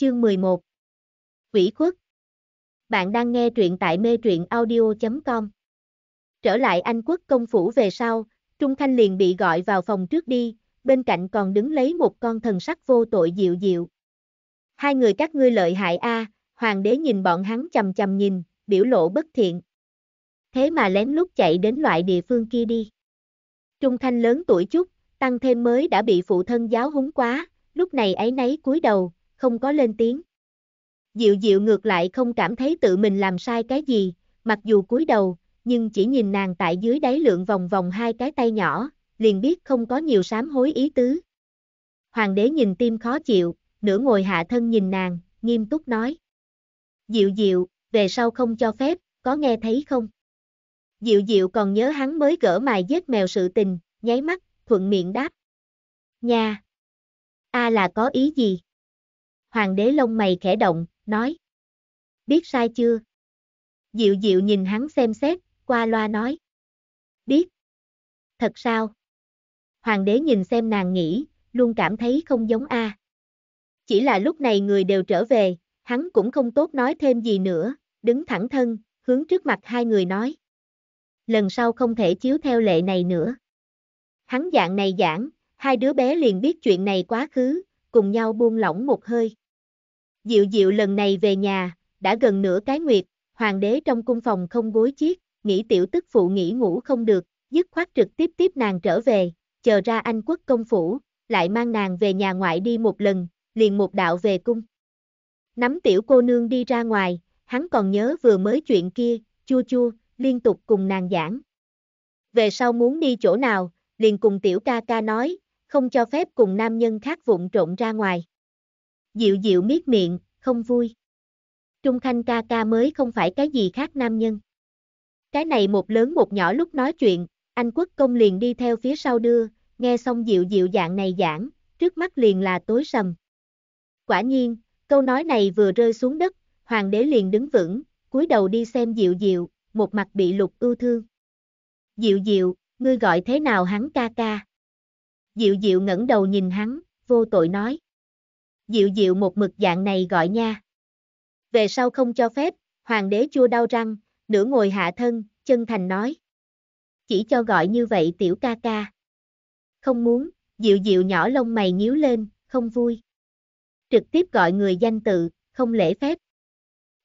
Chương 11 Quỷ khuất Bạn đang nghe truyện tại mê truyện audio.com Trở lại Anh quốc công phủ về sau, Trung Khanh liền bị gọi vào phòng trước đi, bên cạnh còn đứng lấy một con thần sắc vô tội dịu dịu. Hai người các ngươi lợi hại a, hoàng đế nhìn bọn hắn chầm chầm nhìn, biểu lộ bất thiện. Thế mà lén lút chạy đến loại địa phương kia đi. Trung Khanh lớn tuổi chút, tăng thêm mới đã bị phụ thân giáo húng quá, lúc này ấy nấy cúi đầu, không có lên tiếng. Diệu diệu ngược lại không cảm thấy tự mình làm sai cái gì, mặc dù cúi đầu, nhưng chỉ nhìn nàng tại dưới đáy lượng vòng vòng hai cái tay nhỏ, liền biết không có nhiều sám hối ý tứ. Hoàng đế nhìn tim khó chịu, nửa ngồi hạ thân nhìn nàng, nghiêm túc nói. Diệu diệu, về sau không cho phép, có nghe thấy không? Diệu diệu còn nhớ hắn mới gỡ mài giết mèo sự tình, nháy mắt, thuận miệng đáp. Nha! A là có ý gì? hoàng đế lông mày khẽ động, nói. Biết sai chưa? Diệu diệu nhìn hắn xem xét, qua loa nói. Biết. Thật sao? Hoàng đế nhìn xem nàng nghĩ, luôn cảm thấy không giống a. Chỉ là lúc này người đều trở về, hắn cũng không tốt nói thêm gì nữa, đứng thẳng thân, hướng trước mặt hai người nói. Lần sau không thể chiếu theo lệ này nữa. Hắn dạng này giảng, hai đứa bé liền biết chuyện này quá khứ, cùng nhau buông lỏng một hơi. Diệu diệu lần này về nhà, đã gần nửa cái nguyệt, hoàng đế trong cung phòng không gối chiếc, nghĩ tiểu tức phụ nghỉ ngủ không được, dứt khoát trực tiếp tiếp nàng trở về, chờ ra anh quốc công phủ, lại mang nàng về nhà ngoại đi một lần, liền một đạo về cung. Nắm tiểu cô nương đi ra ngoài, hắn còn nhớ vừa mới chuyện kia, chua chua, liên tục cùng nàng giảng. Về sau muốn đi chỗ nào, liền cùng tiểu ca ca nói, không cho phép cùng nam nhân khác vụn trộn ra ngoài. Diệu diệu miết miệng, không vui. Trung Khanh ca ca mới không phải cái gì khác nam nhân. Cái này một lớn một nhỏ lúc nói chuyện, anh quốc công liền đi theo phía sau đưa, nghe xong diệu diệu dạng này giảng, trước mắt liền là tối sầm. Quả nhiên, câu nói này vừa rơi xuống đất, hoàng đế liền đứng vững, cúi đầu đi xem diệu diệu, một mặt bị lục ưu thương. Diệu diệu, ngươi gọi thế nào hắn ca ca? Diệu Diệu ngẩng đầu nhìn hắn, vô tội nói. Diệu Diệu một mực dạng này gọi nha. Về sau không cho phép, hoàng đế chua đau răng, nửa ngồi hạ thân, chân thành nói. Chỉ cho gọi như vậy tiểu ca ca. Không muốn, Diệu Diệu nhỏ lông mày nhíu lên, không vui. Trực tiếp gọi người danh tự, không lễ phép.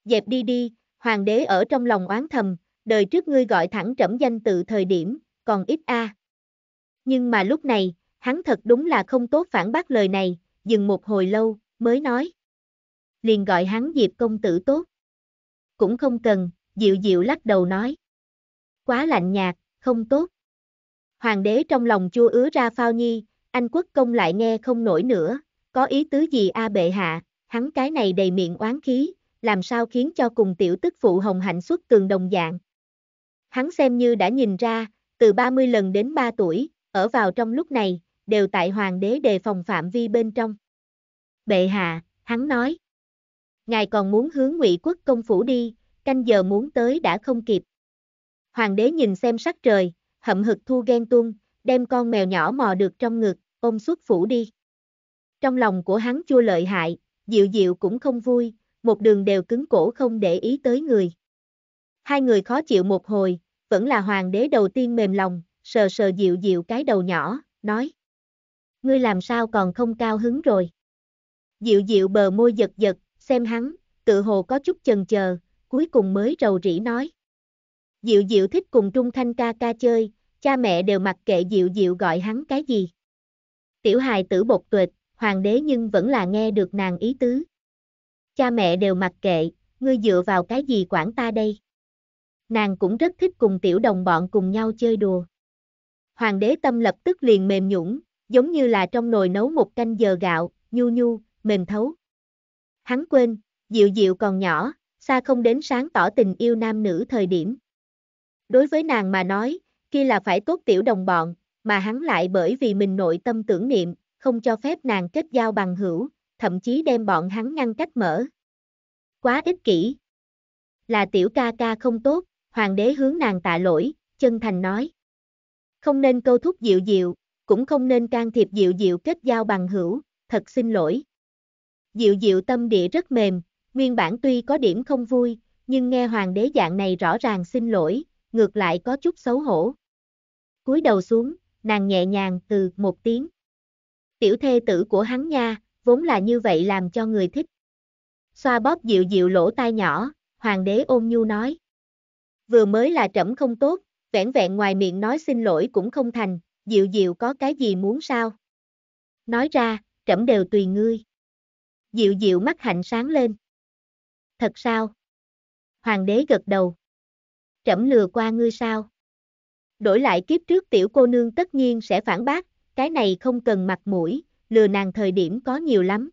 Dẹp đi đi, hoàng đế ở trong lòng oán thầm, đời trước ngươi gọi thẳng trẫm danh tự thời điểm, còn ít a. Nhưng mà lúc này, hắn thật đúng là không tốt phản bác lời này, dừng một hồi lâu, mới nói. Liền gọi hắn Diệp công tử tốt. Cũng không cần, dịu dịu lắc đầu nói. Quá lạnh nhạt, không tốt. Hoàng đế trong lòng chua ứa ra phao nhi, anh quốc công lại nghe không nổi nữa, có ý tứ gì a bệ hạ, hắn cái này đầy miệng oán khí, làm sao khiến cho cùng tiểu tức phụ hồng hạnh xuất tường đồng dạng. Hắn xem như đã nhìn ra, từ 30 lần đến 3 tuổi, ở vào trong lúc này, đều tại hoàng đế đề phòng phạm vi bên trong. Bệ hạ, hắn nói. Ngài còn muốn hướng ngụy quốc công phủ đi, canh giờ muốn tới đã không kịp. Hoàng đế nhìn xem sắc trời, hậm hực thu ghen tuông, đem con mèo nhỏ mò được trong ngực, ôm xuất phủ đi. Trong lòng của hắn chua lợi hại, dịu dịu cũng không vui, một đường đều cứng cổ không để ý tới người. Hai người khó chịu một hồi, vẫn là hoàng đế đầu tiên mềm lòng, sờ sờ dịu dịu cái đầu nhỏ, nói ngươi làm sao còn không cao hứng rồi. Dịu dịu bờ môi giật giật, xem hắn, tự hồ có chút chần chờ, cuối cùng mới rầu rĩ nói. Dịu dịu thích cùng Trung Thanh ca ca chơi, cha mẹ đều mặc kệ dịu dịu gọi hắn cái gì. Tiểu hài tử bột tuệt, hoàng đế nhưng vẫn là nghe được nàng ý tứ. Cha mẹ đều mặc kệ, ngươi dựa vào cái gì quản ta đây. Nàng cũng rất thích cùng tiểu đồng bọn cùng nhau chơi đùa. Hoàng đế tâm lập tức liền mềm nhũng, giống như là trong nồi nấu một canh giờ gạo, nhu nhu, mềm thấu. Hắn quên, Diệu Diệu còn nhỏ, xa không đến sáng tỏ tình yêu nam nữ thời điểm. Đối với nàng mà nói, kia là phải tốt tiểu đồng bọn, mà hắn lại bởi vì mình nội tâm tưởng niệm, không cho phép nàng kết giao bằng hữu, thậm chí đem bọn hắn ngăn cách mở. Quá ích kỷ. Là tiểu ca ca không tốt, hoàng đế hướng nàng tạ lỗi, chân thành nói. Không nên câu thúc Diệu Diệu, cũng không nên can thiệp Diệu Diệu kết giao bằng hữu, thật xin lỗi. Diệu Diệu tâm địa rất mềm, nguyên bản tuy có điểm không vui, nhưng nghe hoàng đế dạng này rõ ràng xin lỗi, ngược lại có chút xấu hổ. cúi đầu xuống, nàng nhẹ nhàng từ một tiếng. Tiểu thê tử của hắn nha, vốn là như vậy làm cho người thích. Xoa bóp dịu dịu lỗ tai nhỏ, hoàng đế ôn nhu nói. Vừa mới là trẫm không tốt, vẻn vẹn ngoài miệng nói xin lỗi cũng không thành, Diệu Diệu có cái gì muốn sao? Nói ra, trẫm đều tùy ngươi. Diệu Diệu mắt hạnh sáng lên. Thật sao? Hoàng đế gật đầu. Trẫm lừa qua ngươi sao? Đổi lại kiếp trước tiểu cô nương tất nhiên sẽ phản bác, cái này không cần mặt mũi, lừa nàng thời điểm có nhiều lắm.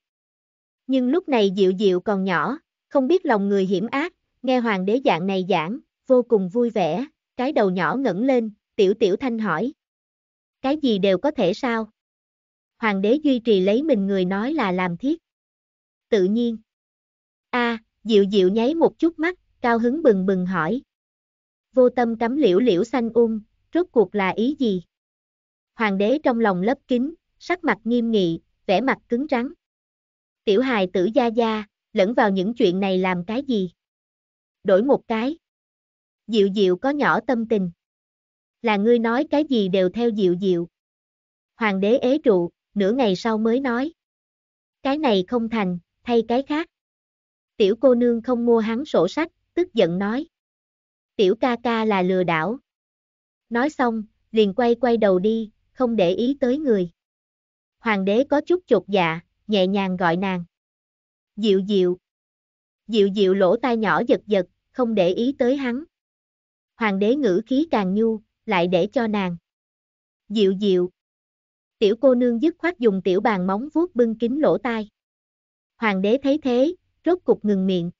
Nhưng lúc này Diệu Diệu còn nhỏ, không biết lòng người hiểm ác, nghe hoàng đế dạng này giảng, vô cùng vui vẻ, cái đầu nhỏ ngẩng lên, tiểu tiểu thanh hỏi. Cái gì đều có thể sao? Hoàng đế duy trì lấy mình người nói là làm thiết. Tự nhiên. a à, Diệu Diệu nháy một chút mắt, cao hứng bừng bừng hỏi. Vô tâm cắm liễu liễu xanh ung, um, rốt cuộc là ý gì? Hoàng đế trong lòng lấp kính sắc mặt nghiêm nghị, vẻ mặt cứng rắn. Tiểu hài tử gia gia, lẫn vào những chuyện này làm cái gì? Đổi một cái. Diệu diệu có nhỏ tâm tình là ngươi nói cái gì đều theo Diệu Diệu. Hoàng đế ế trụ, nửa ngày sau mới nói. Cái này không thành, thay cái khác. Tiểu cô nương không mua hắn sổ sách, tức giận nói. Tiểu ca ca là lừa đảo. Nói xong, liền quay quay đầu đi, không để ý tới người. Hoàng đế có chút chột dạ, nhẹ nhàng gọi nàng. Diệu diệu. Diệu diệu lỗ tai nhỏ giật giật, không để ý tới hắn. Hoàng đế ngữ khí càng nhu, lại để cho nàng. Dịu dịu. Tiểu cô nương dứt khoát dùng tiểu bàn móng vuốt bưng kín lỗ tai. Hoàng đế thấy thế, rốt cục ngừng miệng.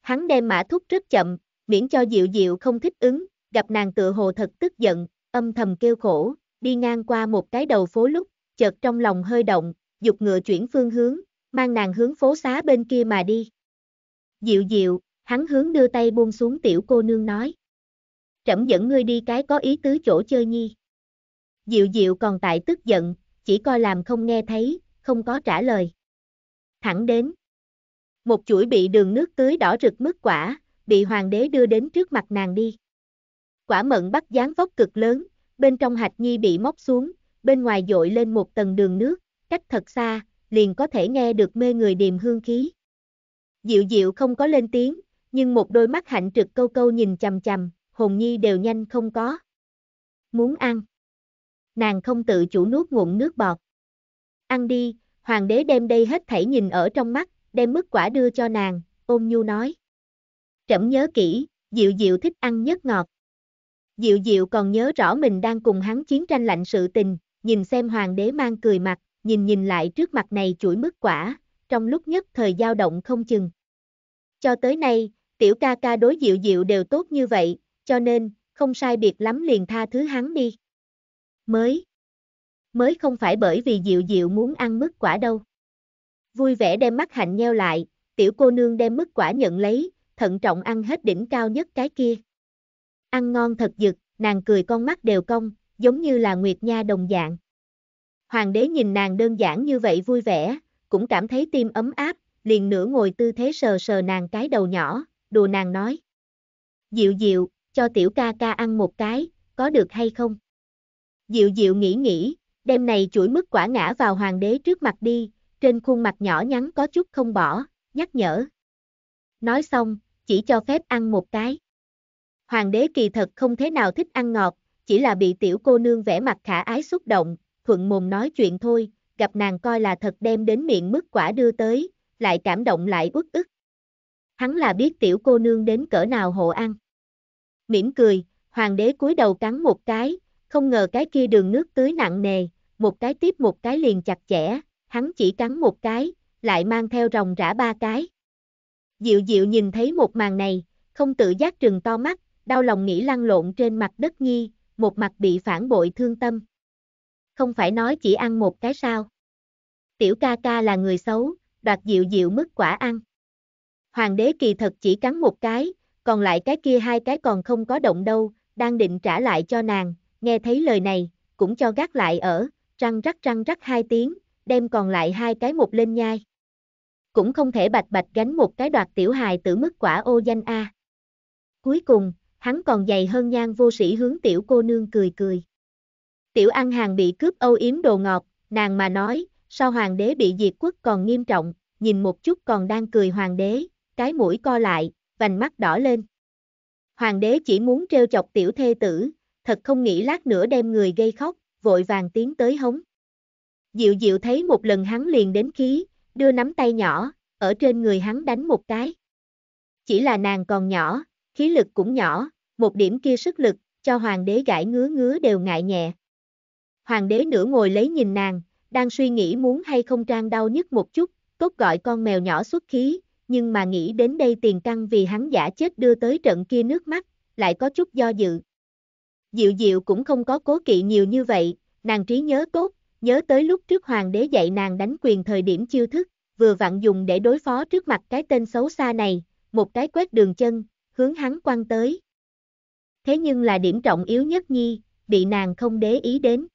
Hắn đem mã thúc rất chậm, miễn cho dịu dịu không thích ứng, gặp nàng tựa hồ thật tức giận, âm thầm kêu khổ, đi ngang qua một cái đầu phố lúc, chợt trong lòng hơi động, dục ngựa chuyển phương hướng, mang nàng hướng phố xá bên kia mà đi. Dịu dịu, hắn hướng đưa tay buông xuống tiểu cô nương nói trẫm dẫn ngươi đi cái có ý tứ chỗ chơi nhi. Diệu diệu còn tại tức giận, chỉ coi làm không nghe thấy, không có trả lời. Thẳng đến. Một chuỗi bị đường nước tưới đỏ rực mức quả, bị hoàng đế đưa đến trước mặt nàng đi. Quả mận bắt dáng vóc cực lớn, bên trong hạch nhi bị móc xuống, bên ngoài dội lên một tầng đường nước, cách thật xa, liền có thể nghe được mê người điềm hương khí. Diệu diệu không có lên tiếng, nhưng một đôi mắt hạnh trực câu câu nhìn chầm chầm, hồn nhi đều nhanh không có. Muốn ăn. Nàng không tự chủ nuốt ngụm nước bọt. Ăn đi, hoàng đế đem đây hết thảy nhìn ở trong mắt, đem mức quả đưa cho nàng, ôm nhu nói. Trẫm nhớ kỹ, Diệu Diệu thích ăn nhất ngọt. Diệu Diệu còn nhớ rõ mình đang cùng hắn chiến tranh lạnh sự tình, nhìn xem hoàng đế mang cười mặt, nhìn nhìn lại trước mặt này chuỗi mức quả, trong lúc nhất thời dao động không chừng. Cho tới nay, tiểu ca ca đối Diệu Diệu đều tốt như vậy, cho nên, không sai biệt lắm liền tha thứ hắn đi. Mới. Mới không phải bởi vì Diệu Diệu muốn ăn mứt quả đâu. Vui vẻ đem mắt hạnh nheo lại, tiểu cô nương đem mứt quả nhận lấy, thận trọng ăn hết đỉnh cao nhất cái kia. Ăn ngon thật dực, nàng cười con mắt đều cong, giống như là Nguyệt Nha đồng dạng. Hoàng đế nhìn nàng đơn giản như vậy vui vẻ, cũng cảm thấy tim ấm áp, liền nửa ngồi tư thế sờ sờ nàng cái đầu nhỏ, đùa nàng nói. Dịu dịu, cho tiểu ca ca ăn một cái, có được hay không? Diệu diệu nghĩ nghĩ, đêm này chuỗi mứt quả ngã vào hoàng đế trước mặt đi, trên khuôn mặt nhỏ nhắn có chút không bỏ, nhắc nhở. Nói xong, chỉ cho phép ăn một cái. Hoàng đế kỳ thật không thế nào thích ăn ngọt, chỉ là bị tiểu cô nương vẽ mặt khả ái xúc động, thuận mồm nói chuyện thôi, gặp nàng coi là thật đem đến miệng mứt quả đưa tới, lại cảm động lại uất ức. Hắn là biết tiểu cô nương đến cỡ nào hộ ăn mỉm cười, hoàng đế cúi đầu cắn một cái, không ngờ cái kia đường nước tưới nặng nề, một cái tiếp một cái liền chặt chẽ, hắn chỉ cắn một cái, lại mang theo rồng rã ba cái. Diệu diệu nhìn thấy một màn này, không tự giác trừng to mắt, đau lòng nghĩ lăn lộn trên mặt đất nhi, một mặt bị phản bội thương tâm. Không phải nói chỉ ăn một cái sao. Tiểu ca ca là người xấu, đoạt diệu diệu mất quả ăn. Hoàng đế kỳ thật chỉ cắn một cái, còn lại cái kia hai cái còn không có động đâu, đang định trả lại cho nàng, nghe thấy lời này, cũng cho gác lại ở, răng rắc răng rắc hai tiếng, đem còn lại hai cái một lên nhai. Cũng không thể bạch bạch gánh một cái đoạt tiểu hài tử mức quả ô danh A. Cuối cùng, hắn còn dày hơn nhan vô sĩ hướng tiểu cô nương cười cười. Tiểu ăn hàng bị cướp âu yếm đồ ngọt, nàng mà nói, sao hoàng đế bị diệt quốc còn nghiêm trọng, nhìn một chút còn đang cười hoàng đế, cái mũi co lại, vành mắt đỏ lên. Hoàng đế chỉ muốn trêu chọc tiểu thê tử, thật không nghĩ lát nữa đem người gây khóc, vội vàng tiến tới hống. Diệu diệu thấy một lần hắn liền đến khí, đưa nắm tay nhỏ, ở trên người hắn đánh một cái. Chỉ là nàng còn nhỏ, khí lực cũng nhỏ, một điểm kia sức lực, cho hoàng đế gãi ngứa ngứa đều ngại nhẹ. Hoàng đế nửa ngồi lấy nhìn nàng, đang suy nghĩ muốn hay không trang đau nhất một chút, tốt gọi con mèo nhỏ xuất khí, nhưng mà nghĩ đến đây tiền căn vì hắn giả chết đưa tới trận kia nước mắt, lại có chút do dự. Diệu diệu cũng không có cố kỵ nhiều như vậy, nàng trí nhớ tốt, nhớ tới lúc trước hoàng đế dạy nàng đánh quyền thời điểm chiêu thức, vừa vặn dùng để đối phó trước mặt cái tên xấu xa này, một cái quét đường chân, hướng hắn quăng tới. Thế nhưng là điểm trọng yếu nhất nhi, bị nàng không để ý đến.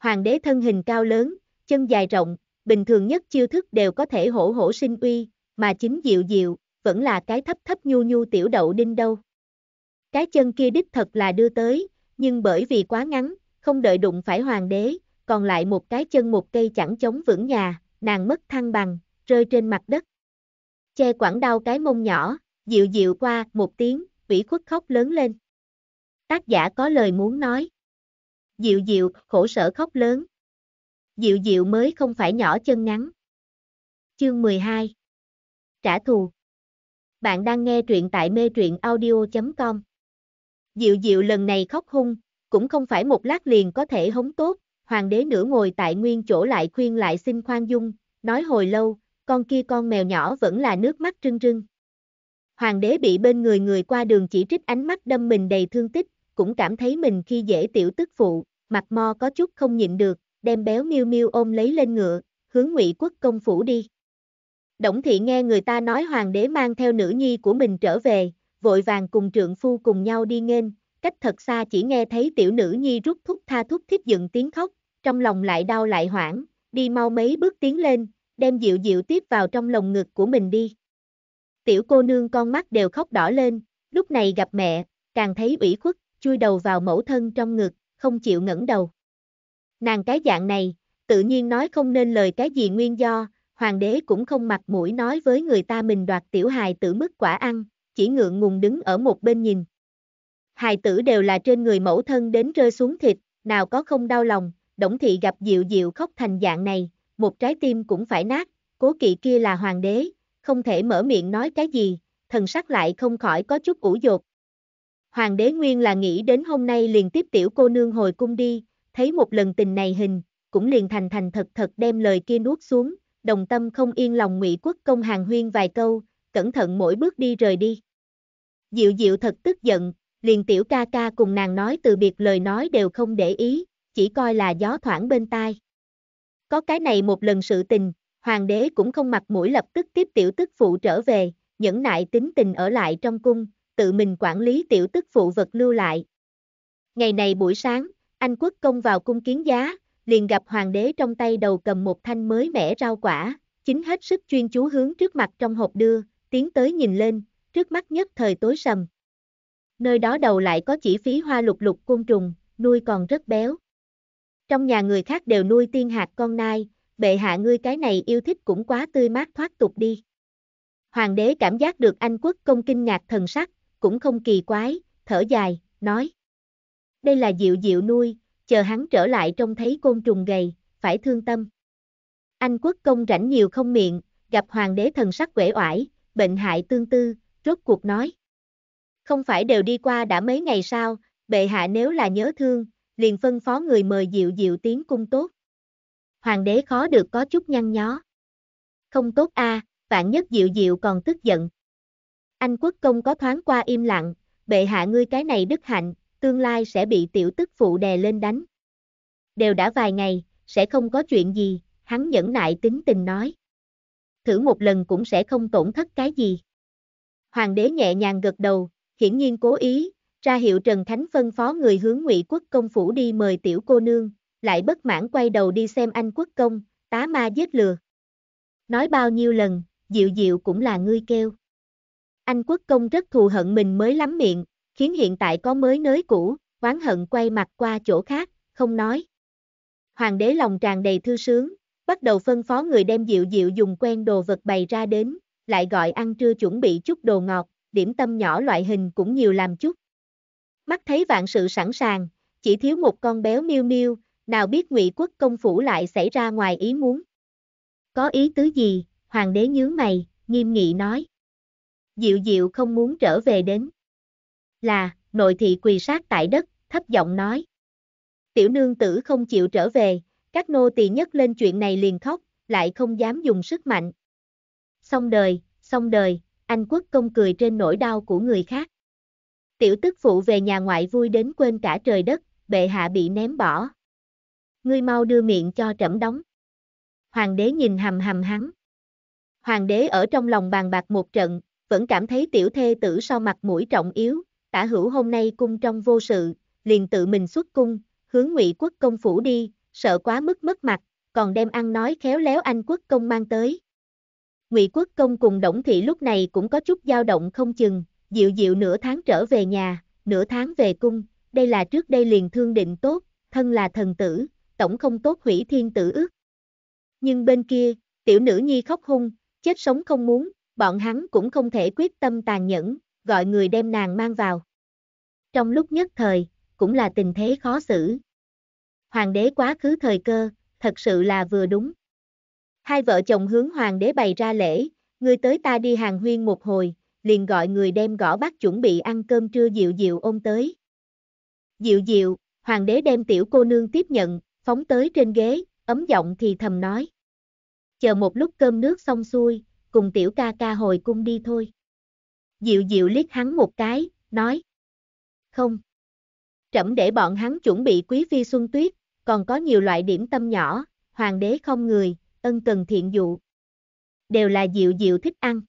Hoàng đế thân hình cao lớn, chân dài rộng, bình thường nhất chiêu thức đều có thể hổ hổ sinh uy, mà chính Diệu Diệu, vẫn là cái thấp thấp nhu nhu tiểu đậu đinh đâu. Cái chân kia đích thật là đưa tới, nhưng bởi vì quá ngắn, không đợi đụng phải hoàng đế, còn lại một cái chân một cây chẳng chống vững nhà, nàng mất thăng bằng, rơi trên mặt đất. Che quảng đau cái mông nhỏ, dịu dịu qua một tiếng, vĩ khuất khóc lớn lên. Tác giả có lời muốn nói. Dịu dịu, khổ sở khóc lớn. Dịu dịu mới không phải nhỏ chân ngắn. Chương 12 trả thù. Bạn đang nghe truyện tại mê truyện audio.com. Diệu diệu lần này khóc hung, cũng không phải một lát liền có thể hống tốt, hoàng đế nửa ngồi tại nguyên chỗ lại khuyên lại xin khoan dung, nói hồi lâu, con kia con mèo nhỏ vẫn là nước mắt trưng trưng. Hoàng đế bị bên người người qua đường chỉ trích ánh mắt đâm mình đầy thương tích, cũng cảm thấy mình khi dễ tiểu tức phụ, mặt mo có chút không nhịn được, đem béo miêu miêu ôm lấy lên ngựa, hướng ngụy quốc công phủ đi. Đổng thị nghe người ta nói hoàng đế mang theo nữ nhi của mình trở về, vội vàng cùng trượng phu cùng nhau đi nghênh, cách thật xa chỉ nghe thấy tiểu nữ nhi rút thúc tha thúc thiết dựng tiếng khóc, trong lòng lại đau lại hoảng, đi mau mấy bước tiến lên, đem dịu dịu tiếp vào trong lồng ngực của mình đi. Tiểu cô nương con mắt đều khóc đỏ lên, lúc này gặp mẹ, càng thấy ủy khuất, chui đầu vào mẫu thân trong ngực, không chịu ngẩng đầu. Nàng cái dạng này, tự nhiên nói không nên lời cái gì nguyên do, hoàng đế cũng không mặt mũi nói với người ta mình đoạt tiểu hài tử mức quả ăn, chỉ ngượng ngùng đứng ở một bên nhìn. Hài tử đều là trên người mẫu thân đến rơi xuống thịt, nào có không đau lòng, Đổng Thị gặp dịu dịu khóc thành dạng này, một trái tim cũng phải nát, cố kỵ kia là hoàng đế, không thể mở miệng nói cái gì, thần sắc lại không khỏi có chút ủ dột. Hoàng đế nguyên là nghĩ đến hôm nay liền tiếp tiểu cô nương hồi cung đi, thấy một lần tình này hình, cũng liền thành thành thật thật đem lời kia nuốt xuống, đồng tâm không yên lòng ngụy quốc công hàng huyên vài câu, cẩn thận mỗi bước đi rời đi. Diệu diệu thật tức giận, liền tiểu ca ca cùng nàng nói từ biệt lời nói đều không để ý, chỉ coi là gió thoảng bên tai. Có cái này một lần sự tình, hoàng đế cũng không mặt mũi lập tức tiếp tiểu tức phụ trở về, nhẫn nại tính tình ở lại trong cung, tự mình quản lý tiểu tức phụ vật lưu lại. Ngày này buổi sáng, anh quốc công vào cung kiến giá, liền gặp hoàng đế trong tay đầu cầm một thanh mới mẻ rau quả, chính hết sức chuyên chú hướng trước mặt trong hộp đưa, tiến tới nhìn lên, trước mắt nhất thời tối sầm. Nơi đó đầu lại có chỉ phí hoa lục lục côn trùng, nuôi còn rất béo. Trong nhà người khác đều nuôi tiên hạt con nai, bệ hạ ngươi cái này yêu thích cũng quá tươi mát thoát tục đi. Hoàng đế cảm giác được Anh quốc công kinh ngạc thần sắc, cũng không kỳ quái, thở dài, nói. Đây là diệu diệu nuôi, chờ hắn trở lại trông thấy côn trùng gầy, phải thương tâm. Anh quốc công rảnh nhiều không miệng, gặp hoàng đế thần sắc quể oải, bệnh hại tương tư, rốt cuộc nói. Không phải đều đi qua đã mấy ngày sao, bệ hạ nếu là nhớ thương, liền phân phó người mời dịu dịu tiến cung tốt. Hoàng đế khó được có chút nhăn nhó. Không tốt a, à, vạn nhất dịu dịu còn tức giận. Anh quốc công có thoáng qua im lặng, bệ hạ ngươi cái này đức hạnh, tương lai sẽ bị tiểu tức phụ đè lên đánh. Đều đã vài ngày, sẽ không có chuyện gì, hắn nhẫn nại tính tình nói. Thử một lần cũng sẽ không tổn thất cái gì. Hoàng đế nhẹ nhàng gật đầu, hiển nhiên cố ý, ra hiệu Trần Khánh phân phó người hướng ngụy quốc công phủ đi mời tiểu cô nương, lại bất mãn quay đầu đi xem anh quốc công, tá ma giết lừa. Nói bao nhiêu lần, dịu dịu cũng là ngươi kêu. Anh quốc công rất thù hận mình mới lắm miệng, khiến hiện tại có mới nới cũ, oán hận quay mặt qua chỗ khác, không nói. Hoàng đế lòng tràn đầy thư sướng, bắt đầu phân phó người đem dịu dịu dùng quen đồ vật bày ra đến, lại gọi ăn trưa chuẩn bị chút đồ ngọt, điểm tâm nhỏ loại hình cũng nhiều làm chút. Mắt thấy vạn sự sẵn sàng, chỉ thiếu một con béo miêu miêu, nào biết ngụy quốc công phủ lại xảy ra ngoài ý muốn. Có ý tứ gì, hoàng đế nhướng mày, nghiêm nghị nói. Diệu diệu không muốn trở về đến là, nội thị quỳ sát tại đất, thấp giọng nói. Tiểu nương tử không chịu trở về, các nô tỳ nhất lên chuyện này liền khóc, lại không dám dùng sức mạnh. Xong đời, xong đời, anh quốc công cười trên nỗi đau của người khác. Tiểu tức phụ về nhà ngoại vui đến quên cả trời đất, bệ hạ bị ném bỏ. Ngươi mau đưa miệng cho trẫm đóng. Hoàng đế nhìn hầm hầm hắn. Hoàng đế ở trong lòng bàn bạc một trận, vẫn cảm thấy tiểu thê tử so mặt mũi trọng yếu, tả hữu hôm nay cung trong vô sự, liền tự mình xuất cung, hướng ngụy quốc công phủ đi, sợ quá mức mất mặt, còn đem ăn nói khéo léo anh quốc công mang tới. Ngụy quốc công cùng Đổng Thị lúc này cũng có chút dao động không chừng, dịu dịu nửa tháng trở về nhà, nửa tháng về cung, đây là trước đây liền thương định tốt, thân là thần tử, tổng không tốt hủy thiên tử ước. Nhưng bên kia, tiểu nữ nhi khóc hung, chết sống không muốn, bọn hắn cũng không thể quyết tâm tàn nhẫn, gọi người đem nàng mang vào. Trong lúc nhất thời, cũng là tình thế khó xử. Hoàng đế quá khứ thời cơ, thật sự là vừa đúng. Hai vợ chồng hướng hoàng đế bày ra lễ, người tới ta đi hàng huyên một hồi, liền gọi người đem gõ bát chuẩn bị ăn cơm trưa dịu dịu ôm tới. Dịu dịu, hoàng đế đem tiểu cô nương tiếp nhận, phóng tới trên ghế, ấm giọng thì thầm nói. Chờ một lúc cơm nước xong xuôi, cùng tiểu ca ca hồi cung đi thôi. Diệu Diệu liếc hắn một cái, nói. Không. Trẫm để bọn hắn chuẩn bị quý phi xuân tuyết, còn có nhiều loại điểm tâm nhỏ, hoàng đế không người, ân cần thiện dụ. Đều là Diệu Diệu thích ăn.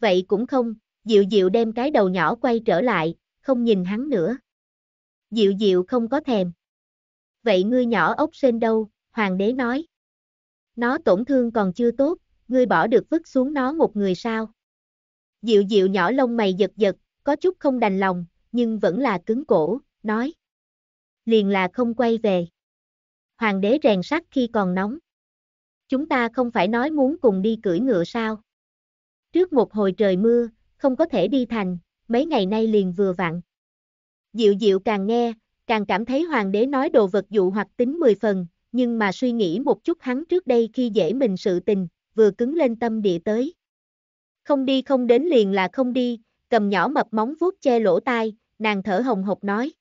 Vậy cũng không, Diệu Diệu đem cái đầu nhỏ quay trở lại, không nhìn hắn nữa. Diệu Diệu không có thèm. Vậy ngươi nhỏ ốc sên đâu, hoàng đế nói. Nó tổn thương còn chưa tốt, ngươi bỏ được vứt xuống nó một người sao? Diệu diệu nhỏ lông mày giật giật, có chút không đành lòng, nhưng vẫn là cứng cổ, nói. Liền là không quay về. Hoàng đế rèn sắt khi còn nóng. Chúng ta không phải nói muốn cùng đi cưỡi ngựa sao. Trước một hồi trời mưa, không có thể đi thành, mấy ngày nay liền vừa vặn. Diệu diệu càng nghe, càng cảm thấy hoàng đế nói đồ vật dụ hoặc tính mười phần, nhưng mà suy nghĩ một chút hắn trước đây khi dễ mình sự tình, vừa cứng lên tâm địa tới. Không đi không đến liền là không đi, cầm nhỏ mập móng vuốt che lỗ tai, nàng thở hồng hộc nói.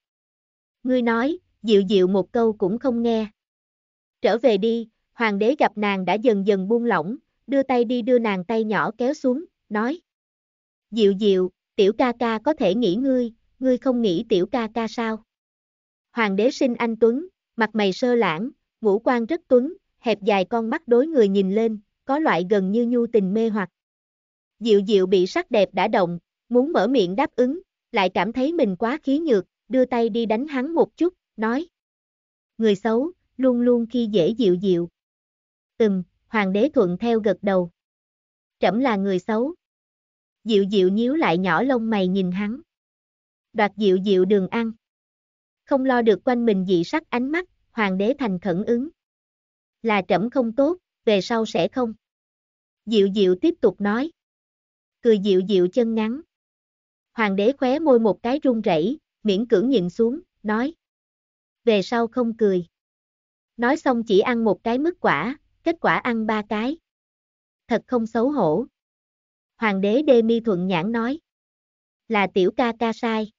Ngươi nói, dịu dịu một câu cũng không nghe. Trở về đi, hoàng đế gặp nàng đã dần dần buông lỏng, đưa tay đi đưa nàng tay nhỏ kéo xuống, nói. Dịu dịu, tiểu ca ca có thể nghĩ ngươi, ngươi không nghĩ tiểu ca ca sao? Hoàng đế sinh anh Tuấn, mặt mày sơ lãng, ngũ quan rất Tuấn, hẹp dài con mắt đối người nhìn lên, có loại gần như nhu tình mê hoặc. Diệu diệu bị sắc đẹp đã động, muốn mở miệng đáp ứng, lại cảm thấy mình quá khí nhược, đưa tay đi đánh hắn một chút, nói. Người xấu, luôn luôn khi dễ diệu diệu. Ừm, hoàng đế thuận theo gật đầu. Trẫm là người xấu. Diệu diệu nhíu lại nhỏ lông mày nhìn hắn. Đoạt diệu diệu đường ăn. Không lo được quanh mình dị sắc ánh mắt, hoàng đế thành khẩn ứng. Là trẫm không tốt, về sau sẽ không. Diệu diệu tiếp tục nói cười dịu dịu chân ngắn. Hoàng đế khóe môi một cái run rẩy, miễn cưỡng nhìn xuống, nói. Về sau không cười. Nói xong chỉ ăn một cái mứt quả, kết quả ăn ba cái. Thật không xấu hổ. Hoàng đế đê mi thuận nhãn nói. Là tiểu ca ca sai.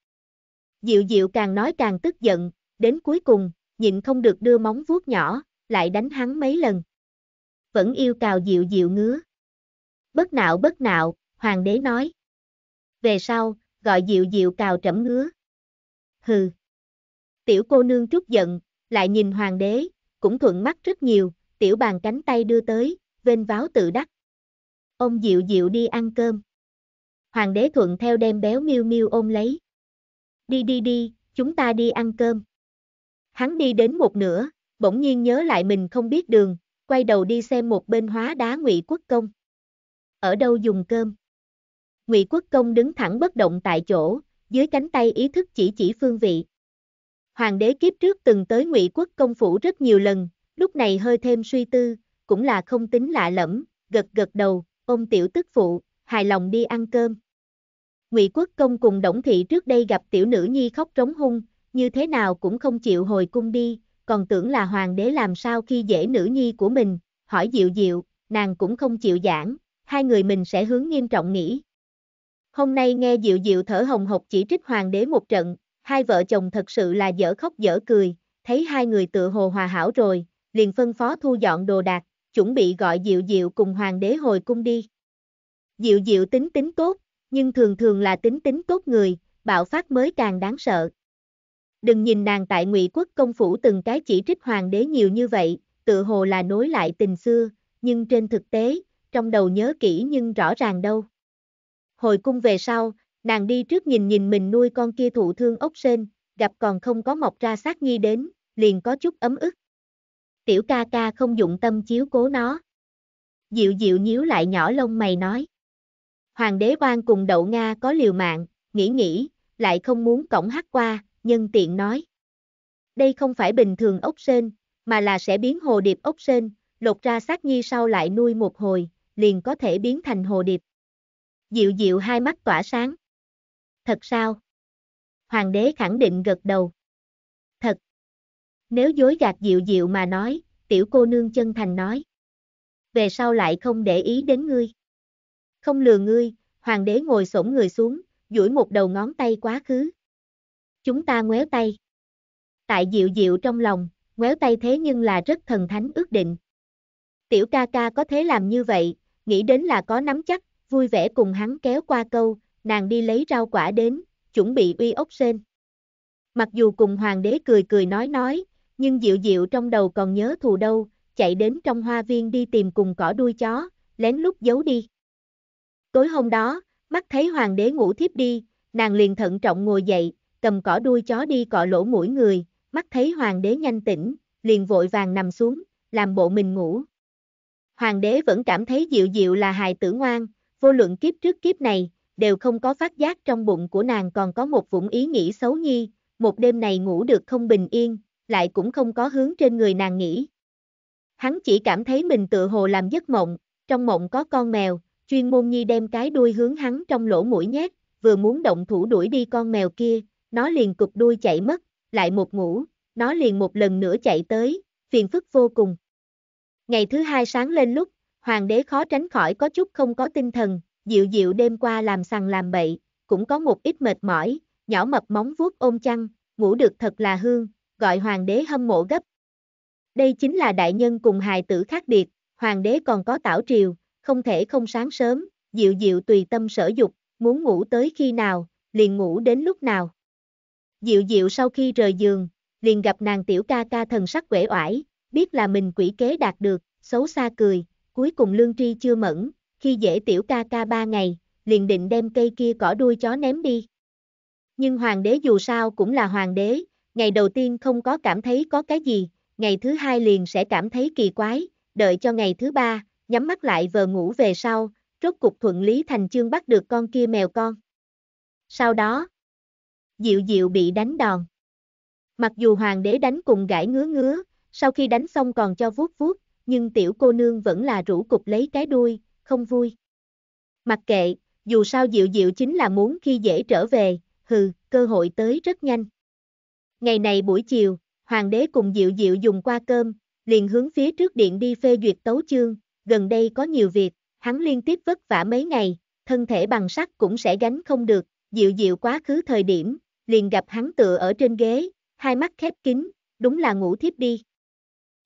dịu dịu càng nói càng tức giận, đến cuối cùng, nhịn không được đưa móng vuốt nhỏ, lại đánh hắn mấy lần. Vẫn yêu cào dịu dịu ngứa. Bất nạo bất nạo, hoàng đế nói. Về sau, gọi Diệu Diệu cào trẫm ngứa. Hừ. Tiểu cô nương trút giận, lại nhìn hoàng đế, cũng thuận mắt rất nhiều, tiểu bàn cánh tay đưa tới, vênh váo tự đắc. Ông Diệu Diệu đi ăn cơm. Hoàng đế thuận theo đem béo miêu miêu ôm lấy. Đi đi đi, chúng ta đi ăn cơm. Hắn đi đến một nửa, bỗng nhiên nhớ lại mình không biết đường, quay đầu đi xem một bên hóa đá ngụy quốc công. Ở đâu dùng cơm? Ngụy Quốc Công đứng thẳng bất động tại chỗ, dưới cánh tay ý thức chỉ chỉ phương vị. Hoàng đế kiếp trước từng tới Ngụy Quốc Công phủ rất nhiều lần, lúc này hơi thêm suy tư, cũng là không tính lạ lẫm, gật gật đầu, ôm tiểu tức phụ, hài lòng đi ăn cơm. Ngụy Quốc Công cùng Đổng Thị trước đây gặp tiểu nữ nhi khóc trống hung, như thế nào cũng không chịu hồi cung đi, còn tưởng là hoàng đế làm sao khi dễ nữ nhi của mình, hỏi dịu dịu, nàng cũng không chịu giảng, hai người mình sẽ hướng nghiêm trọng nghĩ. Hôm nay nghe Diệu Diệu thở hồng hộc chỉ trích hoàng đế một trận, hai vợ chồng thật sự là dở khóc dở cười, thấy hai người tự hồ hòa hảo rồi, liền phân phó thu dọn đồ đạc, chuẩn bị gọi Diệu Diệu cùng hoàng đế hồi cung đi. Diệu Diệu tính tính tốt, nhưng thường thường là tính tính tốt người, bạo phát mới càng đáng sợ. Đừng nhìn nàng tại Ngụy quốc công phủ từng cái chỉ trích hoàng đế nhiều như vậy, tự hồ là nối lại tình xưa, nhưng trên thực tế, trong đầu nhớ kỹ nhưng rõ ràng đâu. Hồi cung về sau, nàng đi trước nhìn nhìn mình nuôi con kia thụ thương ốc sên, gặp còn không có mọc ra sát nhi đến, liền có chút ấm ức. Tiểu ca ca không dụng tâm chiếu cố nó. Dịu dịu nhíu lại nhỏ lông mày nói. Hoàng đế quan cùng đậu Nga có liều mạng, nghĩ nghĩ, lại không muốn cổng hắt qua, nhân tiện nói. Đây không phải bình thường ốc sên, mà là sẽ biến hồ điệp ốc sên, lột ra sát nhi sau lại nuôi một hồi, liền có thể biến thành hồ điệp. Diệu diệu hai mắt tỏa sáng. Thật sao? Hoàng đế khẳng định gật đầu. Thật. Nếu dối gạt diệu diệu mà nói, tiểu cô nương chân thành nói. Về sau lại không để ý đến ngươi. Không lừa ngươi, hoàng đế ngồi xổm người xuống, duỗi một đầu ngón tay quá khứ. Chúng ta ngoéo tay. Tại diệu diệu trong lòng, ngoéo tay thế nhưng là rất thần thánh ước định. Tiểu ca ca có thế làm như vậy, nghĩ đến là có nắm chắc, vui vẻ cùng hắn kéo qua câu, nàng đi lấy rau quả đến, chuẩn bị uy ốc sên. Mặc dù cùng hoàng đế cười cười nói nói, nhưng Diệu Diệu trong đầu còn nhớ thù đâu, chạy đến trong hoa viên đi tìm cùng cỏ đuôi chó, lén lút giấu đi. Tối hôm đó, mắt thấy hoàng đế ngủ thiếp đi, nàng liền thận trọng ngồi dậy, cầm cỏ đuôi chó đi cọ lỗ mũi người, mắt thấy hoàng đế nhanh tỉnh, liền vội vàng nằm xuống, làm bộ mình ngủ. Hoàng đế vẫn cảm thấy Diệu Diệu là hài tử ngoan, vô luận kiếp trước kiếp này, đều không có phát giác trong bụng của nàng còn có một vũng ý nghĩ xấu nhi, một đêm này ngủ được không bình yên, lại cũng không có hướng trên người nàng nghĩ. Hắn chỉ cảm thấy mình tự hồ làm giấc mộng, trong mộng có con mèo, chuyên môn nhi đem cái đuôi hướng hắn trong lỗ mũi nhét, vừa muốn động thủ đuổi đi con mèo kia, nó liền cục đuôi chạy mất, lại một ngủ, nó liền một lần nữa chạy tới, phiền phức vô cùng. Ngày thứ hai sáng lên lúc, hoàng đế khó tránh khỏi có chút không có tinh thần, dịu dịu đêm qua làm sằng làm bậy, cũng có một ít mệt mỏi, nhỏ mập móng vuốt ôm chăn, ngủ được thật là hương, gọi hoàng đế hâm mộ gấp. Đây chính là đại nhân cùng hài tử khác biệt, hoàng đế còn có tảo triều, không thể không sáng sớm, dịu dịu tùy tâm sở dục, muốn ngủ tới khi nào, liền ngủ đến lúc nào. Dịu dịu sau khi rời giường, liền gặp nàng tiểu ca ca thần sắc quể oải, biết là mình quỷ kế đạt được, xấu xa cười, Cuối cùng lương tri chưa mẫn, khi dễ tiểu ca ca ba ngày, liền định đem cây kia cỏ đuôi chó ném đi. Nhưng hoàng đế dù sao cũng là hoàng đế, ngày đầu tiên không có cảm thấy có cái gì, ngày thứ hai liền sẽ cảm thấy kỳ quái, đợi cho ngày thứ ba, nhắm mắt lại vờ ngủ về sau, rốt cục thuận lý thành chương bắt được con kia mèo con. Sau đó, Diệu Diệu bị đánh đòn. Mặc dù hoàng đế đánh cùng gãi ngứa ngứa, sau khi đánh xong còn cho vuốt vuốt, nhưng tiểu cô nương vẫn là rủ cục lấy cái đuôi, không vui. Mặc kệ, dù sao Diệu Diệu chính là muốn khi dễ trở về, hừ, cơ hội tới rất nhanh. Ngày này buổi chiều, Hoàng đế cùng Diệu Diệu dùng qua cơm, liền hướng phía trước điện đi phê duyệt tấu chương, gần đây có nhiều việc, hắn liên tiếp vất vả mấy ngày, thân thể bằng sắt cũng sẽ gánh không được, Diệu Diệu quá khứ thời điểm, liền gặp hắn tựa ở trên ghế, hai mắt khép kín, đúng là ngủ thiếp đi.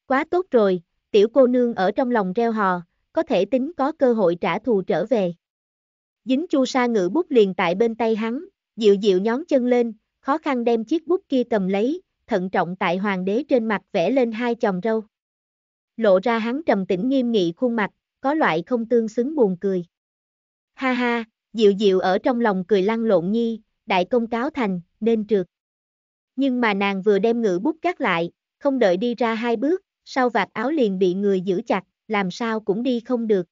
Quá tốt rồi, Tiểu cô nương ở trong lòng reo hò, có thể tính có cơ hội trả thù trở về. Dính chu sa ngự bút liền tại bên tay hắn, dịu dịu nhón chân lên, khó khăn đem chiếc bút kia cầm lấy, thận trọng tại hoàng đế trên mặt vẽ lên hai chồng râu. Lộ ra hắn trầm tĩnh nghiêm nghị khuôn mặt, có loại không tương xứng buồn cười. Ha ha, dịu dịu ở trong lòng cười lăn lộn nhi, đại công cáo thành, nên trượt. Nhưng mà nàng vừa đem ngự bút gác lại, không đợi đi ra hai bước, sau vạt áo liền bị người giữ chặt, làm sao cũng đi không được.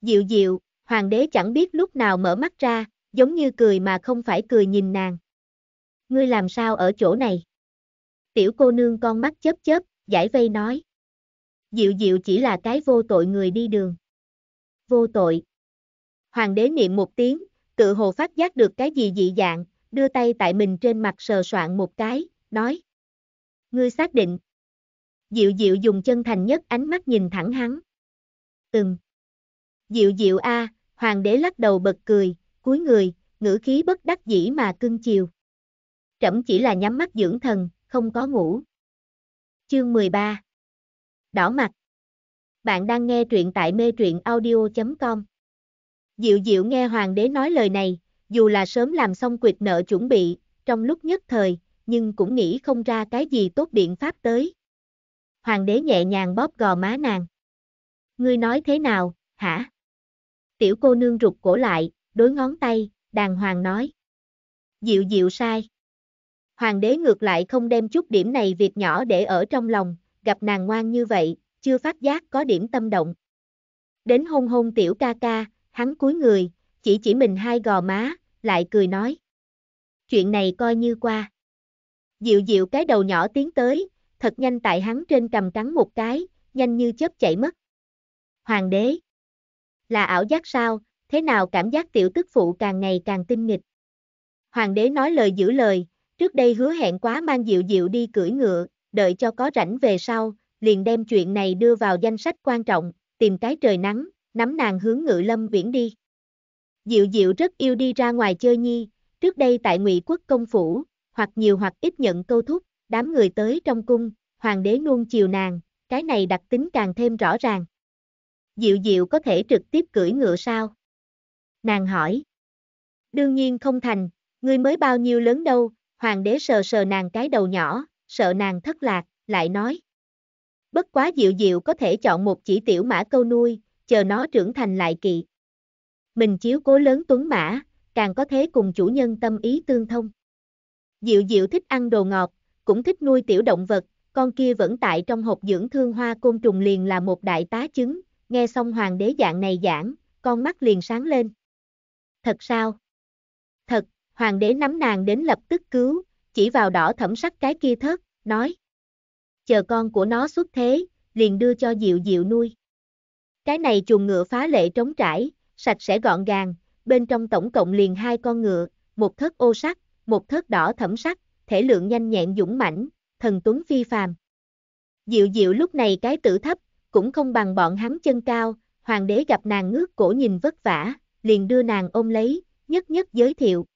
diệu diệu, hoàng đế chẳng biết lúc nào mở mắt ra, giống như cười mà không phải cười nhìn nàng. Ngươi làm sao ở chỗ này? Tiểu cô nương con mắt chớp chớp, giải vây nói. diệu diệu chỉ là cái vô tội người đi đường. Vô tội. Hoàng đế niệm một tiếng, tự hồ phát giác được cái gì dị dạng, đưa tay tại mình trên mặt sờ soạn một cái, nói. Ngươi xác định, Diệu Diệu dùng chân thành nhất ánh mắt nhìn thẳng hắn. Từng. Diệu Diệu a, hoàng đế lắc đầu bật cười, cúi người, ngữ khí bất đắc dĩ mà cưng chiều. Trẫm chỉ là nhắm mắt dưỡng thần, không có ngủ. Chương 13. Đỏ mặt. Bạn đang nghe truyện tại mê truyện audio.com. Diệu Diệu nghe hoàng đế nói lời này, dù là sớm làm xong quyệt nợ chuẩn bị, trong lúc nhất thời, nhưng cũng nghĩ không ra cái gì tốt biện pháp tới, hoàng đế nhẹ nhàng bóp gò má nàng. Ngươi nói thế nào, hả? Tiểu cô nương rụt cổ lại, đối ngón tay, đàng hoàng nói. Dịu dịu sai. Hoàng đế ngược lại không đem chút điểm này việc nhỏ để ở trong lòng, gặp nàng ngoan như vậy, chưa phát giác có điểm tâm động. Đến hôn hôn tiểu ca ca, hắn cúi người, chỉ chỉ mình hai gò má, lại cười nói. Chuyện này coi như qua. Dịu dịu cái đầu nhỏ tiến tới, thật nhanh tại hắn trên cầm cắn một cái, nhanh như chớp chạy mất. Hoàng đế. Là ảo giác sao, thế nào cảm giác tiểu tức phụ càng ngày càng tinh nghịch. Hoàng đế nói lời giữ lời, trước đây hứa hẹn quá mang Diệu Diệu đi cưỡi ngựa, đợi cho có rảnh về sau, liền đem chuyện này đưa vào danh sách quan trọng, tìm cái trời nắng, nắm nàng hướng ngự lâm viễn đi. Diệu Diệu rất yêu đi ra ngoài chơi nhi, trước đây tại Ngụy Quốc công phủ, hoặc nhiều hoặc ít nhận câu thúc, đám người tới trong cung, hoàng đế nuông chiều nàng, cái này đặc tính càng thêm rõ ràng. Diệu diệu có thể trực tiếp cưỡi ngựa sao? Nàng hỏi. Đương nhiên không thành, ngươi mới bao nhiêu lớn đâu, hoàng đế sờ sờ nàng cái đầu nhỏ, sợ nàng thất lạc, lại nói. Bất quá diệu diệu có thể chọn một chỉ tiểu mã câu nuôi, chờ nó trưởng thành lại kỵ. Mình chiếu cố lớn tuấn mã, càng có thế cùng chủ nhân tâm ý tương thông. Diệu diệu thích ăn đồ ngọt, cũng thích nuôi tiểu động vật, con kia vẫn tại trong hộp dưỡng thương hoa côn trùng liền là một đại tá chứng, nghe xong hoàng đế dạng này giảng, con mắt liền sáng lên. Thật sao? Thật, hoàng đế nắm nàng đến lập tức cứu, chỉ vào đỏ thẩm sắc cái kia thớt, nói. Chờ con của nó xuất thế, liền đưa cho Diệu Diệu nuôi. Cái này chuồng ngựa phá lệ trống trải, sạch sẽ gọn gàng, bên trong tổng cộng liền hai con ngựa, một thớt ô sắc, một thớt đỏ thẩm sắc, thể lượng nhanh nhẹn dũng mãnh, thần tuấn phi phàm. Diệu diệu lúc này cái tử thấp, cũng không bằng bọn hắn chân cao, hoàng đế gặp nàng ngước cổ nhìn vất vả, liền đưa nàng ôm lấy, nhất nhất giới thiệu.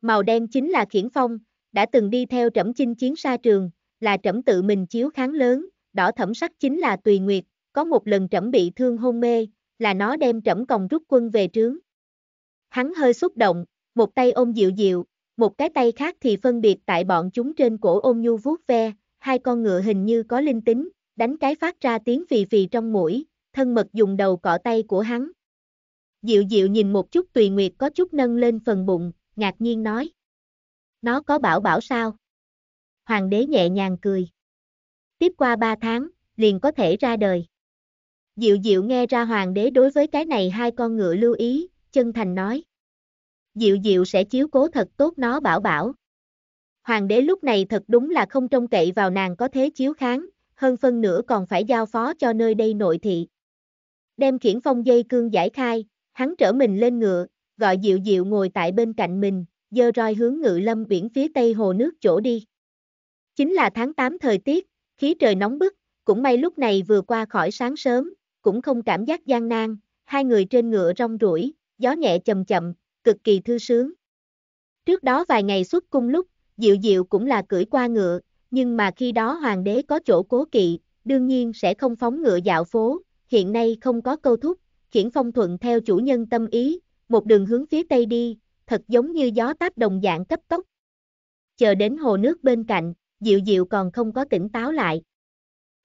Màu đen chính là khiển phong, đã từng đi theo trẫm chinh chiến xa trường, là trẫm tự mình chiếu kháng lớn, đỏ thẩm sắc chính là tùy nguyệt, có một lần trẫm bị thương hôn mê, là nó đem trẫm còng rút quân về trướng. Hắn hơi xúc động, một tay ôm dịu dịu, một cái tay khác thì phân biệt tại bọn chúng trên cổ ôm nhu vuốt ve, hai con ngựa hình như có linh tính, đánh cái phát ra tiếng phì phì trong mũi, thân mật dùng đầu cọ tay của hắn. Diệu diệu nhìn một chút tùy nguyệt có chút nâng lên phần bụng, ngạc nhiên nói. Nó có bảo bảo sao? Hoàng đế nhẹ nhàng cười. Tiếp qua ba tháng, liền có thể ra đời. Diệu diệu nghe ra hoàng đế đối với cái này hai con ngựa lưu ý, chân thành nói. Diệu Diệu sẽ chiếu cố thật tốt nó bảo bảo. Hoàng đế lúc này thật đúng là không trông cậy vào nàng có thế chiếu kháng, hơn phân nửa còn phải giao phó cho nơi đây nội thị. Đem khiển phong dây cương giải khai, hắn trở mình lên ngựa, gọi Diệu Diệu ngồi tại bên cạnh mình, dơ roi hướng ngự lâm biển phía tây hồ nước chỗ đi. Chính là tháng 8 thời tiết, khí trời nóng bức, cũng may lúc này vừa qua khỏi sáng sớm, cũng không cảm giác gian nan, hai người trên ngựa rong ruổi, gió nhẹ chậm chậm, cực kỳ thư sướng. Trước đó vài ngày xuất cung lúc, Diệu Diệu cũng là cưỡi qua ngựa, nhưng mà khi đó hoàng đế có chỗ cố kỵ, đương nhiên sẽ không phóng ngựa dạo phố, hiện nay không có câu thúc, khiển phong thuận theo chủ nhân tâm ý, một đường hướng phía tây đi, thật giống như gió táp đồng dạng cấp tốc. Chờ đến hồ nước bên cạnh, Diệu Diệu còn không có tỉnh táo lại.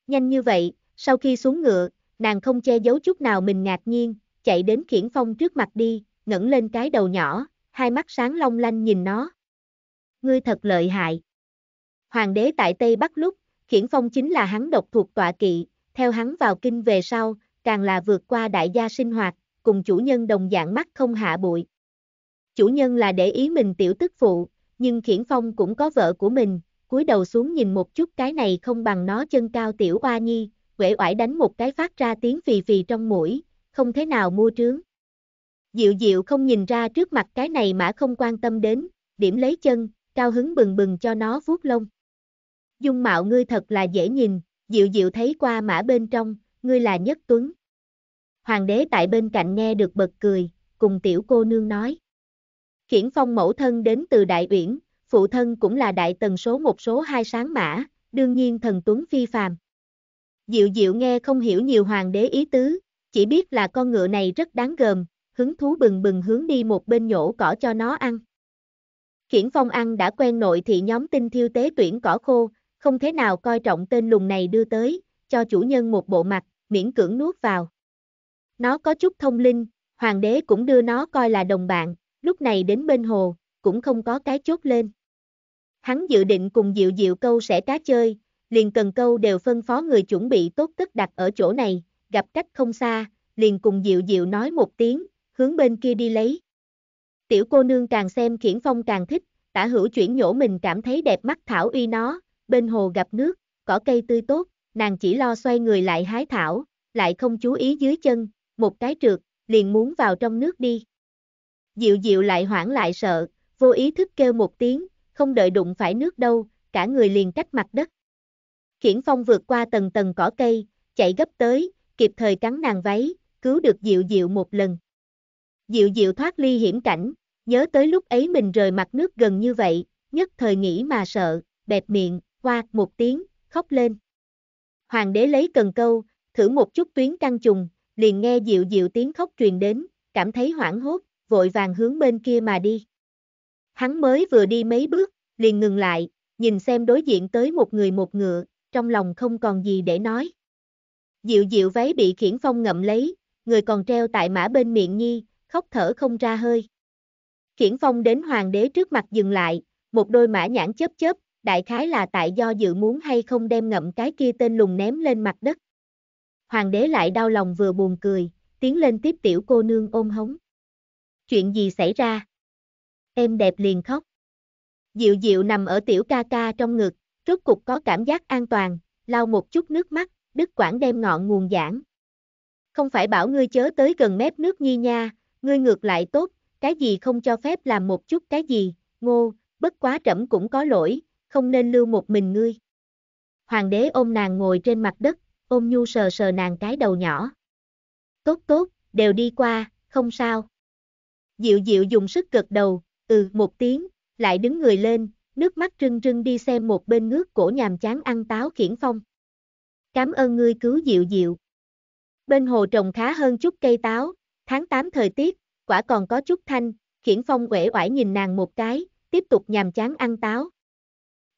Nhanh như vậy, sau khi xuống ngựa, nàng không che giấu chút nào mình ngạc nhiên, chạy đến khiển phong trước mặt đi, ngẩng lên cái đầu nhỏ, hai mắt sáng long lanh nhìn nó. Ngươi thật lợi hại. Hoàng đế tại Tây Bắc lúc, khiển phong chính là hắn độc thuộc tọa kỵ, theo hắn vào kinh về sau, càng là vượt qua đại gia sinh hoạt, cùng chủ nhân đồng dạng mắt không hạ bụi. Chủ nhân là để ý mình tiểu tức phụ, nhưng khiển phong cũng có vợ của mình, cúi đầu xuống nhìn một chút cái này không bằng nó chân cao tiểu oa nhi, quể oải đánh một cái phát ra tiếng phì phì trong mũi, không thế nào mua trướng. Diệu diệu không nhìn ra trước mặt cái này mã không quan tâm đến, điểm lấy chân, cao hứng bừng bừng cho nó vuốt lông. Dung mạo ngươi thật là dễ nhìn, diệu diệu thấy qua mã bên trong, ngươi là nhất tuấn. Hoàng đế tại bên cạnh nghe được bật cười, cùng tiểu cô nương nói. Khiển phong mẫu thân đến từ đại uyển, phụ thân cũng là đại tần số một số hai sáng mã, đương nhiên thần tuấn phi phàm. Diệu diệu nghe không hiểu nhiều hoàng đế ý tứ, chỉ biết là con ngựa này rất đáng gờm, hứng thú bừng bừng hướng đi một bên nhổ cỏ cho nó ăn. Kiển Phong ăn đã quen nội thị nhóm tinh thiêu tế tuyển cỏ khô, không thế nào coi trọng tên lùng này đưa tới, cho chủ nhân một bộ mặt, miễn cưỡng nuốt vào. Nó có chút thông linh, hoàng đế cũng đưa nó coi là đồng bạn, lúc này đến bên hồ, cũng không có cái chốt lên. Hắn dự định cùng Diệu Diệu câu sẽ cá chơi, liền cần câu đều phân phó người chuẩn bị tốt tất đặt ở chỗ này, gặp cách không xa, liền cùng Diệu Diệu nói một tiếng, hướng bên kia đi lấy. Tiểu cô nương càng xem khiển phong càng thích, tả hữu chuyển nhổ mình cảm thấy đẹp mắt thảo uy nó, bên hồ gặp nước, cỏ cây tươi tốt, nàng chỉ lo xoay người lại hái thảo, lại không chú ý dưới chân, một cái trượt, liền muốn vào trong nước đi. Diệu diệu lại hoảng lại sợ, vô ý thức kêu một tiếng, không đợi đụng phải nước đâu, cả người liền cách mặt đất. Khiển phong vượt qua tầng tầng cỏ cây, chạy gấp tới, kịp thời cắn nàng váy, cứu được diệu diệu một lần. Diệu diệu thoát ly hiểm cảnh, nhớ tới lúc ấy mình rời mặt nước gần như vậy, nhất thời nghĩ mà sợ, bẹp miệng, Qua một tiếng, khóc lên. Hoàng đế lấy cần câu, thử một chút tuyến căng trùng, liền nghe Diệu Diệu tiếng khóc truyền đến, cảm thấy hoảng hốt, vội vàng hướng bên kia mà đi. Hắn mới vừa đi mấy bước, liền ngừng lại, nhìn xem đối diện tới một người một ngựa, trong lòng không còn gì để nói. Diệu Diệu váy bị khiển phong ngậm lấy, người còn treo tại mã bên miệng nhi, khóc thở không ra hơi. Khiển phong đến hoàng đế trước mặt dừng lại, một đôi mã nhãn chớp chớp, đại khái là tại do dự muốn hay không đem ngậm cái kia tên lùng ném lên mặt đất. Hoàng đế lại đau lòng vừa buồn cười, tiến lên tiếp tiểu cô nương ôm hống. Chuyện gì xảy ra? Em đẹp liền khóc. Diệu diệu nằm ở tiểu ca ca trong ngực, rốt cục có cảm giác an toàn, lau một chút nước mắt, Đức Quảng đem ngọn nguồn giảng. Không phải bảo ngươi chớ tới gần mép nước nhi nha, ngươi ngược lại tốt, cái gì không cho phép làm một chút cái gì, ngô, bất quá trẫm cũng có lỗi, không nên lưu một mình ngươi. Hoàng đế ôm nàng ngồi trên mặt đất, ôm nhu sờ sờ nàng cái đầu nhỏ. Tốt tốt, đều đi qua, không sao. Diệu diệu dùng sức gật đầu, ừ một tiếng, lại đứng người lên, nước mắt rưng rưng đi xem một bên nước cổ nhàm chán ăn táo khiển phong. Cảm ơn ngươi cứu diệu diệu. Bên hồ trồng khá hơn chút cây táo, Tháng 8 thời tiết, quả còn có chút thanh, khiển phong quể oải nhìn nàng một cái, tiếp tục nhàm chán ăn táo.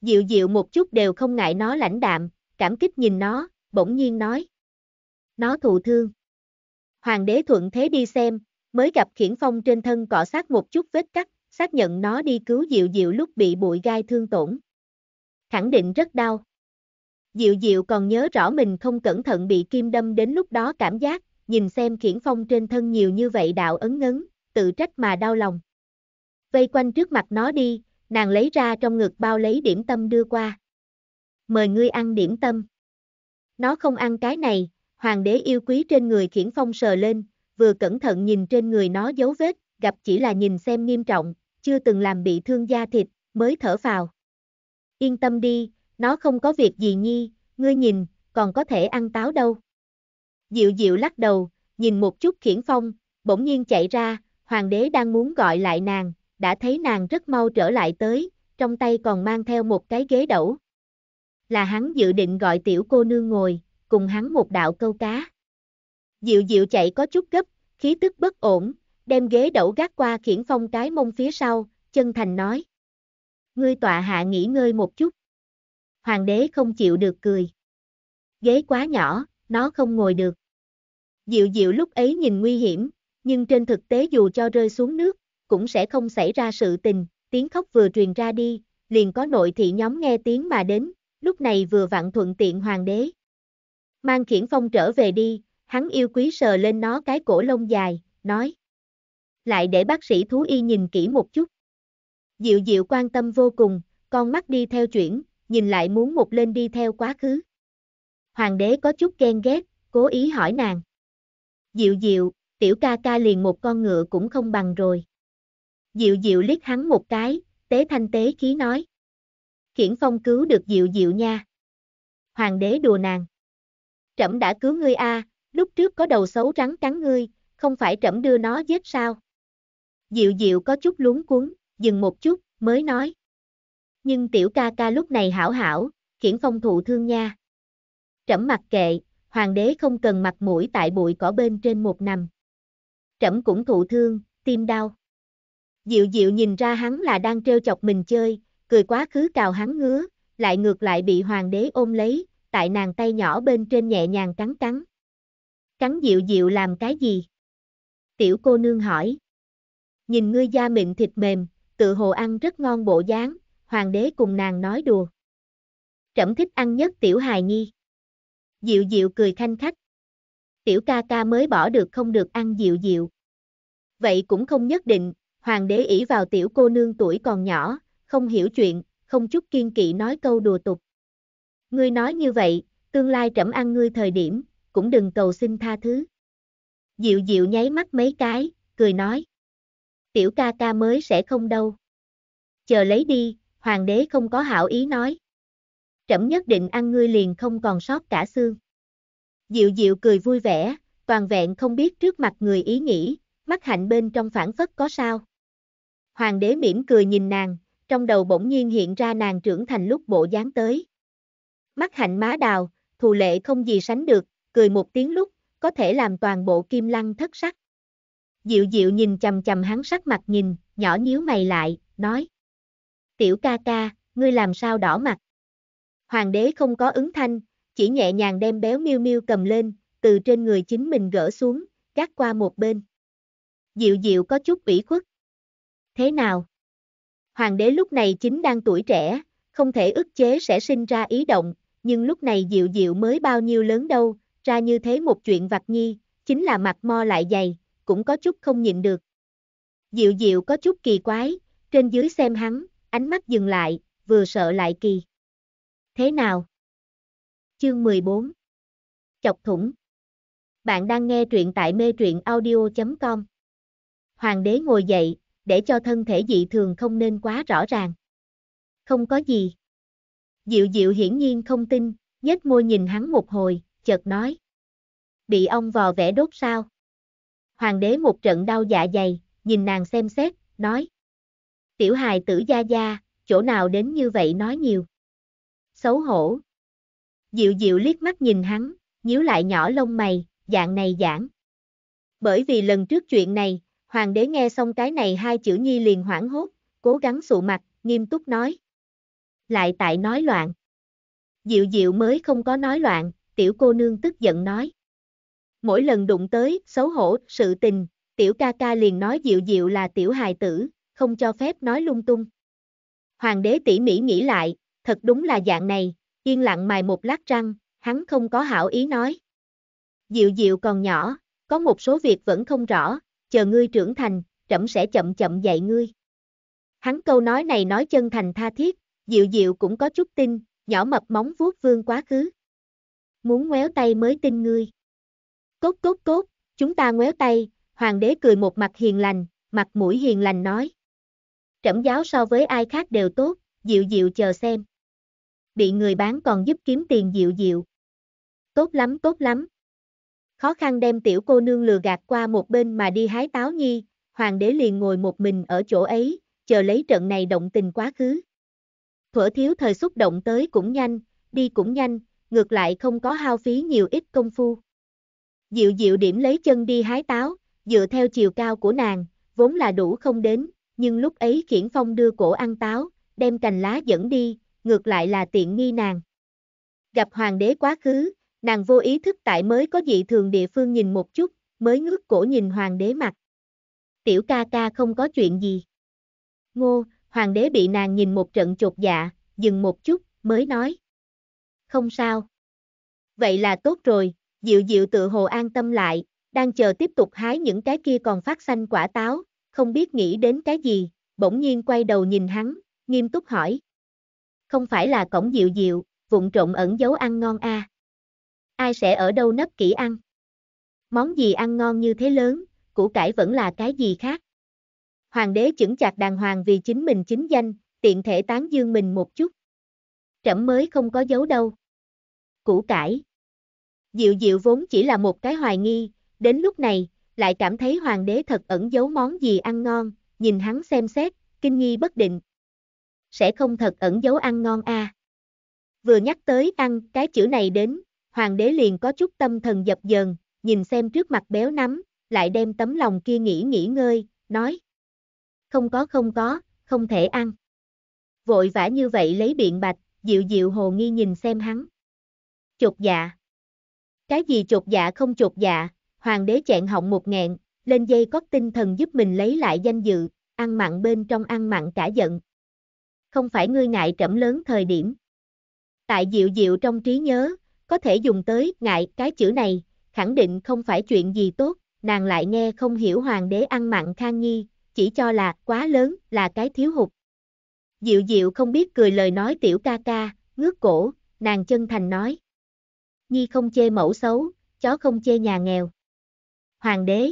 Dịu dịu một chút đều không ngại nó lãnh đạm, cảm kích nhìn nó, bỗng nhiên nói. Nó thụ thương. Hoàng đế thuận thế đi xem, mới gặp khiển phong trên thân cọ sát một chút vết cắt, xác nhận nó đi cứu Diệu Diệu lúc bị bụi gai thương tổn. Khẳng định rất đau. Diệu Diệu còn nhớ rõ mình không cẩn thận bị kim đâm đến lúc đó cảm giác, nhìn xem khiển phong trên thân nhiều như vậy đạo ấn ngấn, tự trách mà đau lòng. Vây quanh trước mặt nó đi, nàng lấy ra trong ngực bao lấy điểm tâm đưa qua. Mời ngươi ăn điểm tâm. Nó không ăn cái này, hoàng đế yêu quý trên người khiển phong sờ lên, vừa cẩn thận nhìn trên người nó dấu vết, gặp chỉ là nhìn xem nghiêm trọng, chưa từng làm bị thương da thịt, mới thở phào. Yên tâm đi, nó không có việc gì nhi, ngươi nhìn, còn có thể ăn táo đâu. Diệu diệu lắc đầu, nhìn một chút khiển phong, bỗng nhiên chạy ra, hoàng đế đang muốn gọi lại nàng, đã thấy nàng rất mau trở lại tới, trong tay còn mang theo một cái ghế đẩu. Là hắn dự định gọi tiểu cô nương ngồi, cùng hắn một đạo câu cá. Diệu diệu chạy có chút gấp, khí tức bất ổn, đem ghế đẩu gác qua khiển phong cái mông phía sau, chân thành nói. Ngươi tọa hạ nghỉ ngơi một chút. Hoàng đế không chịu được cười. Ghế quá nhỏ, nó không ngồi được. Diệu diệu lúc ấy nhìn nguy hiểm, nhưng trên thực tế dù cho rơi xuống nước, cũng sẽ không xảy ra sự tình, tiếng khóc vừa truyền ra đi, liền có nội thị nhóm nghe tiếng mà đến, lúc này vừa vặn thuận tiện hoàng đế. Mang khiển phong trở về đi, hắn yêu quý sờ lên nó cái cổ lông dài, nói. Lại để bác sĩ thú y nhìn kỹ một chút. Diệu diệu quan tâm vô cùng, con mắt đi theo chuyển, nhìn lại muốn một lên đi theo quá khứ. Hoàng đế có chút ghen ghét, cố ý hỏi nàng. Diệu diệu, tiểu ca ca liền một con ngựa cũng không bằng rồi. Diệu diệu liếc hắn một cái, tế thanh tế khí nói. Khiển phong cứu được diệu diệu nha. Hoàng đế đùa nàng. Trẫm đã cứu ngươi a, à, lúc trước có đầu xấu trắng cắn ngươi, không phải trẫm đưa nó giết sao? Diệu diệu có chút luống cuốn, dừng một chút, mới nói. Nhưng tiểu ca ca lúc này hảo hảo, khiển phong thụ thương nha. Trẫm mặc kệ, hoàng đế không cần mặt mũi tại bụi cỏ bên trên một nằm. Trẫm cũng thụ thương, tim đau. Diệu diệu nhìn ra hắn là đang trêu chọc mình chơi, cười quá khứ cào hắn ngứa, lại ngược lại bị hoàng đế ôm lấy, tại nàng tay nhỏ bên trên nhẹ nhàng cắn cắn. Cắn diệu diệu làm cái gì? Tiểu cô nương hỏi. Nhìn ngươi da mịn thịt mềm, tự hồ ăn rất ngon bộ dáng, hoàng đế cùng nàng nói đùa. Trẫm thích ăn nhất tiểu hài nhi. Diệu diệu cười khanh khách. Tiểu ca ca mới bỏ được không được ăn diệu diệu. Vậy cũng không nhất định, hoàng đế ỷ vào tiểu cô nương tuổi còn nhỏ, không hiểu chuyện, không chút kiên kỵ nói câu đùa tục. Ngươi nói như vậy, tương lai trẫm ăn ngươi thời điểm, cũng đừng cầu xin tha thứ. Diệu diệu nháy mắt mấy cái, cười nói. Tiểu ca ca mới sẽ không đâu. Chờ lấy đi, hoàng đế không có hảo ý nói trẫm nhất định ăn ngươi liền không còn sót cả xương. Diệu diệu cười vui vẻ, toàn vẹn không biết trước mặt người ý nghĩ, mắt hạnh bên trong phản phất có sao. Hoàng đế mỉm cười nhìn nàng, trong đầu bỗng nhiên hiện ra nàng trưởng thành lúc bộ dáng tới. Mắt hạnh má đào, thù lệ không gì sánh được, cười một tiếng lúc, có thể làm toàn bộ kim lăng thất sắc. Diệu diệu nhìn chầm chầm hắn sắc mặt nhìn, nhỏ nhíu mày lại, nói. Tiểu ca ca, ngươi làm sao đỏ mặt? Hoàng đế không có ứng thanh, chỉ nhẹ nhàng đem béo miêu miêu cầm lên, từ trên người chính mình gỡ xuống, gác qua một bên. Diệu diệu có chút ủy khuất. Thế nào? Hoàng đế lúc này chính đang tuổi trẻ, không thể ức chế sẽ sinh ra ý động, nhưng lúc này diệu diệu mới bao nhiêu lớn đâu, ra như thế một chuyện vặt nhi, chính là mặt mo lại dày, cũng có chút không nhịn được. Diệu diệu có chút kỳ quái, trên dưới xem hắn, ánh mắt dừng lại, vừa sợ lại kỳ thế nào? Chương 14 Chọc thủng Bạn đang nghe truyện tại mê truyện audio.com Hoàng đế ngồi dậy, để cho thân thể dị thường không nên quá rõ ràng. Không có gì. Diệu diệu hiển nhiên không tin, nhếch môi nhìn hắn một hồi, chợt nói. Bị ong vò vẽ đốt sao? Hoàng đế một trận đau dạ dày, nhìn nàng xem xét, nói. Tiểu hài tử gia gia, chỗ nào đến như vậy nói nhiều xấu hổ. Diệu diệu liếc mắt nhìn hắn, nhíu lại nhỏ lông mày, dạng này giảng. Bởi vì lần trước chuyện này, hoàng đế nghe xong cái này hai chữ nhi liền hoảng hốt, cố gắng sụ mặt, nghiêm túc nói. Lại tại nói loạn. Diệu diệu mới không có nói loạn, tiểu cô nương tức giận nói. Mỗi lần đụng tới, xấu hổ, sự tình, tiểu ca ca liền nói diệu diệu là tiểu hài tử, không cho phép nói lung tung. Hoàng đế tỉ mỉ nghĩ lại, thật đúng là dạng này, yên lặng mài một lát răng, hắn không có hảo ý nói. Diệu diệu còn nhỏ, có một số việc vẫn không rõ, chờ ngươi trưởng thành, trẫm sẽ chậm chậm dạy ngươi. Hắn câu nói này nói chân thành tha thiết, diệu diệu cũng có chút tin, nhỏ mập móng vuốt vương quá khứ. Muốn ngoéo tay mới tin ngươi. Cốt cốt cốt, chúng ta ngoéo tay, hoàng đế cười một mặt hiền lành, mặt mũi hiền lành nói. Trẫm giáo so với ai khác đều tốt, diệu diệu chờ xem bị người bán còn giúp kiếm tiền dịu dịu. Tốt lắm tốt lắm. Khó khăn đem tiểu cô nương lừa gạt qua một bên mà đi hái táo nhi, hoàng đế liền ngồi một mình ở chỗ ấy, chờ lấy trận này động tình quá khứ. Thuở thiếu thời xúc động tới cũng nhanh, đi cũng nhanh, ngược lại không có hao phí nhiều ít công phu. Dịu dịu điểm lấy chân đi hái táo, dựa theo chiều cao của nàng, vốn là đủ không đến, nhưng lúc ấy khiển phong đưa cổ ăn táo, đem cành lá dẫn đi, ngược lại là tiện nghi nàng. Gặp hoàng đế quá khứ, nàng vô ý thức tại mới có dị thường địa phương nhìn một chút, mới ngước cổ nhìn hoàng đế mặt. Tiểu ca ca không có chuyện gì. Ngô, hoàng đế bị nàng nhìn một trận chột dạ, dừng một chút, mới nói. Không sao. Vậy là tốt rồi, dịu dịu tự hồ an tâm lại, đang chờ tiếp tục hái những cái kia còn phát xanh quả táo, không biết nghĩ đến cái gì, bỗng nhiên quay đầu nhìn hắn, nghiêm túc hỏi không phải là cổng dịu dịu, vụn trộn ẩn giấu ăn ngon a. À. Ai sẽ ở đâu nấp kỹ ăn? Món gì ăn ngon như thế lớn, củ cải vẫn là cái gì khác? Hoàng đế chững chạc đàng hoàng vì chính mình chính danh, tiện thể tán dương mình một chút. Trẫm mới không có dấu đâu. Củ cải. Diệu diệu vốn chỉ là một cái hoài nghi, đến lúc này, lại cảm thấy hoàng đế thật ẩn giấu món gì ăn ngon, nhìn hắn xem xét, kinh nghi bất định, sẽ không thật ẩn giấu ăn ngon a. À. Vừa nhắc tới ăn, cái chữ này đến, hoàng đế liền có chút tâm thần dập dờn, nhìn xem trước mặt béo nắm, lại đem tấm lòng kia nghỉ nghỉ ngơi, nói. Không có không có, không thể ăn. Vội vã như vậy lấy biện bạch, dịu dịu hồ nghi nhìn xem hắn. Chột dạ. Cái gì chột dạ không chột dạ, hoàng đế chẹn họng một nghẹn, lên dây có tinh thần giúp mình lấy lại danh dự, ăn mặn bên trong ăn mặn cả giận, không phải ngươi ngại trẫm lớn thời điểm. Tại Diệu Diệu trong trí nhớ, có thể dùng tới ngại cái chữ này, khẳng định không phải chuyện gì tốt, nàng lại nghe không hiểu hoàng đế ăn mặn khang nhi, chỉ cho là quá lớn là cái thiếu hụt. Diệu Diệu không biết cười lời nói tiểu ca ca, ngước cổ, nàng chân thành nói. Nhi không chê mẫu xấu, chó không chê nhà nghèo. Hoàng đế.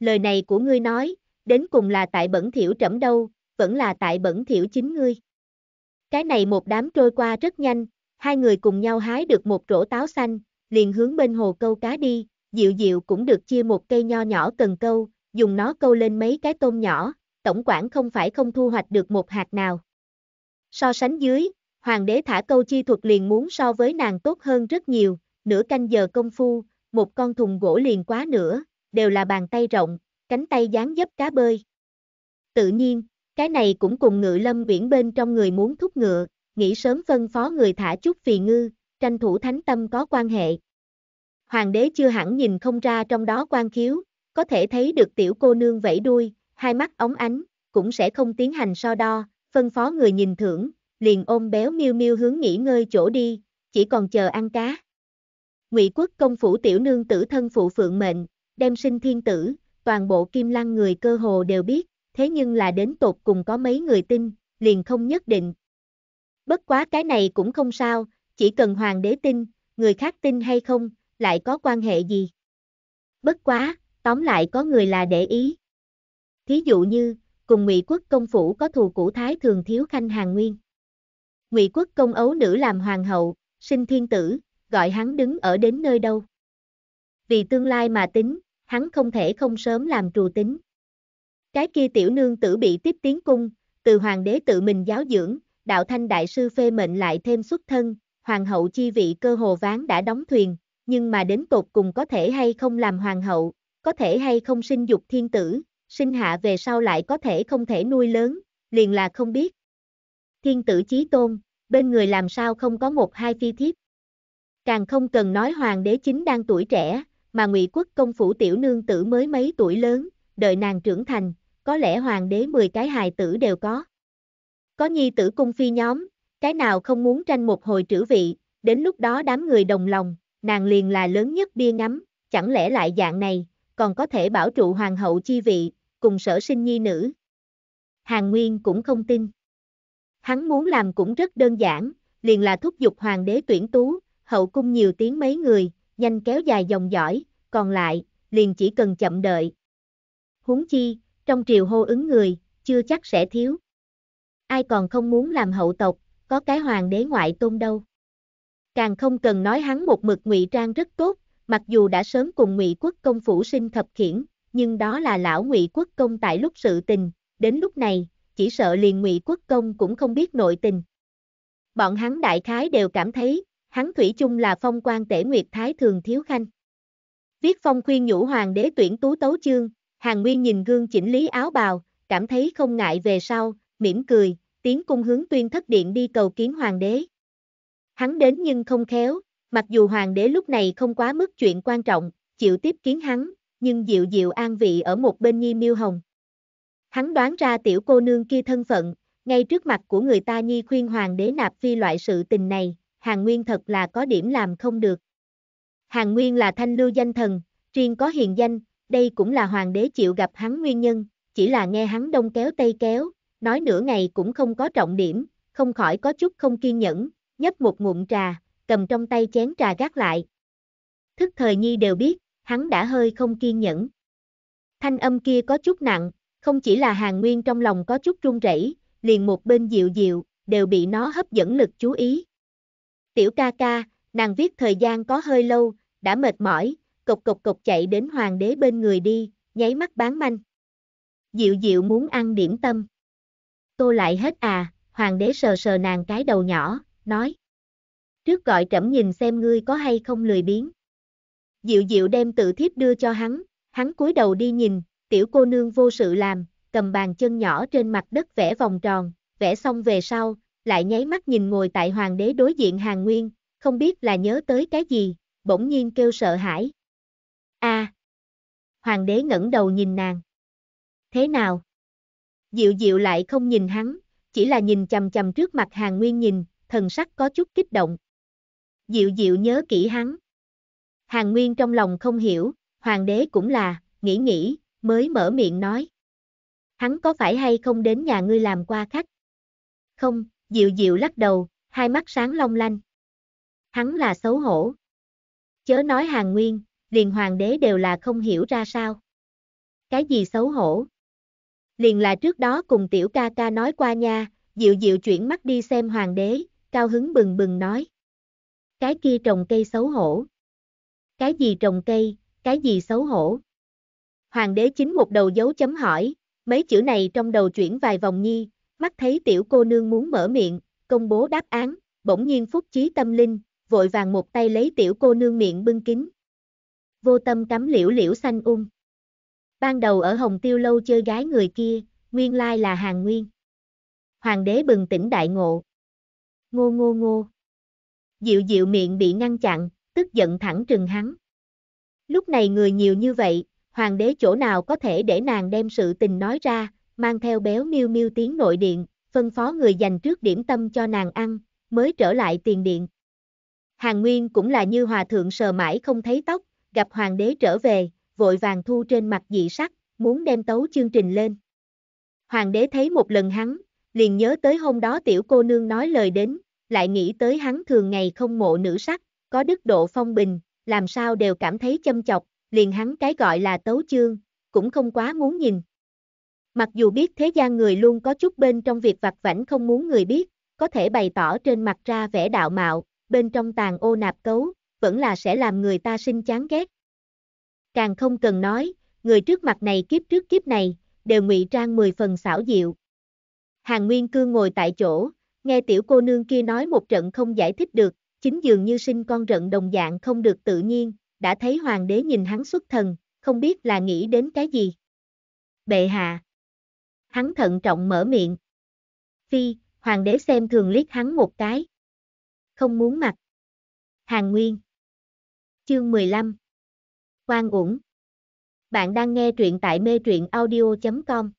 Lời này của ngươi nói, đến cùng là tại bẩn thiểu trẫm đâu, vẫn là tại bẩn thiểu chính ngươi. Cái này một đám trôi qua rất nhanh, hai người cùng nhau hái được một rổ táo xanh, liền hướng bên hồ câu cá đi, Diệu Diệu cũng được chia một cây nho nhỏ cần câu, dùng nó câu lên mấy cái tôm nhỏ, tổng quản không phải không thu hoạch được một hạt nào. So sánh dưới, hoàng đế thả câu chi thuật liền muốn so với nàng tốt hơn rất nhiều, nửa canh giờ công phu, một con thùng gỗ liền quá nửa, đều là bàn tay rộng, cánh tay dáng dấp cá bơi. Tự nhiên, cái này cũng cùng ngự lâm uyển bên trong người muốn thúc ngựa, nghĩ sớm phân phó người thả chút phì ngư, tranh thủ thánh tâm có quan hệ. Hoàng đế chưa hẳn nhìn không ra trong đó quan khiếu, có thể thấy được tiểu cô nương vẫy đuôi, hai mắt ống ánh, cũng sẽ không tiến hành so đo, phân phó người nhìn thưởng, liền ôm béo miêu miêu hướng nghỉ ngơi chỗ đi, chỉ còn chờ ăn cá. Ngụy quốc công phủ tiểu nương tử thân phụ phượng mệnh, đem sinh thiên tử, toàn bộ kim lăng người cơ hồ đều biết, thế nhưng là đến tột cùng có mấy người tin, liền không nhất định. Bất quá cái này cũng không sao, chỉ cần hoàng đế tin, người khác tin hay không, lại có quan hệ gì. Bất quá, tóm lại có người là để ý. Thí dụ như, cùng Ngụy Quốc công phủ có thù cũ thái thường thiếu khanh hàng nguyên. Ngụy Quốc công ấu nữ làm hoàng hậu, sinh thiên tử, gọi hắn đứng ở đến nơi đâu. Vì tương lai mà tính, hắn không thể không sớm làm trù tính. Cái kia tiểu nương tử bị tiếp tiến cung, từ hoàng đế tự mình giáo dưỡng, đạo thanh đại sư phê mệnh lại thêm xuất thân, hoàng hậu chi vị cơ hồ ván đã đóng thuyền, nhưng mà đến tột cùng có thể hay không làm hoàng hậu, có thể hay không sinh dục thiên tử, sinh hạ về sau lại có thể không thể nuôi lớn, liền là không biết. Thiên tử chí tôn, bên người làm sao không có một hai phi thiếp. Càng không cần nói hoàng đế chính đang tuổi trẻ, mà ngụy quốc công phủ tiểu nương tử mới mấy tuổi lớn, đợi nàng trưởng thành, có lẽ hoàng đế 10 cái hài tử đều có. Có nhi tử cung phi nhóm, cái nào không muốn tranh một hồi trữ vị, đến lúc đó đám người đồng lòng, nàng liền là lớn nhất bia ngắm, chẳng lẽ lại dạng này, còn có thể bảo trụ hoàng hậu chi vị, cùng sở sinh nhi nữ. Hàng Nguyên cũng không tin. Hắn muốn làm cũng rất đơn giản, liền là thúc giục hoàng đế tuyển tú, hậu cung nhiều tiếng mấy người, nhanh kéo dài dòng dõi, còn lại, liền chỉ cần chậm đợi. Huống chi, trong triều hô ứng người, chưa chắc sẽ thiếu. Ai còn không muốn làm hậu tộc, có cái hoàng đế ngoại tôn đâu. Càng không cần nói hắn một mực ngụy trang rất tốt, mặc dù đã sớm cùng ngụy quốc công phủ sinh thập khiển, nhưng đó là lão ngụy quốc công tại lúc sự tình, đến lúc này, chỉ sợ liền ngụy quốc công cũng không biết nội tình. Bọn hắn đại khái đều cảm thấy, hắn thủy chung là phong quan tể nguyệt thái thường thiếu khanh. Viết phong khuyên nhũ hoàng đế tuyển tú tấu chương, Hàng Nguyên nhìn gương chỉnh lý áo bào, cảm thấy không ngại về sau, mỉm cười, tiến cung hướng tuyên thất điện đi cầu kiến hoàng đế. Hắn đến nhưng không khéo, mặc dù hoàng đế lúc này không quá mức chuyện quan trọng, chịu tiếp kiến hắn, nhưng dịu dịu an vị ở một bên nhi miêu hồng. Hắn đoán ra tiểu cô nương kia thân phận, ngay trước mặt của người ta nhi khuyên hoàng đế nạp phi loại sự tình này, hàng nguyên thật là có điểm làm không được. Hàng nguyên là thanh lưu danh thần, riêng có hiền danh, đây cũng là hoàng đế chịu gặp hắn nguyên nhân, chỉ là nghe hắn đông kéo tây kéo, nói nửa ngày cũng không có trọng điểm, không khỏi có chút không kiên nhẫn, nhấp một ngụm trà, cầm trong tay chén trà gác lại. Thức thời nhi đều biết, hắn đã hơi không kiên nhẫn. Thanh âm kia có chút nặng, không chỉ là hàng nguyên trong lòng có chút run rẩy, liền một bên dịu dịu, đều bị nó hấp dẫn lực chú ý. Tiểu ca ca, nàng viết thời gian có hơi lâu, đã mệt mỏi, cộc cộc cộc chạy đến hoàng đế bên người đi, nháy mắt bán manh. diệu diệu muốn ăn điểm tâm. Tô lại hết à, hoàng đế sờ sờ nàng cái đầu nhỏ, nói. Trước gọi trẫm nhìn xem ngươi có hay không lười biếng. diệu diệu đem tự thiếp đưa cho hắn, hắn cúi đầu đi nhìn, tiểu cô nương vô sự làm, cầm bàn chân nhỏ trên mặt đất vẽ vòng tròn, vẽ xong về sau, lại nháy mắt nhìn ngồi tại hoàng đế đối diện hàng nguyên, không biết là nhớ tới cái gì, bỗng nhiên kêu sợ hãi, a à. Hoàng đế ngẩng đầu nhìn nàng. Thế nào? Diệu diệu lại không nhìn hắn, chỉ là nhìn chầm chầm trước mặt hàng nguyên nhìn, thần sắc có chút kích động. Diệu diệu nhớ kỹ hắn. Hàng nguyên trong lòng không hiểu, hoàng đế cũng là, nghĩ nghĩ, mới mở miệng nói. Hắn có phải hay không đến nhà ngươi làm qua khách? Không, diệu diệu lắc đầu, hai mắt sáng long lanh. Hắn là xấu hổ. Chớ nói hàng nguyên, liền hoàng đế đều là không hiểu ra sao. Cái gì xấu hổ? Liền là trước đó cùng tiểu ca ca nói qua nha, dịu dịu chuyển mắt đi xem hoàng đế, cao hứng bừng bừng nói. Cái kia trồng cây xấu hổ. Cái gì trồng cây, cái gì xấu hổ? Hoàng đế chính một đầu dấu chấm hỏi, mấy chữ này trong đầu chuyển vài vòng nhi, mắt thấy tiểu cô nương muốn mở miệng, công bố đáp án, bỗng nhiên phúc chí tâm linh, vội vàng một tay lấy tiểu cô nương miệng bưng kính vô tâm cắm liễu liễu xanh ung. Um. Ban đầu ở Hồng Tiêu Lâu chơi gái người kia, nguyên lai là Hàng Nguyên. Hoàng đế bừng tỉnh đại ngộ. Ngô ngô ngô. Dịu dịu miệng bị ngăn chặn, tức giận thẳng trừng hắn. Lúc này người nhiều như vậy, hoàng đế chỗ nào có thể để nàng đem sự tình nói ra, mang theo béo miêu miêu tiếng nội điện, phân phó người dành trước điểm tâm cho nàng ăn, mới trở lại tiền điện. Hàng Nguyên cũng là như hòa thượng sờ mãi không thấy tóc, gặp hoàng đế trở về, vội vàng thu trên mặt dị sắc, muốn đem tấu chương trình lên. Hoàng đế thấy một lần hắn, liền nhớ tới hôm đó tiểu cô nương nói lời đến, lại nghĩ tới hắn thường ngày không mộ nữ sắc, có đức độ phong bình, làm sao đều cảm thấy châm chọc, liền hắn cái gọi là tấu chương, cũng không quá muốn nhìn. Mặc dù biết thế gian người luôn có chút bên trong việc vặt vảnh không muốn người biết, có thể bày tỏ trên mặt ra vẻ đạo mạo, bên trong tàn ô nạp cấu, vẫn là sẽ làm người ta sinh chán ghét. Càng không cần nói, người trước mặt này kiếp trước kiếp này, đều ngụy trang mười phần xảo diệu. Hàng Nguyên Cương ngồi tại chỗ, nghe tiểu cô nương kia nói một trận không giải thích được, chính dường như sinh con rận đồng dạng không được tự nhiên, đã thấy hoàng đế nhìn hắn xuất thần, không biết là nghĩ đến cái gì. Bệ hạ. Hắn thận trọng mở miệng. Phi, hoàng đế xem thường liếc hắn một cái. Không muốn mặt. Hàng Nguyên. Chương 15 Quang uổng Bạn đang nghe truyện tại mê truyện audio.com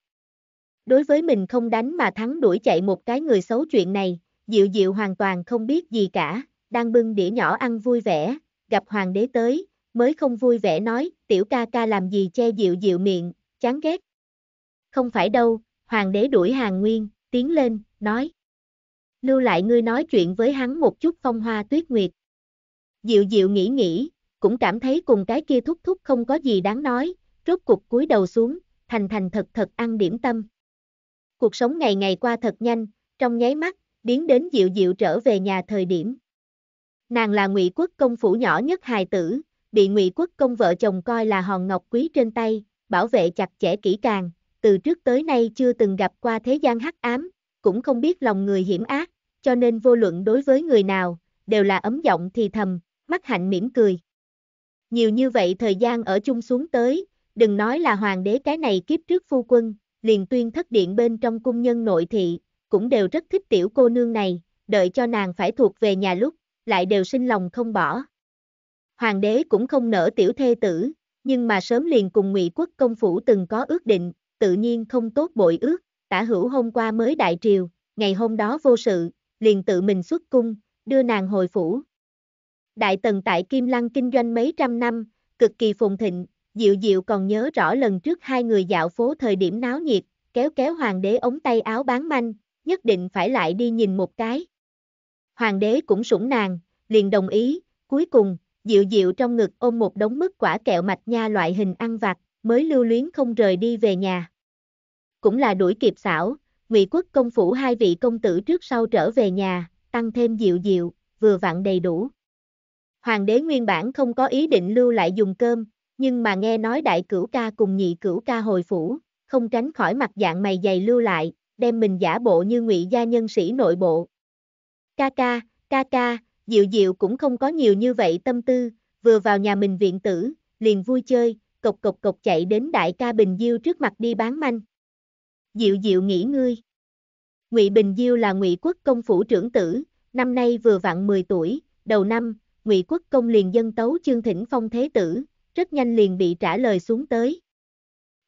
Đối với mình không đánh mà thắng đuổi chạy một cái người xấu chuyện này, Diệu Diệu hoàn toàn không biết gì cả, đang bưng đĩa nhỏ ăn vui vẻ, gặp hoàng đế tới, mới không vui vẻ nói, tiểu ca ca làm gì che Diệu Diệu miệng, chán ghét. Không phải đâu, hoàng đế đuổi hàng nguyên, tiến lên, nói. Lưu lại ngươi nói chuyện với hắn một chút phong hoa tuyết nguyệt. Diệu Diệu nghĩ nghĩ, cũng cảm thấy cùng cái kia thúc thúc không có gì đáng nói, rốt cục cúi đầu xuống, thành thành thật thật ăn điểm tâm. Cuộc sống ngày ngày qua thật nhanh, trong nháy mắt, biến đến dịu dịu trở về nhà thời điểm. Nàng là ngụy quốc công phủ nhỏ nhất hài tử, bị ngụy quốc công vợ chồng coi là hòn ngọc quý trên tay, bảo vệ chặt chẽ kỹ càng, từ trước tới nay chưa từng gặp qua thế gian hắc ám, cũng không biết lòng người hiểm ác, cho nên vô luận đối với người nào, đều là ấm giọng thì thầm, mắt hạnh mỉm cười. Nhiều như vậy thời gian ở chung xuống tới, đừng nói là hoàng đế cái này kiếp trước phu quân, liền tuyên thất điện bên trong cung nhân nội thị, cũng đều rất thích tiểu cô nương này, đợi cho nàng phải thuộc về nhà lúc, lại đều sinh lòng không bỏ. Hoàng đế cũng không nỡ tiểu thê tử, nhưng mà sớm liền cùng ngụy quốc công phủ từng có ước định, tự nhiên không tốt bội ước, tả hữu hôm qua mới đại triều, ngày hôm đó vô sự, liền tự mình xuất cung, đưa nàng hồi phủ, Đại Tần tại Kim Lăng kinh doanh mấy trăm năm, cực kỳ phồn thịnh, Diệu Diệu còn nhớ rõ lần trước hai người dạo phố thời điểm náo nhiệt, kéo kéo hoàng đế ống tay áo bán manh, nhất định phải lại đi nhìn một cái. Hoàng đế cũng sủng nàng, liền đồng ý, cuối cùng, Diệu Diệu trong ngực ôm một đống mứt quả kẹo mạch nha loại hình ăn vặt, mới lưu luyến không rời đi về nhà. Cũng là đuổi kịp xảo, Ngụy Quốc công phủ hai vị công tử trước sau trở về nhà, tăng thêm Diệu Diệu, vừa vặn đầy đủ hoàng đế nguyên bản không có ý định lưu lại dùng cơm, nhưng mà nghe nói đại cửu ca cùng nhị cửu ca hồi phủ, không tránh khỏi mặt dạng mày dày lưu lại, đem mình giả bộ như ngụy gia nhân sĩ nội bộ. Ca ca, ca ca, Diệu Diệu cũng không có nhiều như vậy tâm tư, vừa vào nhà mình viện tử, liền vui chơi, cộc cộc cộc chạy đến đại ca Bình Diêu trước mặt đi bán manh. Diệu Diệu nghỉ ngươi. Ngụy Bình Diêu là Ngụy Quốc công phủ trưởng tử, năm nay vừa vặn 10 tuổi, đầu năm, Ngụy Quốc Công liền dân tấu chương thỉnh phong thế tử, rất nhanh liền bị trả lời xuống tới.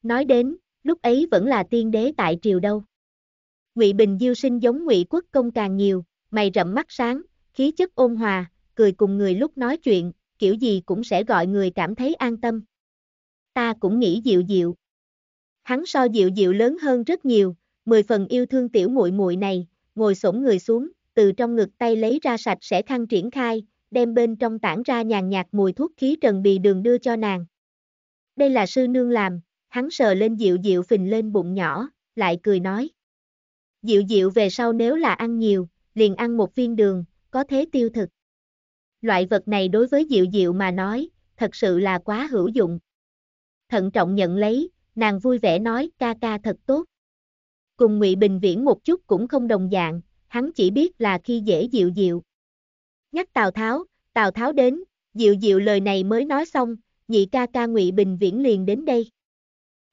Nói đến, lúc ấy vẫn là tiên đế tại triều đâu. Ngụy Bình Diêu sinh giống Ngụy Quốc Công càng nhiều, mày rậm mắt sáng, khí chất ôn hòa, cười cùng người lúc nói chuyện, kiểu gì cũng sẽ gọi người cảm thấy an tâm. Ta cũng nghĩ Diệu Diệu. Hắn so Diệu Diệu lớn hơn rất nhiều, mười phần yêu thương tiểu muội muội này, ngồi xổm người xuống, từ trong ngực tay lấy ra sạch sẽ khăn triển khai, đem bên trong tản ra nhàn nhạt mùi thuốc khí trần bì đường đưa cho nàng. Đây là sư nương làm, hắn sờ lên dịu dịu phình lên bụng nhỏ, lại cười nói. Dịu dịu về sau nếu là ăn nhiều, liền ăn một viên đường, có thế tiêu thực. Loại vật này đối với dịu dịu mà nói, thật sự là quá hữu dụng. Thận trọng nhận lấy, nàng vui vẻ nói ca ca thật tốt. Cùng Ngụy Bình Viễn một chút cũng không đồng dạng, hắn chỉ biết là khi dễ dịu dịu. Nhắc Tào Tháo, Tào Tháo đến, Diệu Diệu lời này mới nói xong, nhị ca ca Ngụy Bình Viễn liền đến đây.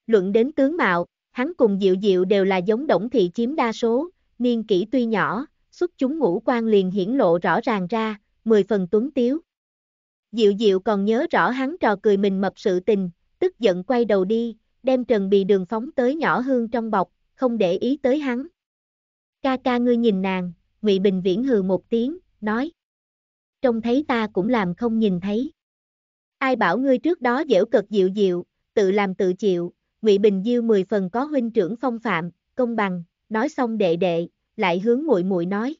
Luận đến tướng mạo, hắn cùng Diệu Diệu đều là giống Đổng Thị chiếm đa số, niên kỷ tuy nhỏ, xuất chúng ngũ quan liền hiển lộ rõ ràng ra, mười phần tuấn tiếu. Diệu Diệu còn nhớ rõ hắn trò cười mình mập sự tình, tức giận quay đầu đi, đem Trần Bì Đường phóng tới nhỏ hương trong bọc, không để ý tới hắn. Ca ca ngươi nhìn nàng, Ngụy Bình Viễn hừ một tiếng, nói trông thấy ta cũng làm không nhìn thấy. Ai bảo ngươi trước đó dễu cực dịu dịu, tự làm tự chịu, Ngụy Bình Diêu mười phần có huynh trưởng phong phạm, công bằng, nói xong đệ đệ, lại hướng muội muội nói.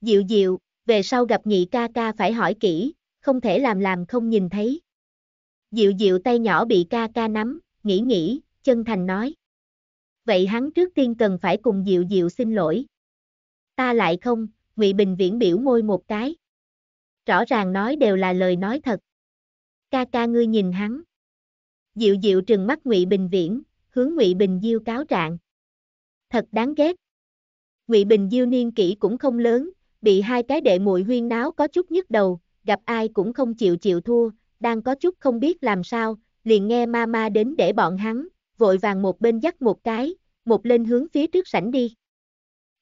Dịu dịu, về sau gặp nhị ca ca phải hỏi kỹ, không thể làm làm không nhìn thấy. Dịu dịu tay nhỏ bị ca ca nắm, nghĩ nghĩ, chân thành nói. Vậy hắn trước tiên cần phải cùng dịu dịu xin lỗi. Ta lại không, Ngụy Bình Viễn biểu môi một cái rõ ràng nói đều là lời nói thật. Ca ca ngươi nhìn hắn. Dịu dịu trừng mắt Ngụy Bình Viễn, hướng Ngụy Bình Diêu cáo trạng. Thật đáng ghét. Ngụy Bình Diêu niên kỷ cũng không lớn, bị hai cái đệ muội huyên náo có chút nhức đầu, gặp ai cũng không chịu chịu thua, đang có chút không biết làm sao, liền nghe Mama đến để bọn hắn, vội vàng một bên dắt một cái, một lên hướng phía trước sảnh đi.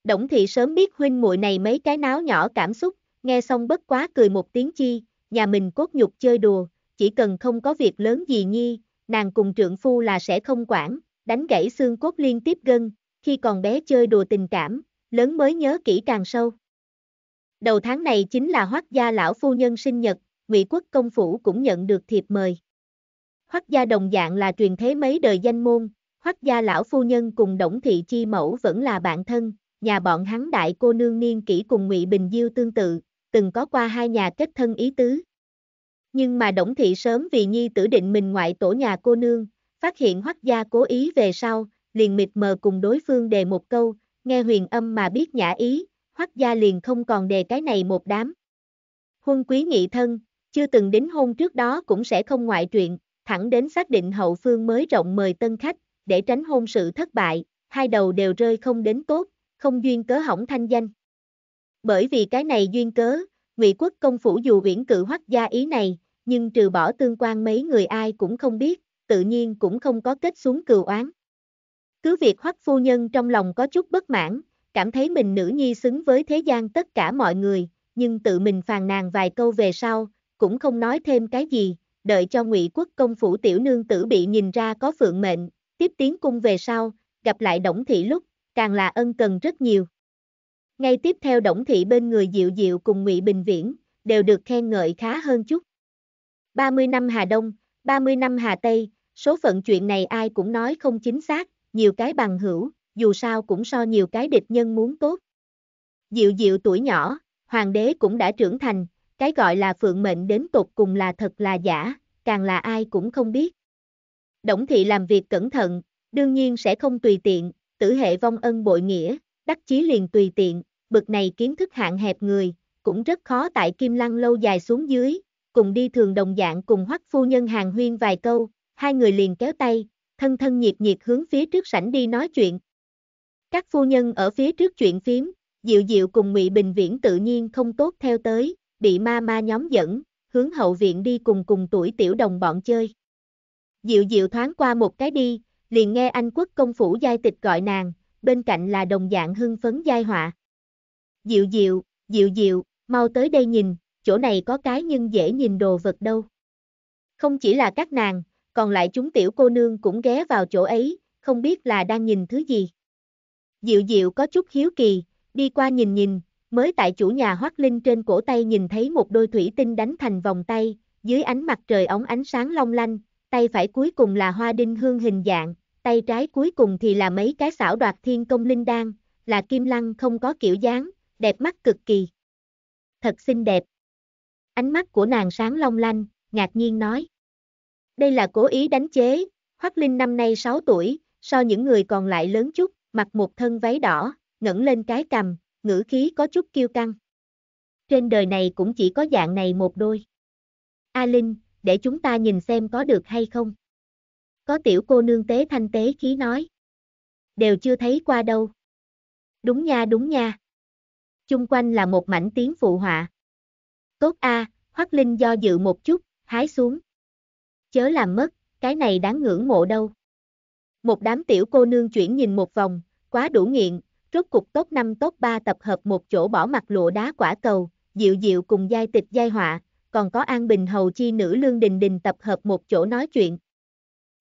Đổng thị sớm biết huynh muội này mấy cái náo nhỏ cảm xúc, nghe xong bất quá cười một tiếng chi, nhà mình cốt nhục chơi đùa, chỉ cần không có việc lớn gì nhi, nàng cùng trượng phu là sẽ không quản, đánh gãy xương cốt liên tiếp gân, khi còn bé chơi đùa tình cảm, lớn mới nhớ kỹ càng sâu. Đầu tháng này chính là hoắc gia lão phu nhân sinh nhật, ngụy quốc công phủ cũng nhận được thiệp mời. Hoắc gia đồng dạng là truyền thế mấy đời danh môn, Hoắc gia lão phu nhân cùng Đổng thị chi mẫu vẫn là bạn thân, nhà bọn hắn đại cô nương niên kỹ cùng Ngụy Bình Diêu tương tự, từng có qua hai nhà kết thân ý tứ. Nhưng mà Đổng Thị sớm vì nhi tử định mình ngoại tổ nhà cô nương, phát hiện hoắc gia cố ý về sau, liền mịt mờ cùng đối phương đề một câu, nghe huyền âm mà biết nhã ý, hoắc gia liền không còn đề cái này một đám. Huân quý nghị thân, chưa từng đến hôn trước đó cũng sẽ không ngoại truyện, thẳng đến xác định hậu phương mới rộng mời tân khách, để tránh hôn sự thất bại, hai đầu đều rơi không đến tốt, không duyên cớ hỏng thanh danh. Bởi vì cái này duyên cớ, Ngụy quốc công phủ dù uyển cự hoắc gia ý này, nhưng trừ bỏ tương quan mấy người ai cũng không biết, tự nhiên cũng không có kết xuống cừu oán. Cứ việc hoắc phu nhân trong lòng có chút bất mãn, cảm thấy mình nữ nhi xứng với thế gian tất cả mọi người, nhưng tự mình phàn nàn vài câu về sau, cũng không nói thêm cái gì, đợi cho ngụy quốc công phủ tiểu nương tử bị nhìn ra có phượng mệnh, tiếp tiến cung về sau, gặp lại Đổng Thị lúc, càng là ân cần rất nhiều. Ngay tiếp theo Đổng Thị bên người Diệu Diệu cùng Ngụy Bình Viễn, đều được khen ngợi khá hơn chút. 30 năm Hà Đông, 30 năm Hà Tây, số phận chuyện này ai cũng nói không chính xác, nhiều cái bằng hữu, dù sao cũng so nhiều cái địch nhân muốn tốt. Diệu Diệu tuổi nhỏ, hoàng đế cũng đã trưởng thành, cái gọi là phượng mệnh đến tột cùng là thật là giả, càng là ai cũng không biết. Đổng thị làm việc cẩn thận, đương nhiên sẽ không tùy tiện, tử hệ vong ân bội nghĩa, đắc chí liền tùy tiện, bực này kiến thức hạn hẹp người, cũng rất khó tại Kim Lăng lâu dài xuống dưới, cùng đi thường đồng dạng cùng hoắc phu nhân hàng huyên vài câu, hai người liền kéo tay, thân thân nhiệt nhiệt hướng phía trước sảnh đi nói chuyện. Các phu nhân ở phía trước chuyện phím, Diệu Diệu cùng Ngụy Bình Viễn tự nhiên không tốt theo tới, bị ma ma nhóm dẫn, hướng hậu viện đi cùng cùng tuổi tiểu đồng bọn chơi. Diệu Diệu thoáng qua một cái đi, liền nghe anh quốc công phủ giai tịch gọi nàng, bên cạnh là đồng dạng hưng phấn giai họa. Diệu diệu, diệu diệu, mau tới đây nhìn, chỗ này có cái nhưng dễ nhìn đồ vật đâu. Không chỉ là các nàng, còn lại chúng tiểu cô nương cũng ghé vào chỗ ấy, không biết là đang nhìn thứ gì. Diệu diệu có chút hiếu kỳ, đi qua nhìn nhìn, mới tại chủ nhà Hoắc Linh trên cổ tay nhìn thấy một đôi thủy tinh đánh thành vòng tay, dưới ánh mặt trời ống ánh sáng long lanh, tay phải cuối cùng là hoa đinh hương hình dạng, tay trái cuối cùng thì là mấy cái xảo đoạt thiên công linh đan, là kim lăng không có kiểu dáng, đẹp mắt cực kỳ. Thật xinh đẹp. Ánh mắt của nàng sáng long lanh, ngạc nhiên nói. Đây là cố ý đánh chế, Hoắc Linh năm nay 6 tuổi, so những người còn lại lớn chút, mặc một thân váy đỏ, ngẩng lên cái cằm, ngữ khí có chút kiêu căng. Trên đời này cũng chỉ có dạng này một đôi. A Linh, để chúng ta nhìn xem có được hay không. Có tiểu cô nương tế thanh tế khí nói. Đều chưa thấy qua đâu. Đúng nha đúng nha chung quanh là một mảnh tiếng phụ họa. Tốt a, à, Hoắc Linh do dự một chút, hái xuống. Chớ làm mất, cái này đáng ngưỡng mộ đâu. Một đám tiểu cô nương chuyển nhìn một vòng, quá đủ nghiện, rốt cục tốt 5 tốt 3 tập hợp một chỗ bỏ mặt lụa đá quả cầu, dịu dịu cùng giai tịch giai họa, còn có An Bình Hầu chi nữ Lương Đình Đình tập hợp một chỗ nói chuyện.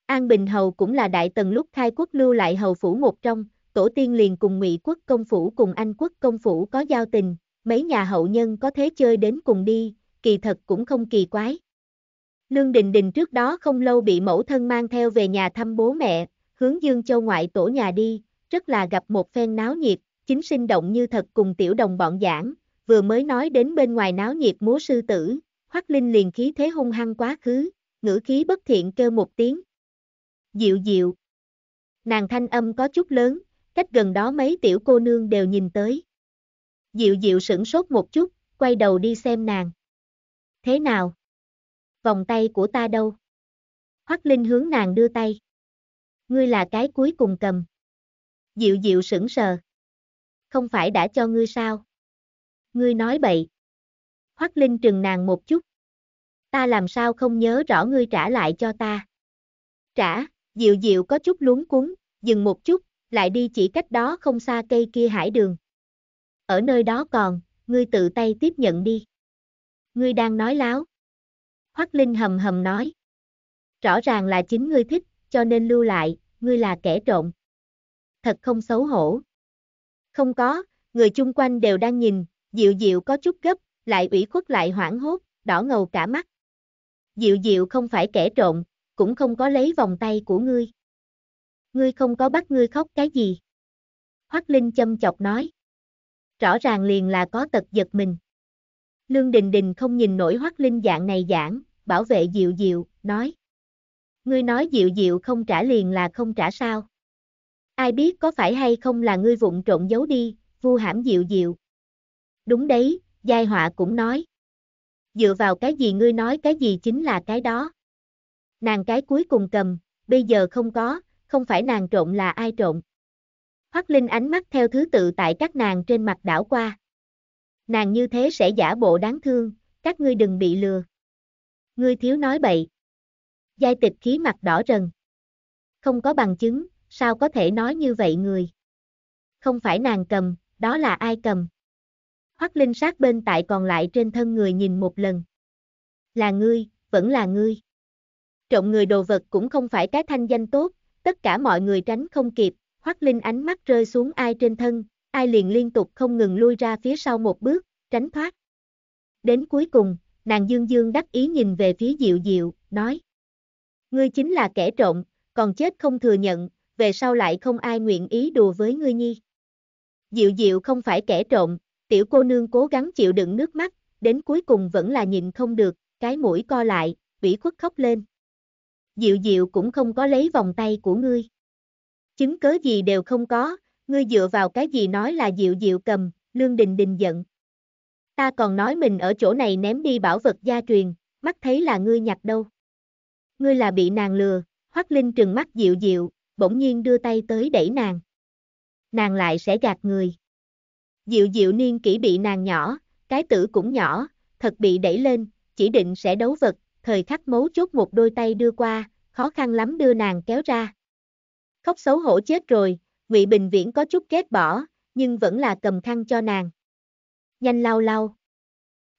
An Bình Hầu cũng là đại tần lúc khai quốc lưu lại hầu phủ một trong, tổ tiên liền cùng ngụy quốc công phủ cùng Anh quốc công phủ có giao tình, mấy nhà hậu nhân có thế chơi đến cùng đi, kỳ thật cũng không kỳ quái. Lương Đình Đình trước đó không lâu bị mẫu thân mang theo về nhà thăm bố mẹ, hướng Dương Châu ngoại tổ nhà đi, rất là gặp một phen náo nhiệt, chính sinh động như thật cùng tiểu đồng bọn giảng, vừa mới nói đến bên ngoài náo nhiệt múa sư tử, Hoắc Linh liền khí thế hung hăng quá khứ, ngữ khí bất thiện kêu một tiếng. Dịu dịu. Nàng thanh âm có chút lớn, cách gần đó mấy tiểu cô nương đều nhìn tới. Diệu diệu sửng sốt một chút, quay đầu đi xem nàng. Thế nào? Vòng tay của ta đâu? Hoắc Linh hướng nàng đưa tay. Ngươi là cái cuối cùng cầm. Diệu diệu sững sờ. Không phải đã cho ngươi sao? Ngươi nói bậy. Hoắc Linh trừng nàng một chút. Ta làm sao không nhớ rõ ngươi trả lại cho ta? Trả, diệu diệu có chút luống cuốn, dừng một chút, lại đi chỉ cách đó không xa cây kia hải đường. Ở nơi đó còn, ngươi tự tay tiếp nhận đi. Ngươi đang nói láo. Hoắc Linh hầm hầm nói. Rõ ràng là chính ngươi thích, cho nên lưu lại, ngươi là kẻ trộm. Thật không xấu hổ. Không có, người chung quanh đều đang nhìn, Diệu Diệu có chút gấp, lại ủy khuất lại hoảng hốt, đỏ ngầu cả mắt. Diệu Diệu không phải kẻ trộm, cũng không có lấy vòng tay của ngươi ngươi không có bắt ngươi khóc cái gì. Hoắc Linh châm chọc nói. Rõ ràng liền là có tật giật mình. Lương Đình Đình không nhìn nổi Hoắc Linh dạng này giảng, bảo vệ Diệu Diệu, nói. Ngươi nói Diệu Diệu không trả liền là không trả sao. Ai biết có phải hay không là ngươi vụng trộn giấu đi, vu hãm Diệu Diệu. Đúng đấy, Giai Họa cũng nói. Dựa vào cái gì ngươi nói cái gì chính là cái đó. Nàng cái cuối cùng cầm, bây giờ không có, không phải nàng trộn là ai trộn. Hoắc Linh ánh mắt theo thứ tự tại các nàng trên mặt đảo qua. Nàng như thế sẽ giả bộ đáng thương, các ngươi đừng bị lừa. Ngươi thiếu nói bậy. Giai tịch khí mặt đỏ rần. Không có bằng chứng, sao có thể nói như vậy người. Không phải nàng cầm, đó là ai cầm. Hoắc Linh sát bên tại còn lại trên thân người nhìn một lần. Là ngươi, vẫn là ngươi. Trộm người đồ vật cũng không phải cái thanh danh tốt, tất cả mọi người tránh không kịp, Hoắc Linh ánh mắt rơi xuống ai trên thân, ai liền liên tục không ngừng lui ra phía sau một bước, tránh thoát. Đến cuối cùng, nàng dương dương đắc ý nhìn về phía Diệu Diệu, nói. Ngươi chính là kẻ trộm, còn chết không thừa nhận, về sau lại không ai nguyện ý đùa với ngươi nhi. Diệu Diệu không phải kẻ trộm, tiểu cô nương cố gắng chịu đựng nước mắt, đến cuối cùng vẫn là nhìn không được, cái mũi co lại, ủy khuất khóc lên. Diệu Diệu cũng không có lấy vòng tay của ngươi. Chứng cớ gì đều không có, ngươi dựa vào cái gì nói là Diệu Diệu cầm, Lương Đình Đình giận. Ta còn nói mình ở chỗ này ném đi bảo vật gia truyền, mắt thấy là ngươi nhặt đâu. Ngươi là bị nàng lừa, Hoắc Linh trừng mắt Diệu Diệu, bỗng nhiên đưa tay tới đẩy nàng. Nàng lại sẽ gạt người. Diệu Diệu niên kỹ bị nàng nhỏ, cái tử cũng nhỏ, thật bị đẩy lên, chỉ định sẽ đấu vật, thời khắc mấu chốt một đôi tay đưa qua, khó khăn lắm đưa nàng kéo ra. Khóc xấu hổ chết rồi, Ngụy Bình Viễn có chút ghét bỏ, nhưng vẫn là cầm khăn cho nàng. Nhanh lau lau.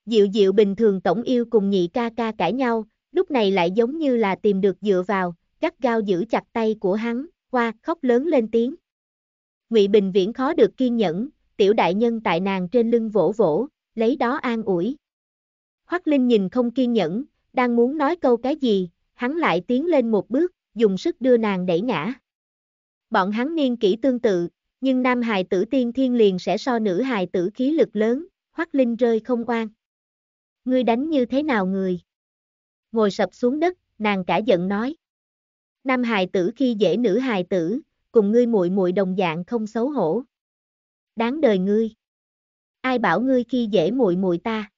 dịu dịu bình thường tổng yêu cùng nhị ca ca cãi nhau, lúc này lại giống như là tìm được dựa vào, gắt gao giữ chặt tay của hắn, qua khóc lớn lên tiếng. Ngụy Bình Viễn khó được kiên nhẫn, tiểu đại nhân tại nàng trên lưng vỗ vỗ, lấy đó an ủi. Hoắc Linh nhìn không kiên nhẫn, đang muốn nói câu cái gì, hắn lại tiến lên một bước, dùng sức đưa nàng đẩy ngã. Bọn hắn niên kỹ tương tự, nhưng nam hài tử tiên thiên liền sẽ so nữ hài tử khí lực lớn, hoắc linh rơi không oan. Ngươi đánh như thế nào người? Ngồi sập xuống đất, nàng cả giận nói. Nam hài tử khi dễ nữ hài tử, cùng ngươi muội muội đồng dạng không xấu hổ. Đáng đời ngươi. Ai bảo ngươi khi dễ muội muội ta?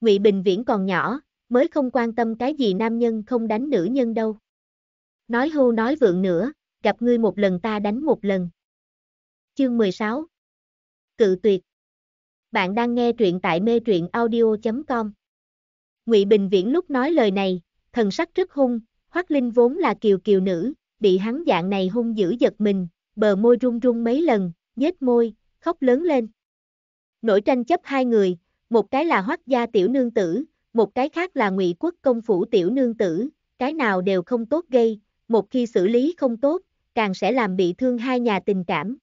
Ngụy Bình Viễn còn nhỏ, mới không quan tâm cái gì nam nhân không đánh nữ nhân đâu. Nói hưu nói vượng nữa, gặp ngươi một lần ta đánh một lần. Chương 16 Cự tuyệt Bạn đang nghe truyện tại mê truyện audio.com Ngụy Bình Viễn lúc nói lời này, thần sắc rất hung, Hoắc Linh vốn là kiều kiều nữ, bị hắn dạng này hung dữ giật mình, bờ môi run run mấy lần, nhếch môi, khóc lớn lên. Nổi tranh chấp hai người, một cái là Hoắc gia tiểu nương tử, một cái khác là ngụy quốc công phủ tiểu nương tử, cái nào đều không tốt gây, một khi xử lý không tốt, càng sẽ làm bị thương hai nhà tình cảm.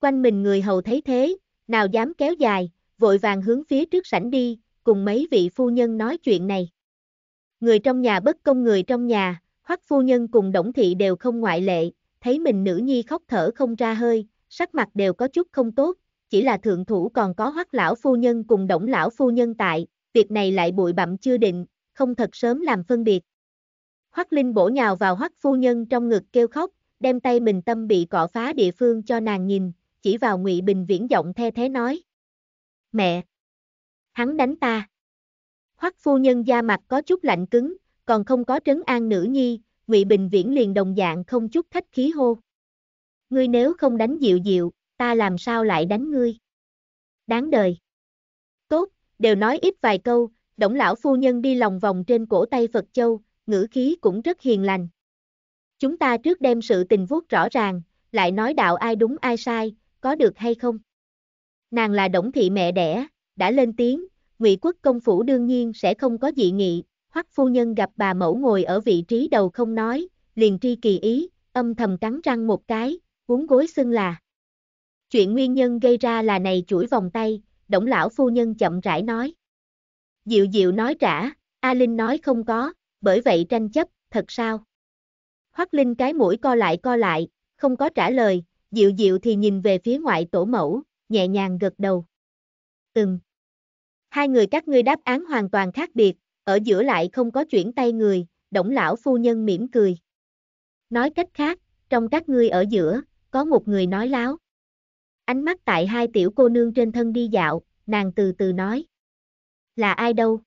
Quanh mình người hầu thấy thế, nào dám kéo dài, vội vàng hướng phía trước sảnh đi, cùng mấy vị phu nhân nói chuyện này. Người trong nhà bất công người trong nhà, hoắc phu nhân cùng Đổng Thị đều không ngoại lệ, thấy mình nữ nhi khóc thở không ra hơi, sắc mặt đều có chút không tốt, chỉ là thượng thủ còn có hoắc lão phu nhân cùng Đổng lão phu nhân tại, việc này lại bụi bặm chưa định, không thật sớm làm phân biệt. Hoắc Linh bổ nhào vào Hoắc phu nhân trong ngực kêu khóc, đem tay mình tâm bị cọ phá địa phương cho nàng nhìn, chỉ vào Ngụy Bình Viễn giọng the thế nói: "Mẹ, hắn đánh ta." Hoắc phu nhân da mặt có chút lạnh cứng, còn không có trấn an nữ nhi, Ngụy Bình Viễn liền đồng dạng không chút khách khí hô: "Ngươi nếu không đánh dịu dịu, ta làm sao lại đánh ngươi?" Đáng đời đều nói ít vài câu, Đổng lão phu nhân đi lòng vòng trên cổ tay Phật Châu, ngữ khí cũng rất hiền lành. Chúng ta trước đem sự tình vuốt rõ ràng, lại nói đạo ai đúng ai sai, có được hay không? Nàng là Đổng thị mẹ đẻ, đã lên tiếng, Ngụy Quốc công phủ đương nhiên sẽ không có dị nghị, Hoắc phu nhân gặp bà mẫu ngồi ở vị trí đầu không nói, liền tri kỳ ý, âm thầm cắn răng một cái, cuốn gối xưng là. Chuyện nguyên nhân gây ra là này chuỗi vòng tay, Đổng lão phu nhân chậm rãi nói. Diệu diệu nói trả, A Linh nói không có, bởi vậy tranh chấp, thật sao? Hoắc Linh cái mũi co lại co lại, không có trả lời, Diệu Diệu thì nhìn về phía ngoại tổ mẫu, nhẹ nhàng gật đầu. Ừm. Hai người các ngươi đáp án hoàn toàn khác biệt, ở giữa lại không có chuyển tay người, Đổng lão phu nhân mỉm cười. Nói cách khác, trong các ngươi ở giữa, có một người nói láo ánh mắt tại hai tiểu cô nương trên thân đi dạo, nàng từ từ nói. Là ai đâu?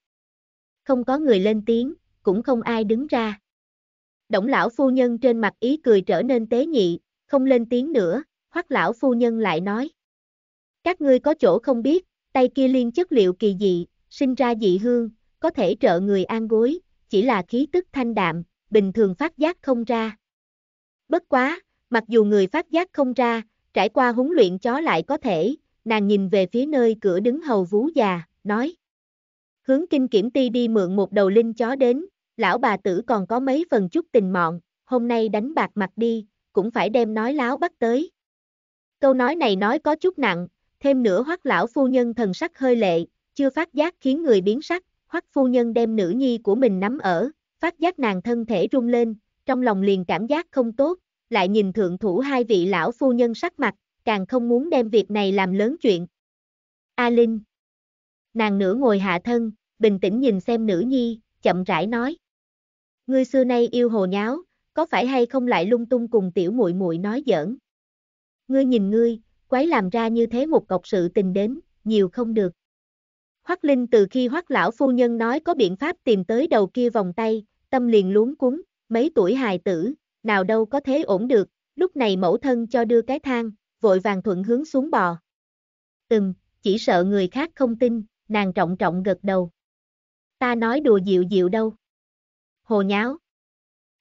Không có người lên tiếng, cũng không ai đứng ra. Động lão phu nhân trên mặt ý cười trở nên tế nhị, không lên tiếng nữa, hoắc lão phu nhân lại nói. Các ngươi có chỗ không biết, tay kia liên chất liệu kỳ dị, sinh ra dị hương, có thể trợ người an gối, chỉ là khí tức thanh đạm, bình thường phát giác không ra. Bất quá, mặc dù người phát giác không ra, Trải qua huấn luyện chó lại có thể, nàng nhìn về phía nơi cửa đứng hầu vú già, nói. Hướng kinh kiểm ti đi mượn một đầu linh chó đến, lão bà tử còn có mấy phần chút tình mọn, hôm nay đánh bạc mặt đi, cũng phải đem nói láo bắt tới. Câu nói này nói có chút nặng, thêm nữa hoắc lão phu nhân thần sắc hơi lệ, chưa phát giác khiến người biến sắc, hoắc phu nhân đem nữ nhi của mình nắm ở, phát giác nàng thân thể rung lên, trong lòng liền cảm giác không tốt, lại nhìn thượng thủ hai vị lão phu nhân sắc mặt, càng không muốn đem việc này làm lớn chuyện. A Linh Nàng nửa ngồi hạ thân, bình tĩnh nhìn xem nữ nhi, chậm rãi nói. Ngươi xưa nay yêu hồ nháo, có phải hay không lại lung tung cùng tiểu muội muội nói giỡn. Ngươi nhìn ngươi, quái làm ra như thế một cọc sự tình đến, nhiều không được. Hoắc Linh từ khi Hoắc lão phu nhân nói có biện pháp tìm tới đầu kia vòng tay, tâm liền luống cuống, mấy tuổi hài tử, nào đâu có thế ổn được, lúc này mẫu thân cho đưa cái thang, vội vàng thuận hướng xuống bò. Từng, chỉ sợ người khác không tin, nàng trọng trọng gật đầu. Ta nói đùa dịu dịu đâu. Hồ nháo.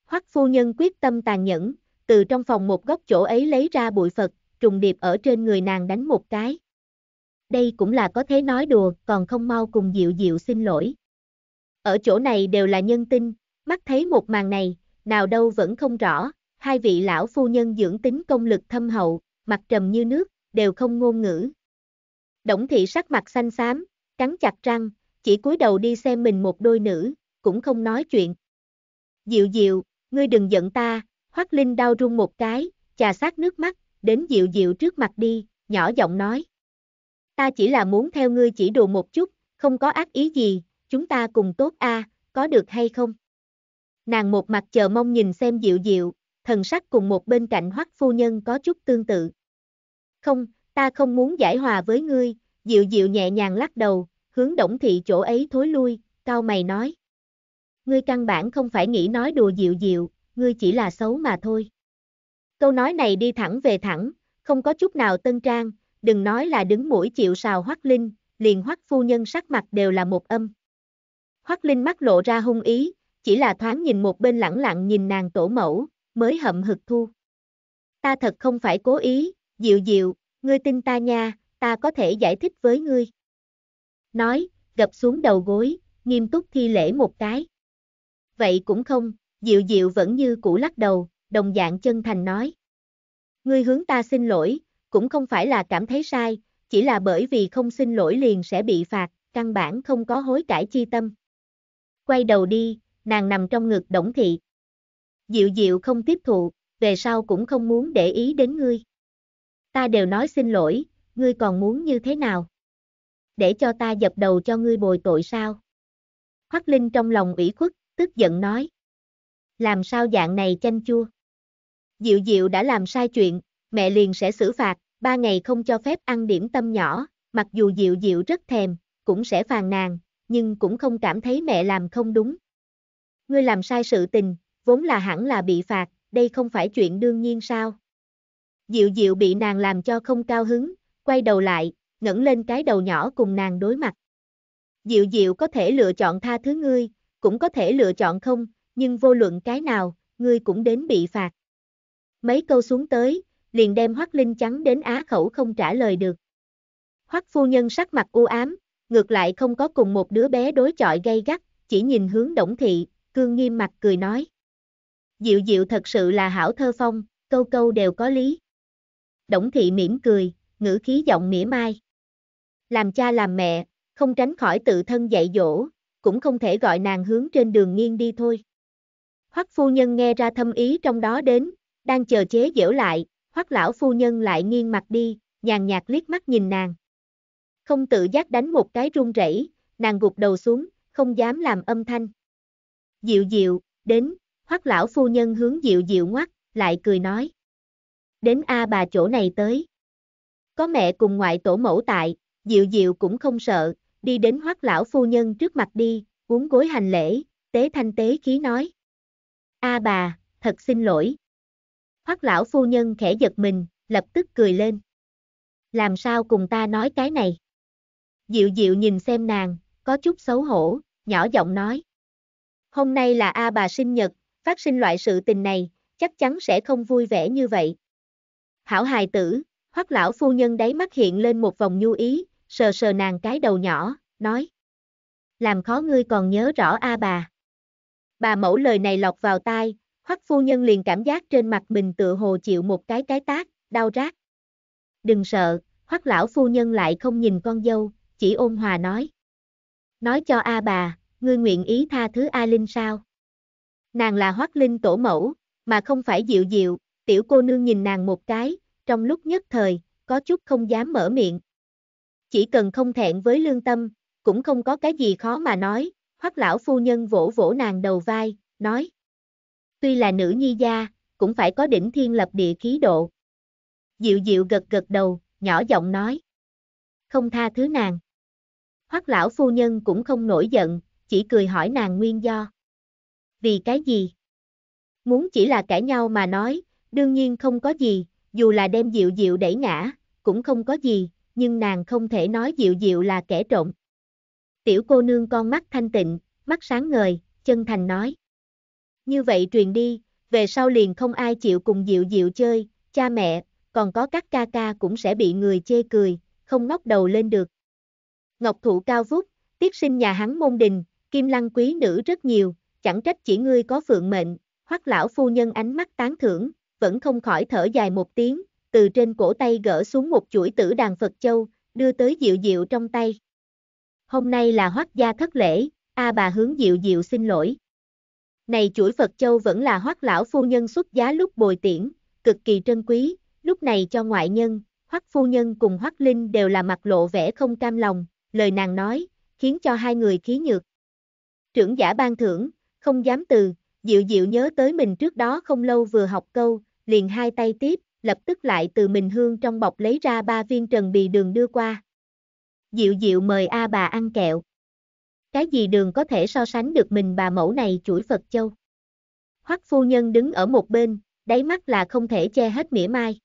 Hoắc phu nhân quyết tâm tàn nhẫn, từ trong phòng một góc chỗ ấy lấy ra bụi Phật, trùng điệp ở trên người nàng đánh một cái. Đây cũng là có thế nói đùa, còn không mau cùng dịu dịu xin lỗi. Ở chỗ này đều là nhân tinh, mắt thấy một màn này, nào đâu vẫn không rõ, hai vị lão phu nhân dưỡng tính công lực thâm hậu, mặt trầm như nước, đều không ngôn ngữ. Đổng thị sắc mặt xanh xám, cắn chặt răng, chỉ cúi đầu đi xem mình một đôi nữ, cũng không nói chuyện. Diệu diệu, ngươi đừng giận ta, Hoắc Linh đau run một cái, chà sát nước mắt, đến Diệu diệu trước mặt đi, nhỏ giọng nói. Ta chỉ là muốn theo ngươi chỉ đùa một chút, không có ác ý gì, chúng ta cùng tốt a, à, có được hay không? Nàng một mặt chờ mong nhìn xem Diệu Diệu, thần sắc cùng một bên cạnh Hoắc phu nhân có chút tương tự. Không, ta không muốn giải hòa với ngươi, Diệu Diệu nhẹ nhàng lắc đầu, hướng động thị chỗ ấy thối lui, cao mày nói. Ngươi căn bản không phải nghĩ nói đùa Diệu Diệu, ngươi chỉ là xấu mà thôi. Câu nói này đi thẳng về thẳng, không có chút nào tân trang, đừng nói là đứng mũi chịu sào Hoắc Linh, liền Hoắc phu nhân sắc mặt đều là một âm. Hoắc Linh mắt lộ ra hung ý, chỉ là thoáng nhìn một bên lẳng lặng nhìn nàng tổ mẫu, mới hậm hực thu. Ta thật không phải cố ý, dịu dịu, ngươi tin ta nha, ta có thể giải thích với ngươi. Nói, gập xuống đầu gối, nghiêm túc thi lễ một cái. Vậy cũng không, dịu dịu vẫn như cũ lắc đầu, đồng dạng chân thành nói. Ngươi hướng ta xin lỗi, cũng không phải là cảm thấy sai, chỉ là bởi vì không xin lỗi liền sẽ bị phạt, căn bản không có hối cải chi tâm. Quay đầu đi, nàng nằm trong ngực Đổng Thị. Diệu diệu không tiếp thụ, về sau cũng không muốn để ý đến ngươi. Ta đều nói xin lỗi, ngươi còn muốn như thế nào? Để cho ta dập đầu cho ngươi bồi tội sao? khoác Linh trong lòng ủy khuất, tức giận nói. Làm sao dạng này chanh chua? Diệu diệu đã làm sai chuyện, mẹ liền sẽ xử phạt, ba ngày không cho phép ăn điểm tâm nhỏ, mặc dù diệu diệu rất thèm, cũng sẽ phàn nàn, nhưng cũng không cảm thấy mẹ làm không đúng ngươi làm sai sự tình, vốn là hẳn là bị phạt, đây không phải chuyện đương nhiên sao. Diệu diệu bị nàng làm cho không cao hứng, quay đầu lại, ngẩng lên cái đầu nhỏ cùng nàng đối mặt. Diệu diệu có thể lựa chọn tha thứ ngươi, cũng có thể lựa chọn không, nhưng vô luận cái nào, ngươi cũng đến bị phạt. Mấy câu xuống tới, liền đem Hoắc Linh trắng đến á khẩu không trả lời được. Hoắc phu nhân sắc mặt u ám, ngược lại không có cùng một đứa bé đối chọi gay gắt, chỉ nhìn hướng Đổng thị, cương nghiêm mặt cười nói. Diệu diệu thật sự là hảo thơ phong, câu câu đều có lý. Đổng thị mỉm cười, ngữ khí giọng mỉa mai. Làm cha làm mẹ, không tránh khỏi tự thân dạy dỗ, cũng không thể gọi nàng hướng trên đường nghiêng đi thôi. Hoắc phu nhân nghe ra thâm ý trong đó đến, đang chờ chế giễu lại, Hoắc lão phu nhân lại nghiêng mặt đi, nhàn nhạt liếc mắt nhìn nàng. Không tự giác đánh một cái run rẩy, nàng gục đầu xuống, không dám làm âm thanh. Diệu diệu, đến, hoắc lão phu nhân hướng diệu diệu ngoắt, lại cười nói. Đến A bà chỗ này tới. Có mẹ cùng ngoại tổ mẫu tại, diệu diệu cũng không sợ, đi đến hoắc lão phu nhân trước mặt đi, uống gối hành lễ, tế thanh tế khí nói. A bà, thật xin lỗi. Hoắc lão phu nhân khẽ giật mình, lập tức cười lên. Làm sao cùng ta nói cái này? Diệu diệu nhìn xem nàng, có chút xấu hổ, nhỏ giọng nói. Hôm nay là A bà sinh nhật, phát sinh loại sự tình này, chắc chắn sẽ không vui vẻ như vậy. Hảo hài tử, hoắc lão phu nhân đáy mắt hiện lên một vòng nhu ý, sờ sờ nàng cái đầu nhỏ, nói. Làm khó ngươi còn nhớ rõ A bà. Bà mẫu lời này lọt vào tai, hoắc phu nhân liền cảm giác trên mặt mình tự hồ chịu một cái cái tác, đau rát. Đừng sợ, hoắc lão phu nhân lại không nhìn con dâu, chỉ ôn hòa nói. Nói cho A bà, ngươi nguyện ý tha thứ A Linh sao? Nàng là hoắc linh tổ mẫu, mà không phải diệu diệu. tiểu cô nương nhìn nàng một cái, trong lúc nhất thời, có chút không dám mở miệng. Chỉ cần không thẹn với lương tâm, cũng không có cái gì khó mà nói, hoắc lão phu nhân vỗ vỗ nàng đầu vai, nói. Tuy là nữ nhi gia, cũng phải có đỉnh thiên lập địa khí độ. Diệu diệu gật gật đầu, nhỏ giọng nói. Không tha thứ nàng. Hoắc lão phu nhân cũng không nổi giận, chỉ cười hỏi nàng nguyên do. Vì cái gì? Muốn chỉ là cãi nhau mà nói, đương nhiên không có gì, dù là đem Diệu Diệu đẩy ngã, cũng không có gì, nhưng nàng không thể nói Diệu Diệu là kẻ trộm. Tiểu cô nương con mắt thanh tịnh, mắt sáng ngời, chân thành nói. Như vậy truyền đi, về sau liền không ai chịu cùng Diệu Diệu chơi, cha mẹ, còn có các ca ca cũng sẽ bị người chê cười, không ngóc đầu lên được. Ngọc thủ cao vút, tiết sinh nhà hắn môn đình, Kim lăng quý nữ rất nhiều, chẳng trách chỉ ngươi có phượng mệnh, hoắc lão phu nhân ánh mắt tán thưởng, vẫn không khỏi thở dài một tiếng, từ trên cổ tay gỡ xuống một chuỗi tử đàn Phật Châu, đưa tới Diệu Diệu trong tay. Hôm nay là hoắc gia thất lễ, a bà hướng Diệu Diệu xin lỗi. Này chuỗi Phật Châu vẫn là hoắc lão phu nhân xuất giá lúc bồi tiễn, cực kỳ trân quý, lúc này cho ngoại nhân, hoắc phu nhân cùng hoắc linh đều là mặt lộ vẻ không cam lòng, lời nàng nói, khiến cho hai người khí nhược trưởng giả ban thưởng, không dám từ, Diệu Diệu nhớ tới mình trước đó không lâu vừa học câu, liền hai tay tiếp, lập tức lại từ mình hương trong bọc lấy ra ba viên trần bì đường đưa qua. Diệu Diệu mời A bà ăn kẹo. Cái gì đường có thể so sánh được mình bà mẫu này chuỗi Phật Châu. Hoắc phu nhân đứng ở một bên, đáy mắt là không thể che hết mỉa mai.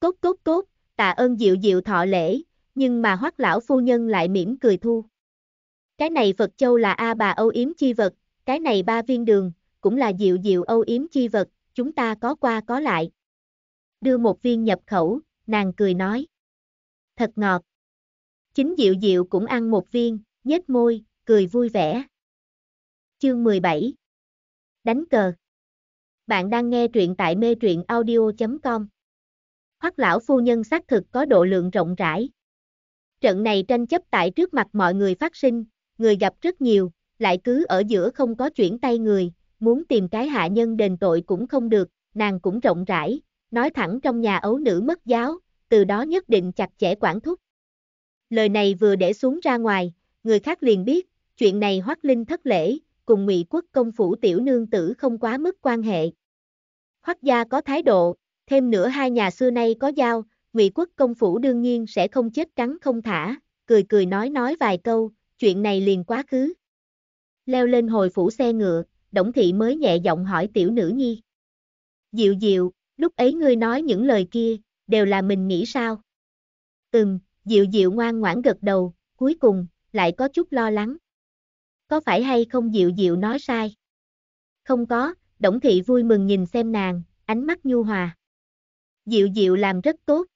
Tốt tốt tốt, tạ ơn Diệu Diệu thọ lễ, nhưng mà Hoắc lão phu nhân lại mỉm cười thu. Cái này Phật Châu là A bà âu yếm chi vật, cái này ba viên đường, cũng là diệu diệu âu yếm chi vật, chúng ta có qua có lại. Đưa một viên nhập khẩu, nàng cười nói. Thật ngọt. Chính diệu diệu cũng ăn một viên, nhếch môi, cười vui vẻ. Chương 17 Đánh cờ Bạn đang nghe truyện tại mê truyện audio.com Hoắc lão phu nhân xác thực có độ lượng rộng rãi. Trận này tranh chấp tại trước mặt mọi người phát sinh, người gặp rất nhiều, lại cứ ở giữa không có chuyển tay người, muốn tìm cái hạ nhân đền tội cũng không được, nàng cũng rộng rãi, nói thẳng trong nhà ấu nữ mất giáo, từ đó nhất định chặt chẽ quản thúc. Lời này vừa để xuống ra ngoài, người khác liền biết, chuyện này Hoắc Linh thất lễ, cùng Ngụy Quốc công phủ tiểu nương tử không quá mức quan hệ. Hoắc gia có thái độ, thêm nữa hai nhà xưa nay có giao, Ngụy Quốc công phủ đương nhiên sẽ không chết cắn không thả, cười cười nói nói vài câu, chuyện này liền quá khứ. Leo lên hồi phủ xe ngựa, Đổng Thị mới nhẹ giọng hỏi tiểu nữ nhi. Diệu diệu, lúc ấy ngươi nói những lời kia, đều là mình nghĩ sao? Ừm, diệu diệu ngoan ngoãn gật đầu, cuối cùng, lại có chút lo lắng. Có phải hay không diệu diệu nói sai? Không có, Đổng Thị vui mừng nhìn xem nàng, ánh mắt nhu hòa. Diệu diệu làm rất tốt.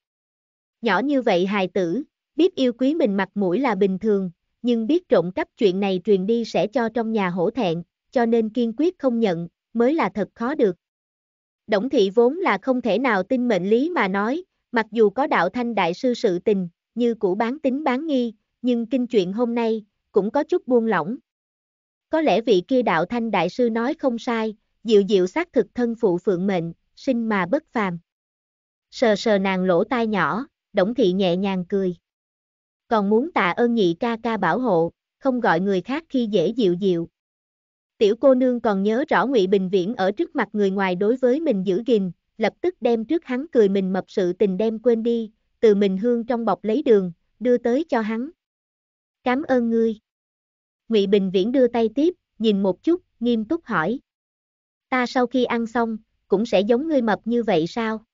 Nhỏ như vậy hài tử, biết yêu quý mình mặt mũi là bình thường, nhưng biết trộm cắp chuyện này truyền đi sẽ cho trong nhà hổ thẹn, cho nên kiên quyết không nhận, mới là thật khó được. Đổng thị vốn là không thể nào tin mệnh lý mà nói, mặc dù có đạo thanh đại sư sự tình, như cũ bán tính bán nghi, nhưng kinh chuyện hôm nay, cũng có chút buông lỏng. Có lẽ vị kia đạo thanh đại sư nói không sai, dịu dịu xác thực thân phụ phượng mệnh, sinh mà bất phàm. Sờ sờ nàng lỗ tai nhỏ, đổng thị nhẹ nhàng cười còn muốn tạ ơn nhị ca ca bảo hộ, không gọi người khác khi dễ dịu dịu. Tiểu cô nương còn nhớ rõ Ngụy Bình Viễn ở trước mặt người ngoài đối với mình giữ gìn, lập tức đem trước hắn cười mình mập sự tình đem quên đi, từ mình hương trong bọc lấy đường, đưa tới cho hắn. Cảm ơn ngươi. Ngụy Bình Viễn đưa tay tiếp, nhìn một chút, nghiêm túc hỏi. Ta sau khi ăn xong, cũng sẽ giống ngươi mập như vậy sao?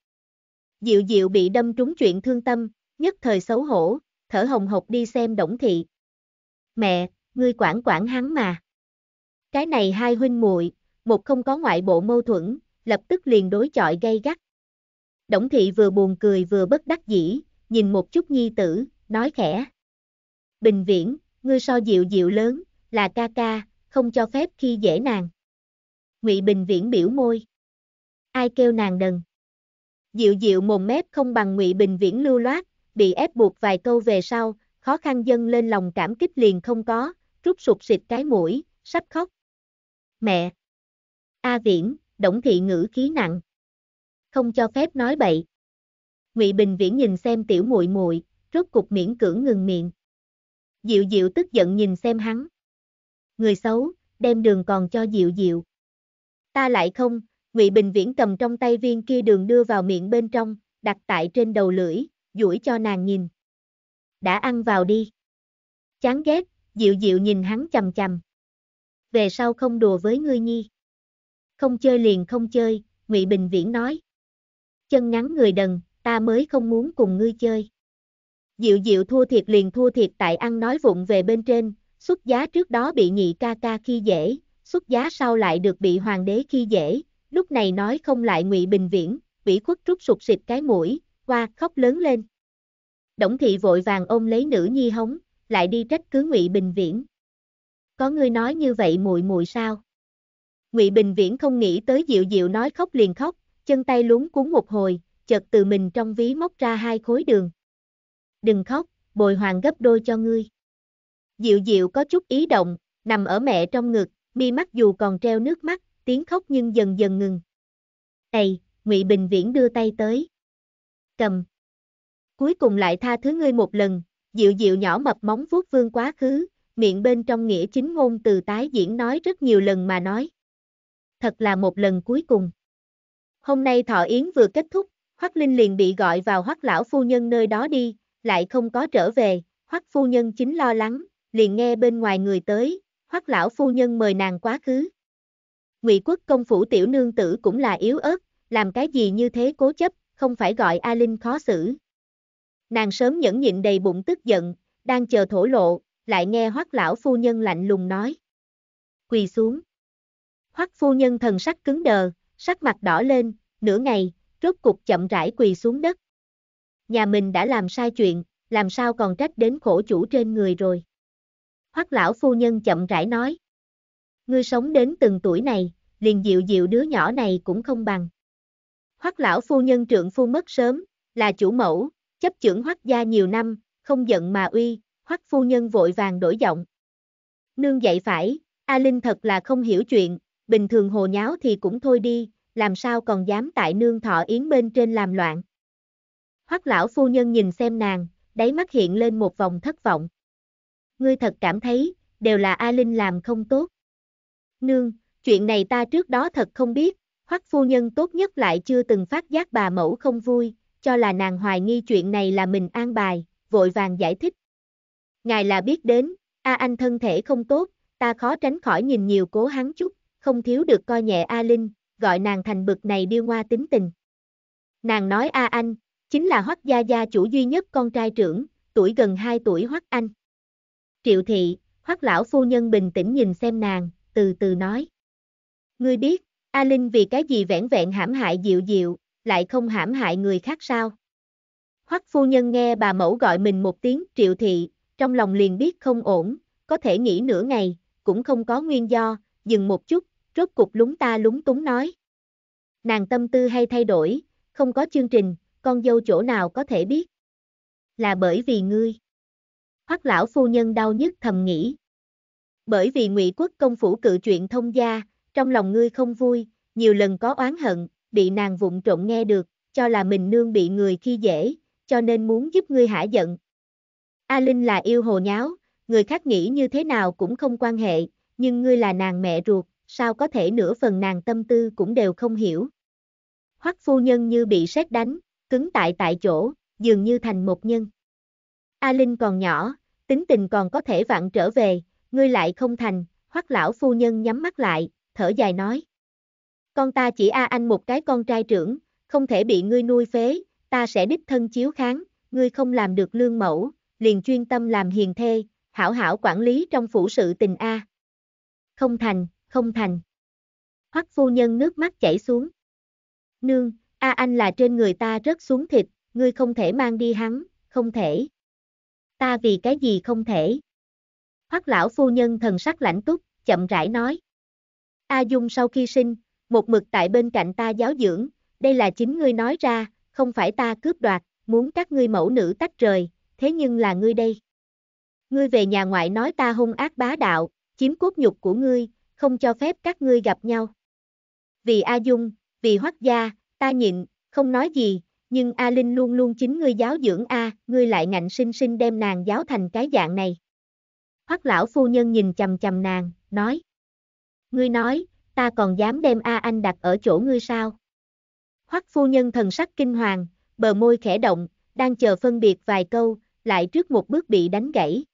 Diệu Diệu bị đâm trúng chuyện thương tâm, nhất thời xấu hổ, thở hồng hộc đi xem Đổng Thị. Mẹ, ngươi quản quản hắn mà. Cái này hai huynh muội, một không có ngoại bộ mâu thuẫn, lập tức liền đối chọi gây gắt. Đổng Thị vừa buồn cười vừa bất đắc dĩ, nhìn một chút nhi tử, nói khẽ. Bình viễn, ngươi so dịu dịu lớn, là ca ca, không cho phép khi dễ nàng. Ngụy Bình Viễn biểu môi. Ai kêu nàng đần. Dịu dịu mồm mép không bằng Ngụy Bình Viễn lưu loát, bị ép buộc vài câu về sau, khó khăn dâng lên lòng cảm kích liền không có, rút sụt xịt cái mũi, sắp khóc. Mẹ! A Viễn, Đổng Thị ngữ khí nặng. Không cho phép nói bậy. Ngụy Bình Viễn nhìn xem tiểu muội muội, rốt cục miễn cưỡng ngừng miệng. Diệu Diệu tức giận nhìn xem hắn. Người xấu, đem đường còn cho Diệu Diệu. Ta lại không, Ngụy Bình Viễn cầm trong tay viên kia đường đưa vào miệng bên trong, đặt tại trên đầu lưỡi, duỗi cho nàng nhìn. Đã ăn vào đi. Chán ghét, dịu dịu nhìn hắn chầm chầm. Về sau không đùa với ngươi nhi. Không chơi liền không chơi, Ngụy Bình Viễn nói. Chân ngắn người đần, ta mới không muốn cùng ngươi chơi. Dịu dịu thua thiệt liền thua thiệt tại ăn nói vụng về bên trên, xuất giá trước đó bị nhị ca ca khi dễ, xuất giá sau lại được bị hoàng đế khi dễ, lúc này nói không lại Ngụy Bình Viễn, bị khuất rút sụp xịt cái mũi, qua khóc lớn lên. Đổng thị vội vàng ôm lấy nữ nhi hống, lại đi trách cứ Ngụy Bình Viễn. Có người nói như vậy muội muội sao? Ngụy Bình Viễn không nghĩ tới Diệu Diệu nói khóc liền khóc, chân tay luống cuốn một hồi, chợt từ mình trong ví móc ra hai khối đường. Đừng khóc, bồi hoàng gấp đôi cho ngươi. Diệu Diệu có chút ý động, nằm ở mẹ trong ngực, mi mắt dù còn treo nước mắt, tiếng khóc nhưng dần dần ngừng. Ây, Ngụy Bình Viễn đưa tay tới cầm. Cuối cùng lại tha thứ ngươi một lần, dịu dịu nhỏ mập móng vuốt vương quá khứ, miệng bên trong nghĩa chính ngôn từ tái diễn nói rất nhiều lần mà nói. Thật là một lần cuối cùng. Hôm nay thọ yến vừa kết thúc, Hoắc Linh liền bị gọi vào Hoắc lão phu nhân nơi đó đi, lại không có trở về, Hoắc phu nhân chính lo lắng, liền nghe bên ngoài người tới, Hoắc lão phu nhân mời nàng quá khứ. Ngụy Quốc công phủ tiểu nương tử cũng là yếu ớt, làm cái gì như thế cố chấp, không phải gọi A Linh khó xử. Nàng sớm nhẫn nhịn đầy bụng tức giận, đang chờ thổ lộ, lại nghe hoắc lão phu nhân lạnh lùng nói. Quỳ xuống. hoắc phu nhân thần sắc cứng đờ, sắc mặt đỏ lên, nửa ngày, rốt cục chậm rãi quỳ xuống đất. Nhà mình đã làm sai chuyện, làm sao còn trách đến khổ chủ trên người rồi. hoắc lão phu nhân chậm rãi nói. Ngươi sống đến từng tuổi này, liền dịu dịu đứa nhỏ này cũng không bằng. Hoắc lão phu nhân trượng phu mất sớm, là chủ mẫu, chấp trưởng Hoắc gia nhiều năm, không giận mà uy, Hoắc phu nhân vội vàng đổi giọng. Nương dạy phải, A Linh thật là không hiểu chuyện, bình thường hồ nháo thì cũng thôi đi, làm sao còn dám tại nương thọ yến bên trên làm loạn. Hoắc lão phu nhân nhìn xem nàng, đáy mắt hiện lên một vòng thất vọng. Ngươi thật cảm thấy, đều là A Linh làm không tốt. Nương, chuyện này ta trước đó thật không biết, Hoắc phu nhân tốt nhất lại chưa từng phát giác bà mẫu không vui, cho là nàng hoài nghi chuyện này là mình an bài, vội vàng giải thích. Ngài là biết đến, a anh thân thể không tốt, ta khó tránh khỏi nhìn nhiều cố hắn chút, không thiếu được coi nhẹ A Linh, gọi nàng thành bực này điêu hoa tính tình. Nàng nói A Anh, chính là Hoắc Gia Gia chủ duy nhất con trai trưởng, tuổi gần 2 tuổi Hoắc Anh. Triệu thị, Hoắc lão phu nhân bình tĩnh nhìn xem nàng, từ từ nói. Ngươi biết, A Linh vì cái gì vẻn vẹn hãm hại Diệu Diệu, lại không hãm hại người khác sao? Hoắc phu nhân nghe bà mẫu gọi mình một tiếng triệu thị, trong lòng liền biết không ổn, có thể nghỉ nửa ngày, cũng không có nguyên do, dừng một chút, rốt cục lúng ta lúng túng nói. Nàng tâm tư hay thay đổi, không có chương trình, con dâu chỗ nào có thể biết. Là bởi vì ngươi. Hoắc lão phu nhân đau nhức thầm nghĩ. Bởi vì Ngụy Quốc công phủ cự chuyện thông gia, trong lòng ngươi không vui, nhiều lần có oán hận, bị nàng vụng trộn nghe được, cho là mình nương bị người khi dễ, cho nên muốn giúp ngươi hả giận. A Linh là yêu hồ nháo, người khác nghĩ như thế nào cũng không quan hệ, nhưng ngươi là nàng mẹ ruột, sao có thể nửa phần nàng tâm tư cũng đều không hiểu. Hoắc phu nhân như bị sét đánh, cứng tại tại chỗ, dường như thành một nhân. A Linh còn nhỏ, tính tình còn có thể vặn trở về, ngươi lại không thành, Hoắc lão phu nhân nhắm mắt lại, thở dài nói. Con ta chỉ a anh một cái con trai trưởng, không thể bị ngươi nuôi phế, ta sẽ đích thân chiếu kháng, ngươi không làm được lương mẫu, liền chuyên tâm làm hiền thê, hảo hảo quản lý trong phủ sự tình a. Không thành, không thành. Hoắc phu nhân nước mắt chảy xuống. Nương, a anh là trên người ta rớt xuống thịt, ngươi không thể mang đi hắn, không thể. Ta vì cái gì không thể? Hoắc lão phu nhân thần sắc lãnh túc, chậm rãi nói. A Dung sau khi sinh, một mực tại bên cạnh ta giáo dưỡng, đây là chính ngươi nói ra, không phải ta cướp đoạt, muốn các ngươi mẫu nữ tách rời, thế nhưng là ngươi đây. Ngươi về nhà ngoại nói ta hung ác bá đạo, chiếm cốt nhục của ngươi, không cho phép các ngươi gặp nhau. Vì A Dung, vì Hoắc gia, ta nhịn, không nói gì, nhưng A Linh luôn luôn chính ngươi giáo dưỡng A, ngươi lại ngạnh sinh sinh đem nàng giáo thành cái dạng này. Hoắc lão phu nhân nhìn chầm chầm nàng, nói ngươi nói, ta còn dám đem A Anh đặt ở chỗ ngươi sao? Hoắc phu nhân thần sắc kinh hoàng, bờ môi khẽ động, đang chờ phân biệt vài câu, lại trước một bước bị đánh gãy.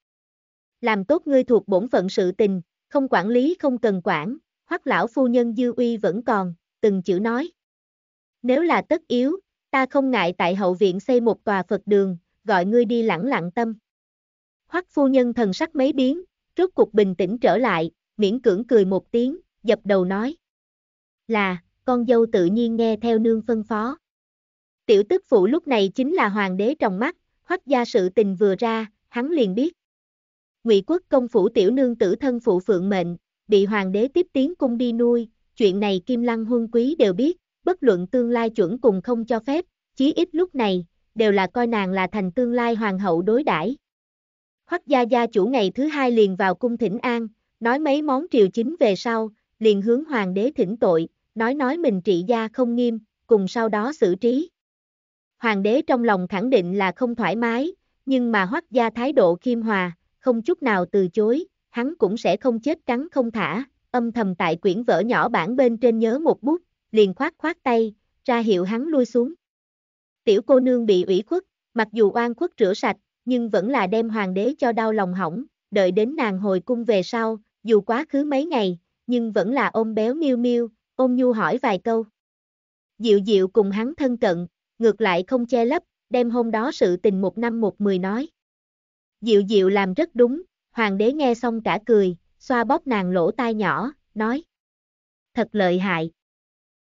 Làm tốt ngươi thuộc bổn phận sự tình, không quản lý không cần quản, Hoắc lão phu nhân dư uy vẫn còn, từng chữ nói. Nếu là tất yếu, ta không ngại tại hậu viện xây một tòa Phật đường, gọi ngươi đi lẳng lặng tâm. Hoắc phu nhân thần sắc mấy biến, rốt cuộc bình tĩnh trở lại, miễn cưỡng cười một tiếng, dập đầu nói. Là, con dâu tự nhiên nghe theo nương phân phó. Tiểu tức phụ lúc này chính là hoàng đế trong mắt, hoắc gia sự tình vừa ra, hắn liền biết. Ngụy quốc công phủ tiểu nương tử thân phụ phượng mệnh, bị hoàng đế tiếp tiến cung đi nuôi, chuyện này kim lăng huân quý đều biết, bất luận tương lai chuẩn cùng không cho phép, chí ít lúc này, đều là coi nàng là thành tương lai hoàng hậu đối đãi. Hoắc gia gia chủ ngày thứ hai liền vào cung thỉnh an, nói mấy món triều chính về sau, liền hướng hoàng đế thỉnh tội, nói nói mình trị gia không nghiêm, cùng sau đó xử trí. Hoàng đế trong lòng khẳng định là không thoải mái, nhưng mà hoắc gia thái độ khiêm hòa, không chút nào từ chối, hắn cũng sẽ không chết cắn không thả, âm thầm tại quyển vở nhỏ bản bên trên nhớ một bút, liền khoát khoát tay, ra hiệu hắn lui xuống. Tiểu cô nương bị ủy khuất, mặc dù oan khuất rửa sạch, nhưng vẫn là đem hoàng đế cho đau lòng hỏng, đợi đến nàng hồi cung về sau, dù quá khứ mấy ngày, nhưng vẫn là ôm béo miêu miêu, ôm nhu hỏi vài câu. Diệu diệu cùng hắn thân cận, ngược lại không che lấp, đem hôm đó sự tình một năm một mười nói. Diệu diệu làm rất đúng, hoàng đế nghe xong cả cười, xoa bóp nàng lỗ tai nhỏ, nói. Thật lợi hại.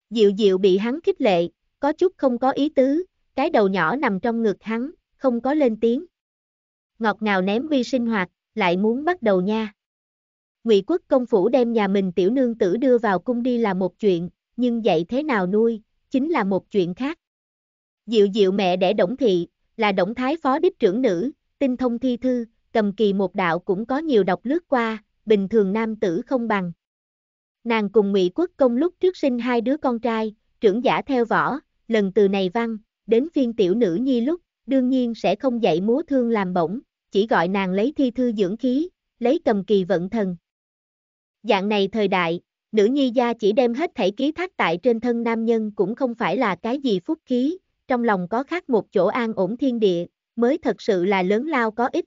Diệu diệu bị hắn khích lệ, có chút không có ý tứ, cái đầu nhỏ nằm trong ngực hắn, không có lên tiếng. Ngọt ngào ném vi sinh hoạt, lại muốn bắt đầu nha. Ngụy quốc công phủ đem nhà mình tiểu nương tử đưa vào cung đi là một chuyện, nhưng dạy thế nào nuôi, chính là một chuyện khác. Diệu diệu mẹ đẻ Đổng Thị, là Đổng Thái Phó Đích Trưởng Nữ, tinh thông thi thư, cầm kỳ một đạo cũng có nhiều đọc lướt qua, bình thường nam tử không bằng. Nàng cùng Ngụy Quốc Công lúc trước sinh hai đứa con trai, trưởng giả theo võ, lần từ này văn, đến phiên tiểu nữ nhi lúc, đương nhiên sẽ không dạy múa thương làm bổng, chỉ gọi nàng lấy thi thư dưỡng khí, lấy cầm kỳ vận thần, Dạng này thời đại, nữ nhi gia chỉ đem hết thảy ký thác tại trên thân nam nhân cũng không phải là cái gì phúc khí, trong lòng có khác một chỗ an ổn thiên địa, mới thật sự là lớn lao có ích.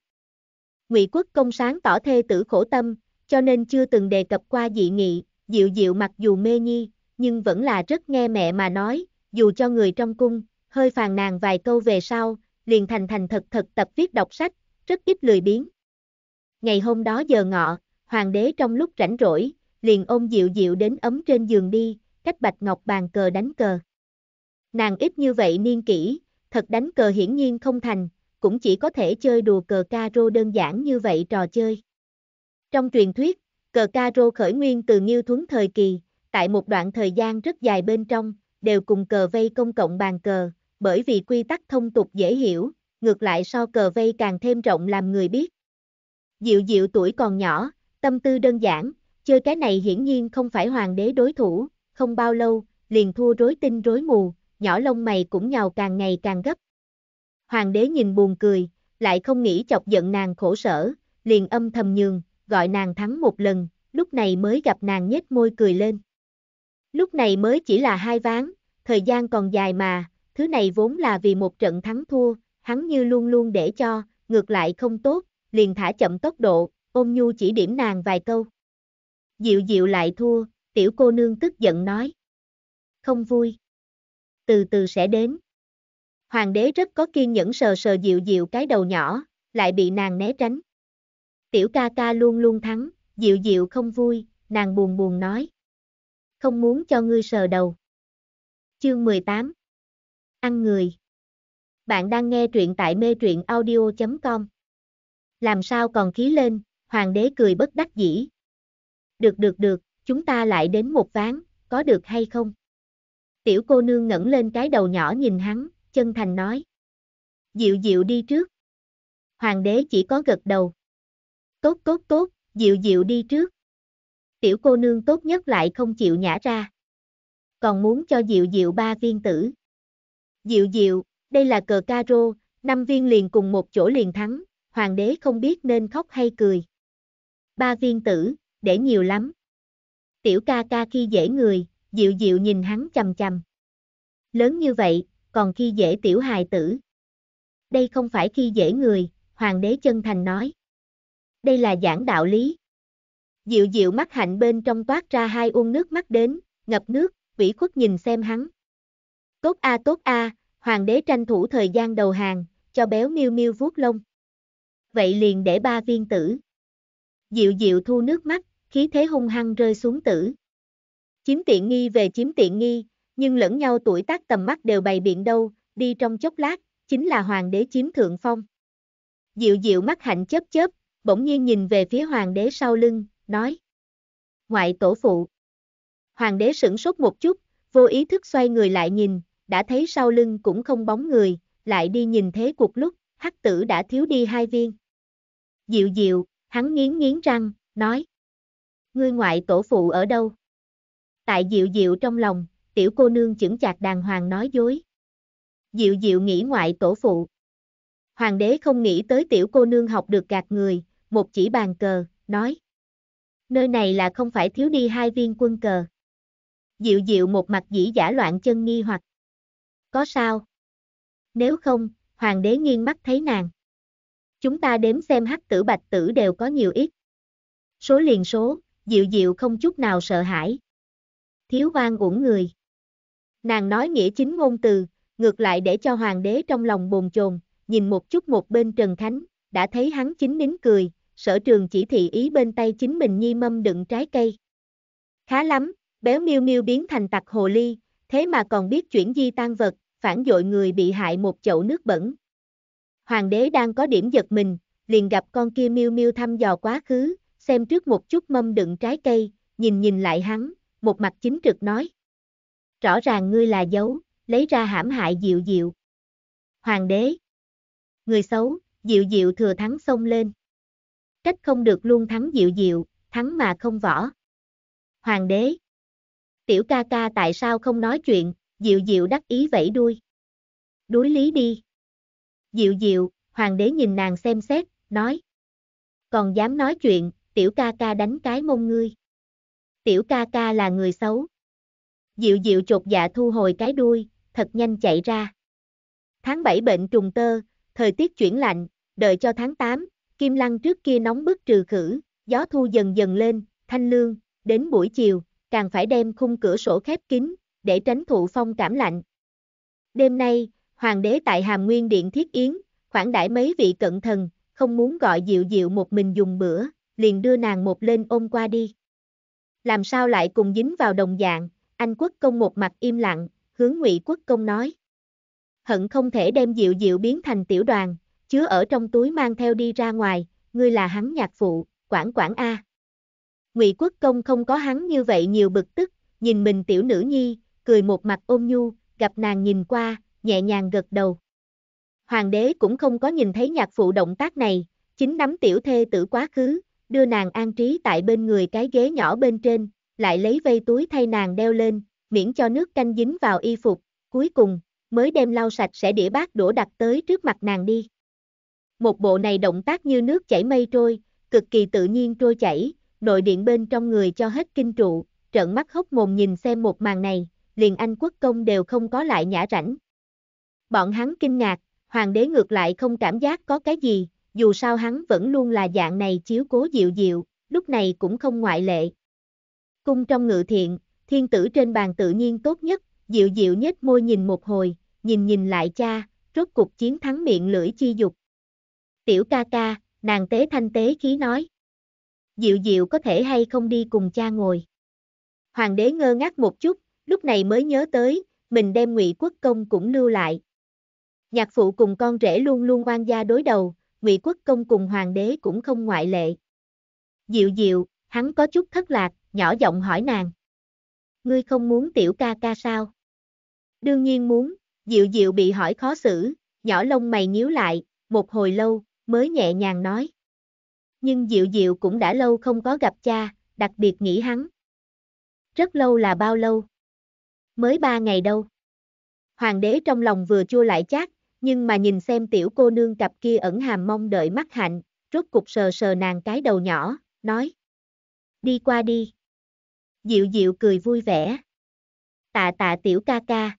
Ngụy quốc công sáng tỏ thê tử khổ tâm, cho nên chưa từng đề cập qua dị nghị, dịu dịu mặc dù mê nhi, nhưng vẫn là rất nghe mẹ mà nói, dù cho người trong cung, hơi phàn nàn vài câu về sau, liền thành thành thật thật tập viết đọc sách, rất ít lười biếng. Ngày hôm đó giờ ngọ, hoàng đế trong lúc rảnh rỗi, liền ôm dịu dịu đến ấm trên giường đi, cách Bạch Ngọc bàn cờ đánh cờ. Nàng ít như vậy niên kỹ, thật đánh cờ hiển nhiên không thành, cũng chỉ có thể chơi đùa cờ caro đơn giản như vậy trò chơi. Trong truyền thuyết, cờ caro khởi nguyên từ Nghiêu Thuấn thời kỳ, tại một đoạn thời gian rất dài bên trong, đều cùng cờ vây công cộng bàn cờ, bởi vì quy tắc thông tục dễ hiểu, ngược lại so cờ vây càng thêm rộng làm người biết. Diệu diệu tuổi còn nhỏ, Tâm tư đơn giản, chơi cái này hiển nhiên không phải hoàng đế đối thủ, không bao lâu, liền thua rối tinh rối mù, nhỏ lông mày cũng nhào càng ngày càng gấp. Hoàng đế nhìn buồn cười, lại không nghĩ chọc giận nàng khổ sở, liền âm thầm nhường, gọi nàng thắng một lần, lúc này mới gặp nàng nhếch môi cười lên. Lúc này mới chỉ là hai ván, thời gian còn dài mà, thứ này vốn là vì một trận thắng thua, hắn như luôn luôn để cho, ngược lại không tốt, liền thả chậm tốc độ, ôm nhu chỉ điểm nàng vài câu. Dịu dịu lại thua, tiểu cô nương tức giận nói. Không vui. Từ từ sẽ đến. Hoàng đế rất có kiên nhẫn sờ sờ dịu dịu cái đầu nhỏ, lại bị nàng né tránh. Tiểu ca ca luôn luôn thắng, dịu dịu không vui, nàng buồn buồn nói. Không muốn cho ngươi sờ đầu. Chương 18 Ăn người Bạn đang nghe truyện tại mê truyện audio.com Làm sao còn khí lên hoàng đế cười bất đắc dĩ. Được được được, chúng ta lại đến một ván, có được hay không? Tiểu cô nương ngẩng lên cái đầu nhỏ nhìn hắn, chân thành nói. Dịu dịu đi trước. Hoàng đế chỉ có gật đầu. Tốt tốt tốt, dịu dịu đi trước. Tiểu cô nương tốt nhất lại không chịu nhả ra. Còn muốn cho dịu dịu ba viên tử. Dịu dịu, đây là cờ caro, năm viên liền cùng một chỗ liền thắng, hoàng đế không biết nên khóc hay cười ba viên tử, để nhiều lắm. Tiểu ca ca khi dễ người, dịu dịu nhìn hắn chầm chầm. Lớn như vậy, còn khi dễ tiểu hài tử. Đây không phải khi dễ người, hoàng đế chân thành nói. Đây là giảng đạo lý. Dịu dịu mắt hạnh bên trong toát ra hai uông nước mắt đến, ngập nước, vĩ khuất nhìn xem hắn. Tốt a tốt a, hoàng đế tranh thủ thời gian đầu hàng, cho béo miêu miêu vuốt lông. Vậy liền để ba viên tử, Diệu diệu thu nước mắt, khí thế hung hăng rơi xuống tử. Chiếm tiện nghi về chiếm tiện nghi, nhưng lẫn nhau tuổi tác tầm mắt đều bày biện đâu, đi trong chốc lát, chính là hoàng đế chiếm thượng phong. Diệu diệu mắt hạnh chớp chớp, bỗng nhiên nhìn về phía hoàng đế sau lưng, nói. Ngoại tổ phụ. Hoàng đế sửng sốt một chút, vô ý thức xoay người lại nhìn, đã thấy sau lưng cũng không bóng người, lại đi nhìn thế cuộc lúc, hắc tử đã thiếu đi hai viên. Diệu diệu. Hắn nghiến nghiến răng, nói. Ngươi ngoại tổ phụ ở đâu? Tại Diệu Diệu trong lòng, tiểu cô nương chững chạc đàng hoàng nói dối. Diệu Diệu nghĩ ngoại tổ phụ. Hoàng đế không nghĩ tới tiểu cô nương học được gạt người, một chỉ bàn cờ, nói. Nơi này là không phải thiếu đi hai viên quân cờ. Diệu Diệu một mặt dĩ giả loạn chân nghi hoặc. Có sao? Nếu không, hoàng đế nghiêng mắt thấy nàng. Chúng ta đếm xem hắc tử bạch tử đều có nhiều ít. Số liền số, dịu dịu không chút nào sợ hãi. Thiếu oan uổng người. Nàng nói nghĩa chính ngôn từ, ngược lại để cho hoàng đế trong lòng bồn chồn, nhìn một chút một bên Trần Khánh, đã thấy hắn chính nín cười, sở trường chỉ thị ý bên tay chính mình nhi mâm đựng trái cây. Khá lắm, béo miêu miêu biến thành tặc hồ ly, thế mà còn biết chuyển di tan vật, phản dội người bị hại một chậu nước bẩn, Hoàng đế đang có điểm giật mình, liền gặp con kia miêu miêu thăm dò quá khứ, xem trước một chút mâm đựng trái cây, nhìn nhìn lại hắn, một mặt chính trực nói. Rõ ràng ngươi là dấu, lấy ra hãm hại Diệu Diệu. Hoàng đế. Người xấu, Diệu Diệu thừa thắng xông lên. cách không được luôn thắng Diệu Diệu, thắng mà không võ. Hoàng đế. Tiểu ca ca tại sao không nói chuyện, Diệu Diệu đắc ý vẫy đuôi. đối lý đi. Diệu Diệu, hoàng đế nhìn nàng xem xét, nói. Còn dám nói chuyện, tiểu ca ca đánh cái mông ngươi. Tiểu ca ca là người xấu. Diệu Diệu chột dạ thu hồi cái đuôi, thật nhanh chạy ra. Tháng 7 bệnh trùng tơ, thời tiết chuyển lạnh, đợi cho tháng 8, kim lăng trước kia nóng bức trừ khử, gió thu dần dần lên, thanh lương, đến buổi chiều, càng phải đem khung cửa sổ khép kín, để tránh thụ phong cảm lạnh. Đêm nay, hoàng đế tại Hàm Nguyên Điện Thiết Yến, khoảng đãi mấy vị cận thần, không muốn gọi Diệu Diệu một mình dùng bữa, liền đưa nàng một lên ôm qua đi. Làm sao lại cùng dính vào đồng dạng, anh quốc công một mặt im lặng, hướng ngụy quốc công nói. Hận không thể đem Diệu Diệu biến thành tiểu đoàn, chứa ở trong túi mang theo đi ra ngoài, ngươi là hắn nhạc phụ, quản quản A. Ngụy quốc công không có hắn như vậy nhiều bực tức, nhìn mình tiểu nữ nhi, cười một mặt ôm nhu, gặp nàng nhìn qua, nhẹ nhàng gật đầu. Hoàng đế cũng không có nhìn thấy nhạc phụ động tác này, chính nắm tiểu thê tử quá khứ, đưa nàng an trí tại bên người cái ghế nhỏ bên trên, lại lấy vây túi thay nàng đeo lên, miễn cho nước canh dính vào y phục, cuối cùng, mới đem lau sạch sẽ đĩa bát đổ đặt tới trước mặt nàng đi. Một bộ này động tác như nước chảy mây trôi, cực kỳ tự nhiên trôi chảy, nội điện bên trong người cho hết kinh trụ, trợn mắt hốc mồm nhìn xem một màn này, liền anh quốc công đều không có lại nhã rảnh. Bọn hắn kinh ngạc, hoàng đế ngược lại không cảm giác có cái gì, dù sao hắn vẫn luôn là dạng này chiếu cố dịu dịu, lúc này cũng không ngoại lệ. Cung trong ngự thiện, thiên tử trên bàn tự nhiên tốt nhất, dịu dịu nhất môi nhìn một hồi, nhìn nhìn lại cha, rốt cuộc chiến thắng miệng lưỡi chi dục. Tiểu ca ca, nàng tế thanh tế khí nói. Dịu dịu có thể hay không đi cùng cha ngồi. Hoàng đế ngơ ngác một chút, lúc này mới nhớ tới, mình đem ngụy quốc công cũng lưu lại, Nhạc phụ cùng con rể luôn luôn quan gia đối đầu, Ngụy Quốc công cùng hoàng đế cũng không ngoại lệ. Diệu diệu, hắn có chút thất lạc, nhỏ giọng hỏi nàng. Ngươi không muốn tiểu ca ca sao? Đương nhiên muốn, diệu diệu bị hỏi khó xử, nhỏ lông mày nhíu lại, một hồi lâu, mới nhẹ nhàng nói. Nhưng diệu diệu cũng đã lâu không có gặp cha, đặc biệt nghĩ hắn. Rất lâu là bao lâu? Mới ba ngày đâu. Hoàng đế trong lòng vừa chua lại chát, nhưng mà nhìn xem tiểu cô nương cặp kia ẩn hàm mong đợi mắt hạnh, rốt cục sờ sờ nàng cái đầu nhỏ, nói. Đi qua đi. Dịu dịu cười vui vẻ. Tạ tạ tiểu ca ca.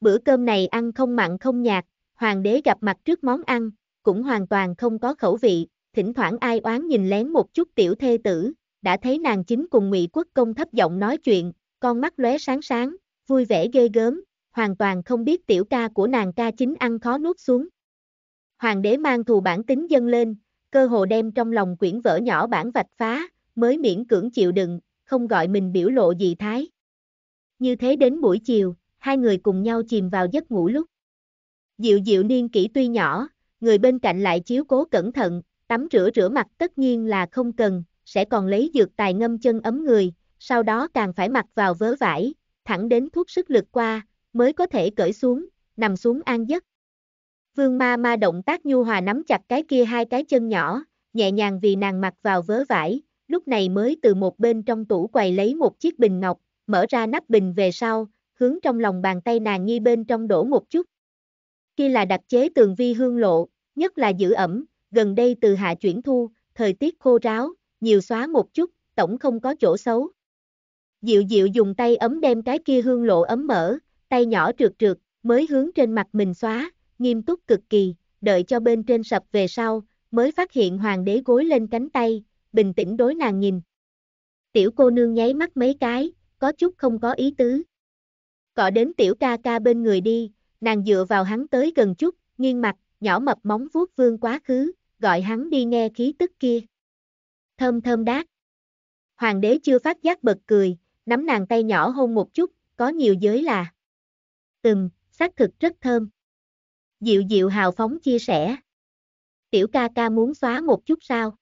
Bữa cơm này ăn không mặn không nhạt, hoàng đế gặp mặt trước món ăn, cũng hoàn toàn không có khẩu vị, thỉnh thoảng ai oán nhìn lén một chút tiểu thê tử, đã thấy nàng chính cùng ngụy quốc công thấp giọng nói chuyện, con mắt lóe sáng sáng, vui vẻ ghê gớm, hoàn toàn không biết tiểu ca của nàng ca chính ăn khó nuốt xuống. Hoàng đế mang thù bản tính dâng lên, cơ hồ đem trong lòng quyển vỡ nhỏ bản vạch phá, mới miễn cưỡng chịu đựng, không gọi mình biểu lộ gì thái. Như thế đến buổi chiều, hai người cùng nhau chìm vào giấc ngủ lúc. Diệu diệu niên kỷ tuy nhỏ, người bên cạnh lại chiếu cố cẩn thận, tắm rửa rửa mặt tất nhiên là không cần, sẽ còn lấy dược tài ngâm chân ấm người, sau đó càng phải mặc vào vớ vải, thẳng đến thuốc sức lực qua, mới có thể cởi xuống, nằm xuống an giấc. Vương ma ma động tác nhu hòa nắm chặt cái kia hai cái chân nhỏ, nhẹ nhàng vì nàng mặc vào vớ vải, lúc này mới từ một bên trong tủ quầy lấy một chiếc bình ngọc, mở ra nắp bình về sau, hướng trong lòng bàn tay nàng nghi bên trong đổ một chút. Khi là đặc chế tường vi hương lộ, nhất là giữ ẩm, gần đây từ hạ chuyển thu, thời tiết khô ráo, nhiều xóa một chút, tổng không có chỗ xấu. Diệu diệu dùng tay ấm đem cái kia hương lộ ấm mở, tay nhỏ trượt trượt, mới hướng trên mặt mình xóa, nghiêm túc cực kỳ, đợi cho bên trên sập về sau, mới phát hiện hoàng đế gối lên cánh tay, bình tĩnh đối nàng nhìn. Tiểu cô nương nháy mắt mấy cái, có chút không có ý tứ. Cọ đến tiểu ca ca bên người đi, nàng dựa vào hắn tới gần chút, nghiêng mặt, nhỏ mập móng vuốt vương quá khứ, gọi hắn đi nghe khí tức kia. Thơm thơm đát. Hoàng đế chưa phát giác bật cười, nắm nàng tay nhỏ hôn một chút, có nhiều giới là từng, xác thực rất thơm. Diệu Diệu hào phóng chia sẻ. Tiểu ca ca muốn xóa một chút sao?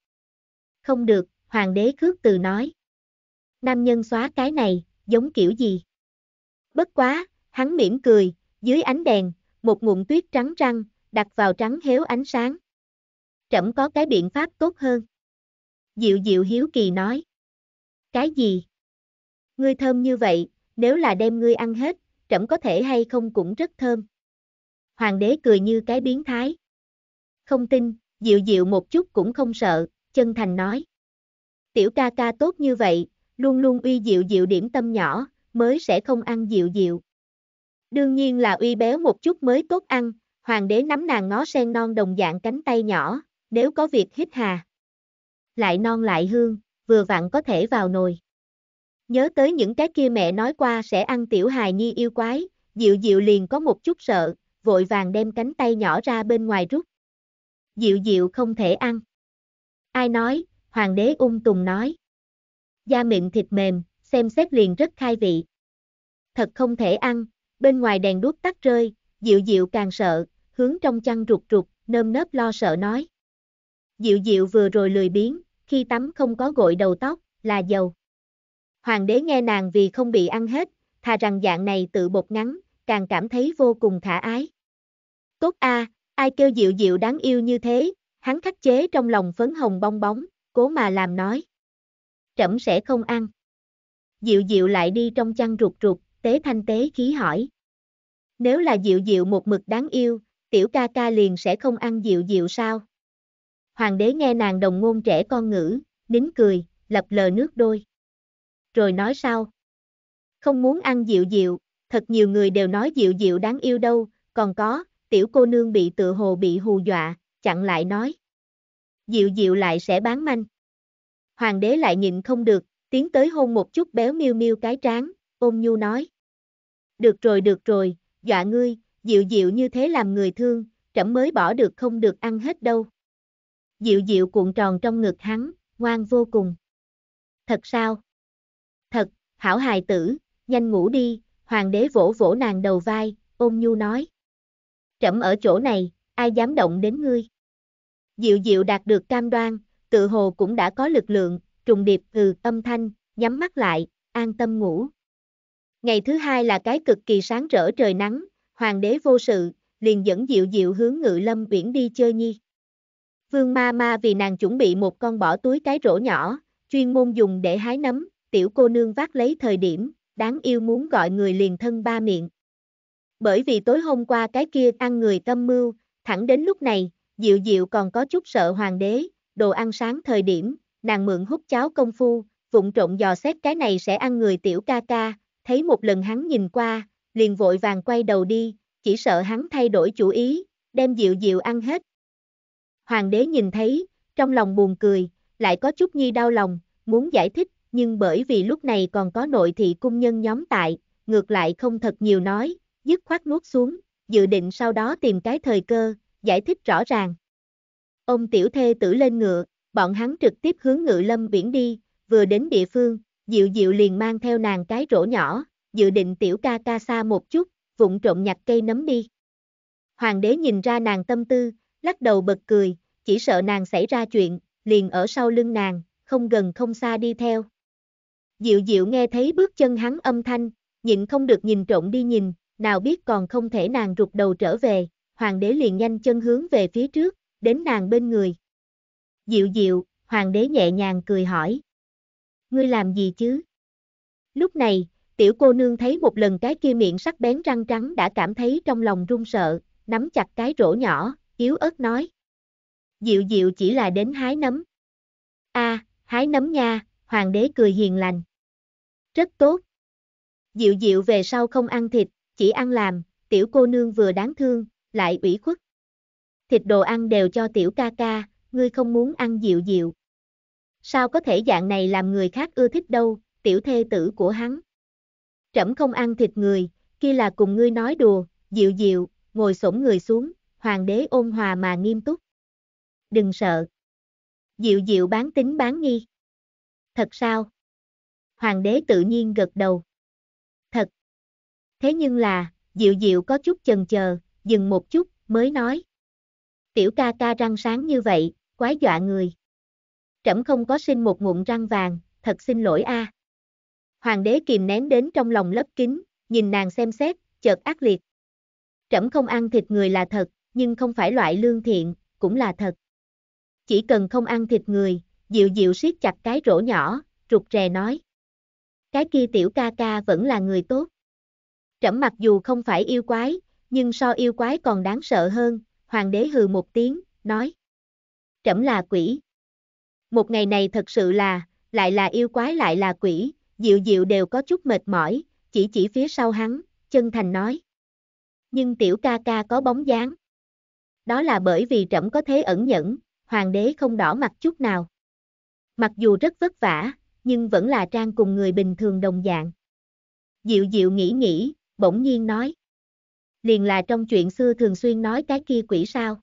Không được, Hoàng đế khước từ nói. Nam nhân xóa cái này, giống kiểu gì? Bất quá, hắn mỉm cười, dưới ánh đèn, một ngụm tuyết trắng răng, đặt vào trắng héo ánh sáng. Trẫm có cái biện pháp tốt hơn. Diệu Diệu hiếu kỳ nói. Cái gì? Ngươi thơm như vậy, nếu là đem ngươi ăn hết, trẫm có thể hay không cũng rất thơm. Hoàng đế cười như cái biến thái. Không tin, dịu dịu một chút cũng không sợ, chân thành nói. Tiểu ca ca tốt như vậy, luôn luôn uy dịu dịu điểm tâm nhỏ, mới sẽ không ăn dịu dịu. Đương nhiên là uy béo một chút mới tốt ăn, hoàng đế nắm nàng ngó sen non đồng dạng cánh tay nhỏ, nếu có việc hít hà. Lại non lại hương, vừa vặn có thể vào nồi. Nhớ tới những cái kia mẹ nói qua sẽ ăn tiểu hài nhi yêu quái, Diệu Diệu liền có một chút sợ, vội vàng đem cánh tay nhỏ ra bên ngoài rút. Diệu Diệu không thể ăn. Ai nói, hoàng đế ung tùng nói. Da miệng thịt mềm, xem xét liền rất khai vị. Thật không thể ăn, bên ngoài đèn đuốc tắt rơi, Diệu Diệu càng sợ, hướng trong chăn rụt rụt, nơm nớp lo sợ nói. Diệu Diệu vừa rồi lười biếng, khi tắm không có gội đầu tóc, là dầu. Hoàng đế nghe nàng vì không bị ăn hết, thà rằng dạng này tự bột ngắn, càng cảm thấy vô cùng thả ái. Tốt a, ai kêu dịu dịu đáng yêu như thế, hắn khắc chế trong lòng phấn hồng bong bóng, cố mà làm nói. Trẫm sẽ không ăn. Dịu dịu lại đi trong chăn ruột ruột, tế thanh tế khí hỏi. Nếu là dịu dịu một mực đáng yêu, tiểu ca ca liền sẽ không ăn dịu dịu sao? Hoàng đế nghe nàng đồng ngôn trẻ con ngữ, nín cười, lập lờ nước đôi rồi nói sao? Không muốn ăn dịu dịu, thật nhiều người đều nói dịu dịu đáng yêu đâu, còn có, tiểu cô nương bị tự hồ bị hù dọa, chặn lại nói. Dịu dịu lại sẽ bán manh. Hoàng đế lại nhịn không được, tiến tới hôn một chút béo miêu miêu cái trán, ôm nhu nói. Được rồi được rồi, dọa ngươi, dịu dịu như thế làm người thương, trẫm mới bỏ được không được ăn hết đâu. Dịu dịu cuộn tròn trong ngực hắn, ngoan vô cùng. Thật sao? hảo hài tử, nhanh ngủ đi, hoàng đế vỗ vỗ nàng đầu vai, ôm nhu nói. Trẫm ở chỗ này, ai dám động đến ngươi. Diệu diệu đạt được cam đoan, tự hồ cũng đã có lực lượng, trùng điệp từ âm thanh, nhắm mắt lại, an tâm ngủ. Ngày thứ hai là cái cực kỳ sáng rỡ trời nắng, hoàng đế vô sự, liền dẫn diệu diệu hướng ngự lâm uyển đi chơi nhi. Vương ma ma vì nàng chuẩn bị một con bỏ túi cái rổ nhỏ, chuyên môn dùng để hái nấm, tiểu cô nương vác lấy thời điểm, đáng yêu muốn gọi người liền thân ba miệng. Bởi vì tối hôm qua cái kia ăn người tâm mưu, thẳng đến lúc này, dịu dịu còn có chút sợ hoàng đế, đồ ăn sáng thời điểm, nàng mượn hút cháo công phu, vụng trộn dò xét cái này sẽ ăn người tiểu ca ca, thấy một lần hắn nhìn qua, liền vội vàng quay đầu đi, chỉ sợ hắn thay đổi chủ ý, đem dịu dịu ăn hết. Hoàng đế nhìn thấy, trong lòng buồn cười, lại có chút nhi đau lòng, muốn giải thích, nhưng bởi vì lúc này còn có nội thị cung nhân nhóm tại, ngược lại không thật nhiều nói, dứt khoát nuốt xuống, dự định sau đó tìm cái thời cơ, giải thích rõ ràng. Ông tiểu thê tử lên ngựa, bọn hắn trực tiếp hướng ngự lâm biển đi, vừa đến địa phương, Diệu Diệu liền mang theo nàng cái rổ nhỏ, dự định tiểu ca ca xa một chút, vụng trộm nhặt cây nấm đi. Hoàng đế nhìn ra nàng tâm tư, lắc đầu bật cười, chỉ sợ nàng xảy ra chuyện, liền ở sau lưng nàng, không gần không xa đi theo. Diệu diệu nghe thấy bước chân hắn âm thanh, nhịn không được nhìn trộn đi nhìn, nào biết còn không thể nàng rụt đầu trở về, hoàng đế liền nhanh chân hướng về phía trước, đến nàng bên người. Diệu diệu, hoàng đế nhẹ nhàng cười hỏi. Ngươi làm gì chứ? Lúc này, tiểu cô nương thấy một lần cái kia miệng sắc bén răng trắng đã cảm thấy trong lòng run sợ, nắm chặt cái rổ nhỏ, yếu ớt nói. Diệu diệu chỉ là đến hái nấm. a à, hái nấm nha, hoàng đế cười hiền lành rất tốt. Diệu diệu về sau không ăn thịt, chỉ ăn làm, tiểu cô nương vừa đáng thương, lại ủy khuất. Thịt đồ ăn đều cho tiểu ca ca, ngươi không muốn ăn diệu diệu? Sao có thể dạng này làm người khác ưa thích đâu, tiểu thê tử của hắn. Trẫm không ăn thịt người, kia là cùng ngươi nói đùa, Diệu diệu, ngồi xổm người xuống, hoàng đế ôn hòa mà nghiêm túc. Đừng sợ. Diệu diệu bán tính bán nghi. Thật sao? hoàng đế tự nhiên gật đầu. Thật! Thế nhưng là, Diệu Diệu có chút chần chờ, dừng một chút, mới nói. Tiểu ca ca răng sáng như vậy, quái dọa người. Trẫm không có sinh một ngụm răng vàng, thật xin lỗi a. À. Hoàng đế kìm nén đến trong lòng lấp kín, nhìn nàng xem xét, chợt ác liệt. Trẫm không ăn thịt người là thật, nhưng không phải loại lương thiện, cũng là thật. Chỉ cần không ăn thịt người, Diệu Diệu siết chặt cái rổ nhỏ, rụt rè nói cái kia tiểu ca ca vẫn là người tốt. Trẫm mặc dù không phải yêu quái, nhưng so yêu quái còn đáng sợ hơn, hoàng đế hừ một tiếng, nói. Trẫm là quỷ. Một ngày này thật sự là, lại là yêu quái lại là quỷ, dịu dịu đều có chút mệt mỏi, chỉ chỉ phía sau hắn, chân thành nói. Nhưng tiểu ca ca có bóng dáng. Đó là bởi vì trẫm có thế ẩn nhẫn, hoàng đế không đỏ mặt chút nào. Mặc dù rất vất vả, nhưng vẫn là trang cùng người bình thường đồng dạng. Diệu diệu nghĩ nghĩ, bỗng nhiên nói. Liền là trong chuyện xưa thường xuyên nói cái kia quỷ sao.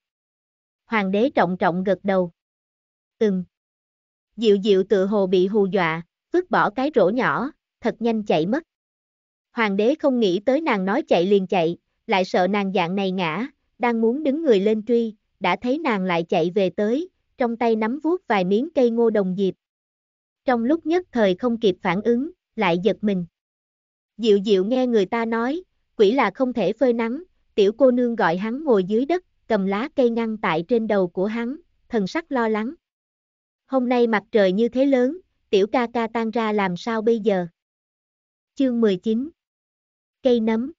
Hoàng đế trọng trọng gật đầu. Ừm. Diệu diệu tự hồ bị hù dọa, vứt bỏ cái rổ nhỏ, thật nhanh chạy mất. Hoàng đế không nghĩ tới nàng nói chạy liền chạy, lại sợ nàng dạng này ngã, đang muốn đứng người lên truy, đã thấy nàng lại chạy về tới, trong tay nắm vuốt vài miếng cây ngô đồng diệp trong lúc nhất thời không kịp phản ứng, lại giật mình. Diệu diệu nghe người ta nói, quỷ là không thể phơi nắng, tiểu cô nương gọi hắn ngồi dưới đất, cầm lá cây ngăn tại trên đầu của hắn, thần sắc lo lắng. Hôm nay mặt trời như thế lớn, tiểu ca ca tan ra làm sao bây giờ? Chương 19 Cây nấm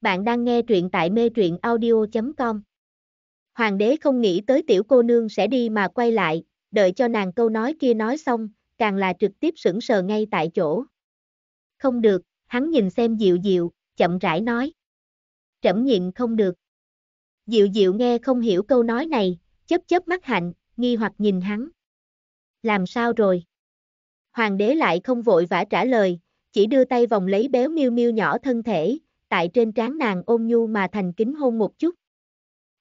Bạn đang nghe truyện tại mê truyện audio.com Hoàng đế không nghĩ tới tiểu cô nương sẽ đi mà quay lại, đợi cho nàng câu nói kia nói xong, càng là trực tiếp sững sờ ngay tại chỗ. Không được, hắn nhìn xem Diệu Diệu, chậm rãi nói. Trẫm nhịn không được. Diệu Diệu nghe không hiểu câu nói này, chớp chớp mắt hạnh, nghi hoặc nhìn hắn. Làm sao rồi? Hoàng đế lại không vội vã trả lời, chỉ đưa tay vòng lấy béo miêu miêu nhỏ thân thể, tại trên trán nàng ôm nhu mà thành kính hôn một chút.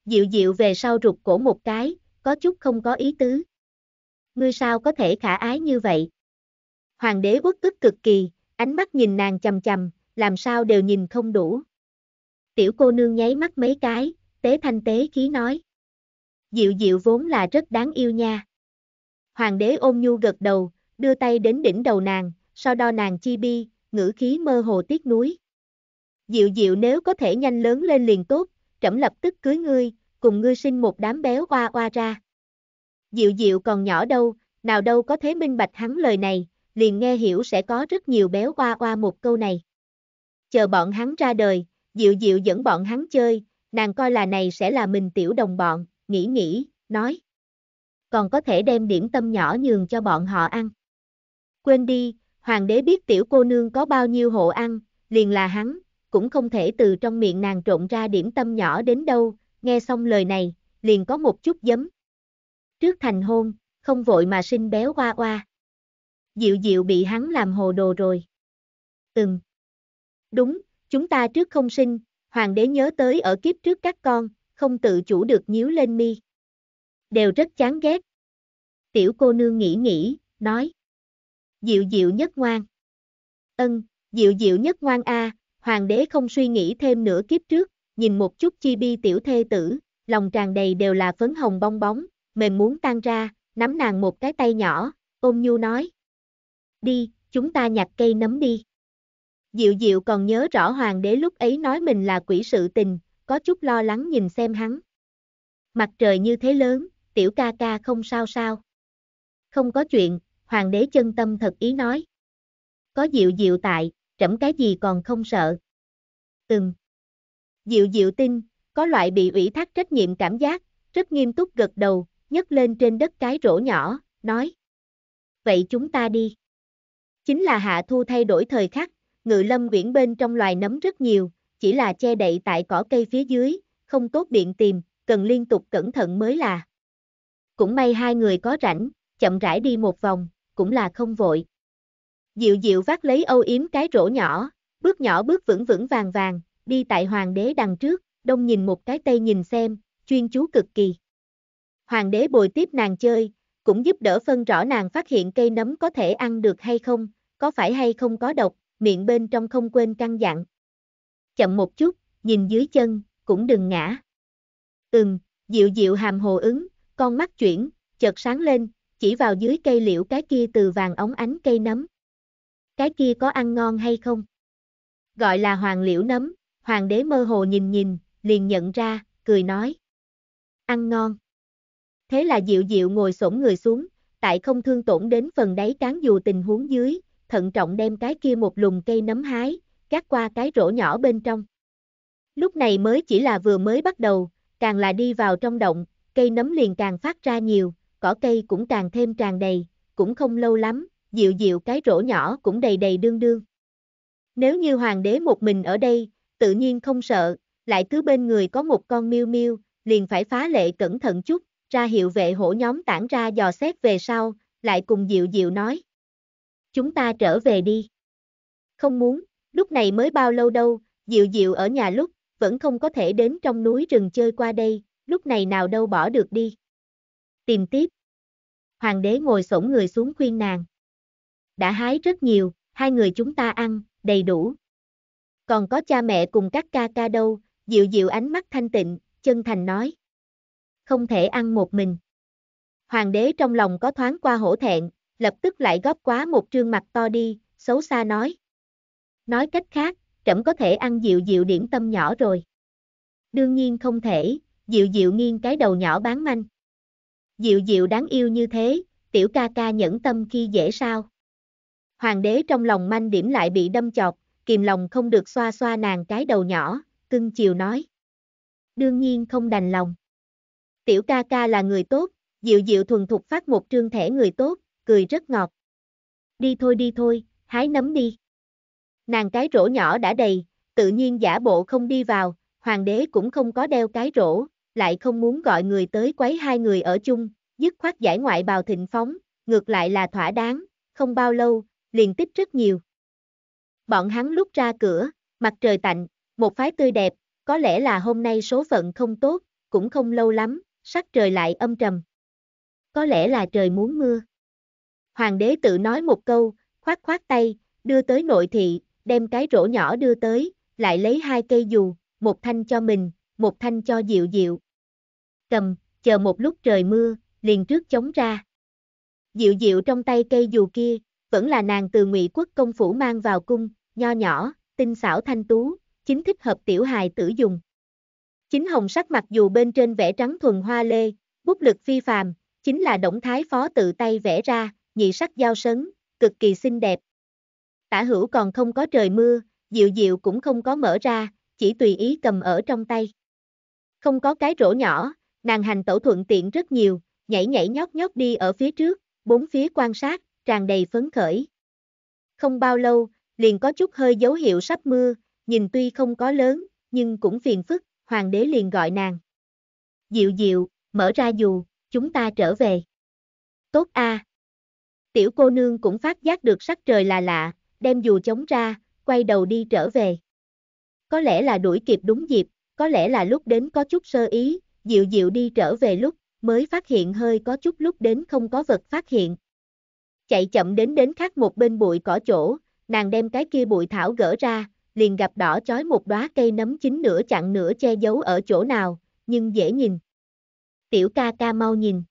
Dịu dịu về sau rụt cổ một cái, có chút không có ý tứ ngươi sao có thể khả ái như vậy? Hoàng đế quốc ức cực kỳ, ánh mắt nhìn nàng chầm chầm, làm sao đều nhìn không đủ. Tiểu cô nương nháy mắt mấy cái, tế thanh tế khí nói. Diệu diệu vốn là rất đáng yêu nha. Hoàng đế ôm nhu gật đầu, đưa tay đến đỉnh đầu nàng, sau đo nàng chi bi, ngữ khí mơ hồ tiếc núi. Diệu diệu nếu có thể nhanh lớn lên liền tốt, trẫm lập tức cưới ngươi, cùng ngươi sinh một đám béo oa oa ra. Diệu Diệu còn nhỏ đâu, nào đâu có thế minh bạch hắn lời này, liền nghe hiểu sẽ có rất nhiều béo qua qua một câu này. Chờ bọn hắn ra đời, Diệu Diệu dẫn bọn hắn chơi, nàng coi là này sẽ là mình tiểu đồng bọn, nghĩ nghĩ, nói. Còn có thể đem điểm tâm nhỏ nhường cho bọn họ ăn. Quên đi, hoàng đế biết tiểu cô nương có bao nhiêu hộ ăn, liền là hắn, cũng không thể từ trong miệng nàng trộn ra điểm tâm nhỏ đến đâu, nghe xong lời này, liền có một chút giấm trước thành hôn, không vội mà sinh béo hoa hoa. Diệu diệu bị hắn làm hồ đồ rồi. Ừm. Đúng, chúng ta trước không sinh, hoàng đế nhớ tới ở kiếp trước các con, không tự chủ được nhíu lên mi. Đều rất chán ghét. Tiểu cô nương nghĩ nghĩ, nói. Diệu diệu nhất ngoan. Ân, diệu diệu nhất ngoan a, hoàng đế không suy nghĩ thêm nửa kiếp trước, nhìn một chút chi bi tiểu thê tử, lòng tràn đầy đều là phấn hồng bong bóng, mềm muốn tan ra, nắm nàng một cái tay nhỏ, ôm nhu nói. Đi, chúng ta nhặt cây nấm đi. Diệu diệu còn nhớ rõ hoàng đế lúc ấy nói mình là quỷ sự tình, có chút lo lắng nhìn xem hắn. Mặt trời như thế lớn, tiểu ca ca không sao sao. Không có chuyện, hoàng đế chân tâm thật ý nói. Có diệu diệu tại, trẫm cái gì còn không sợ. Ừm. Diệu diệu tin, có loại bị ủy thác trách nhiệm cảm giác, rất nghiêm túc gật đầu, nhấc lên trên đất cái rổ nhỏ, nói. Vậy chúng ta đi. Chính là hạ thu thay đổi thời khắc, ngự lâm quyển bên trong loài nấm rất nhiều, chỉ là che đậy tại cỏ cây phía dưới, không tốt điện tìm, cần liên tục cẩn thận mới là. Cũng may hai người có rảnh, chậm rãi đi một vòng, cũng là không vội. dịu dịu vác lấy âu yếm cái rổ nhỏ, bước nhỏ bước vững vững vàng vàng, đi tại hoàng đế đằng trước, đông nhìn một cái tây nhìn xem, chuyên chú cực kỳ hoàng đế bồi tiếp nàng chơi, cũng giúp đỡ phân rõ nàng phát hiện cây nấm có thể ăn được hay không, có phải hay không có độc, miệng bên trong không quên căng dặn. Chậm một chút, nhìn dưới chân, cũng đừng ngã. Ừm, dịu dịu hàm hồ ứng, con mắt chuyển, chợt sáng lên, chỉ vào dưới cây liễu cái kia từ vàng ống ánh cây nấm. Cái kia có ăn ngon hay không? Gọi là hoàng liễu nấm, hoàng đế mơ hồ nhìn nhìn, liền nhận ra, cười nói. Ăn ngon. Thế là Diệu Diệu ngồi xổm người xuống, tại không thương tổn đến phần đáy cán dù tình huống dưới, thận trọng đem cái kia một lùm cây nấm hái, cắt qua cái rổ nhỏ bên trong. Lúc này mới chỉ là vừa mới bắt đầu, càng là đi vào trong động, cây nấm liền càng phát ra nhiều, cỏ cây cũng càng thêm tràn đầy, cũng không lâu lắm, dịu dịu cái rổ nhỏ cũng đầy đầy đương đương. Nếu như hoàng đế một mình ở đây, tự nhiên không sợ, lại cứ bên người có một con miêu miêu, liền phải phá lệ cẩn thận chút, ra hiệu vệ hổ nhóm tản ra dò xét về sau, lại cùng Diệu Diệu nói. Chúng ta trở về đi. Không muốn, lúc này mới bao lâu đâu, Diệu Diệu ở nhà lúc, vẫn không có thể đến trong núi rừng chơi qua đây, lúc này nào đâu bỏ được đi. Tìm tiếp. Hoàng đế ngồi sổng người xuống khuyên nàng. Đã hái rất nhiều, hai người chúng ta ăn, đầy đủ. Còn có cha mẹ cùng các ca ca đâu, Diệu Diệu ánh mắt thanh tịnh, chân thành nói không thể ăn một mình. Hoàng đế trong lòng có thoáng qua hổ thẹn, lập tức lại góp quá một trương mặt to đi, xấu xa nói. Nói cách khác, trẫm có thể ăn dịu dịu điểm tâm nhỏ rồi. Đương nhiên không thể, dịu dịu nghiêng cái đầu nhỏ bán manh. Dịu dịu đáng yêu như thế, tiểu ca ca nhẫn tâm khi dễ sao. Hoàng đế trong lòng manh điểm lại bị đâm chọc, kìm lòng không được xoa xoa nàng cái đầu nhỏ, cưng chiều nói. Đương nhiên không đành lòng tiểu ca ca là người tốt, dịu dịu thuần thục phát một trương thẻ người tốt, cười rất ngọt. Đi thôi đi thôi, hái nấm đi. Nàng cái rổ nhỏ đã đầy, tự nhiên giả bộ không đi vào, hoàng đế cũng không có đeo cái rổ, lại không muốn gọi người tới quấy hai người ở chung, dứt khoát giải ngoại bào thịnh phóng, ngược lại là thỏa đáng, không bao lâu, liền tích rất nhiều. Bọn hắn lúc ra cửa, mặt trời tạnh, một phái tươi đẹp, có lẽ là hôm nay số phận không tốt, cũng không lâu lắm, sắc trời lại âm trầm. Có lẽ là trời muốn mưa. Hoàng đế tự nói một câu, khoát khoát tay, đưa tới nội thị, đem cái rổ nhỏ đưa tới, lại lấy hai cây dù, một thanh cho mình, một thanh cho Diệu Diệu. Cầm, chờ một lúc trời mưa, liền trước chống ra. Diệu Diệu trong tay cây dù kia, vẫn là nàng từ Ngụy Quốc công phủ mang vào cung, nho nhỏ, tinh xảo thanh tú, chính thích hợp tiểu hài tử dùng. Chính hồng sắc mặc dù bên trên vẽ trắng thuần hoa lê, bút lực phi phàm, chính là động thái phó tự tay vẽ ra, nhị sắc giao sấn, cực kỳ xinh đẹp. Tả hữu còn không có trời mưa, dịu dịu cũng không có mở ra, chỉ tùy ý cầm ở trong tay. Không có cái rổ nhỏ, nàng hành tẩu thuận tiện rất nhiều, nhảy nhảy nhót nhót đi ở phía trước, bốn phía quan sát, tràn đầy phấn khởi. Không bao lâu, liền có chút hơi dấu hiệu sắp mưa, nhìn tuy không có lớn, nhưng cũng phiền phức, hoàng đế liền gọi nàng. Diệu diệu, mở ra dù, chúng ta trở về. Tốt a. À. Tiểu cô nương cũng phát giác được sắc trời là lạ, đem dù chống ra, quay đầu đi trở về. Có lẽ là đuổi kịp đúng dịp, có lẽ là lúc đến có chút sơ ý, Diệu Diệu đi trở về lúc, mới phát hiện hơi có chút lúc đến không có vật phát hiện. Chạy chậm đến đến khác một bên bụi cỏ chỗ, nàng đem cái kia bụi thảo gỡ ra, liền gặp đỏ chói một đóa cây nấm chín nửa chặn nửa che giấu ở chỗ nào, nhưng dễ nhìn. Tiểu ca ca mau nhìn.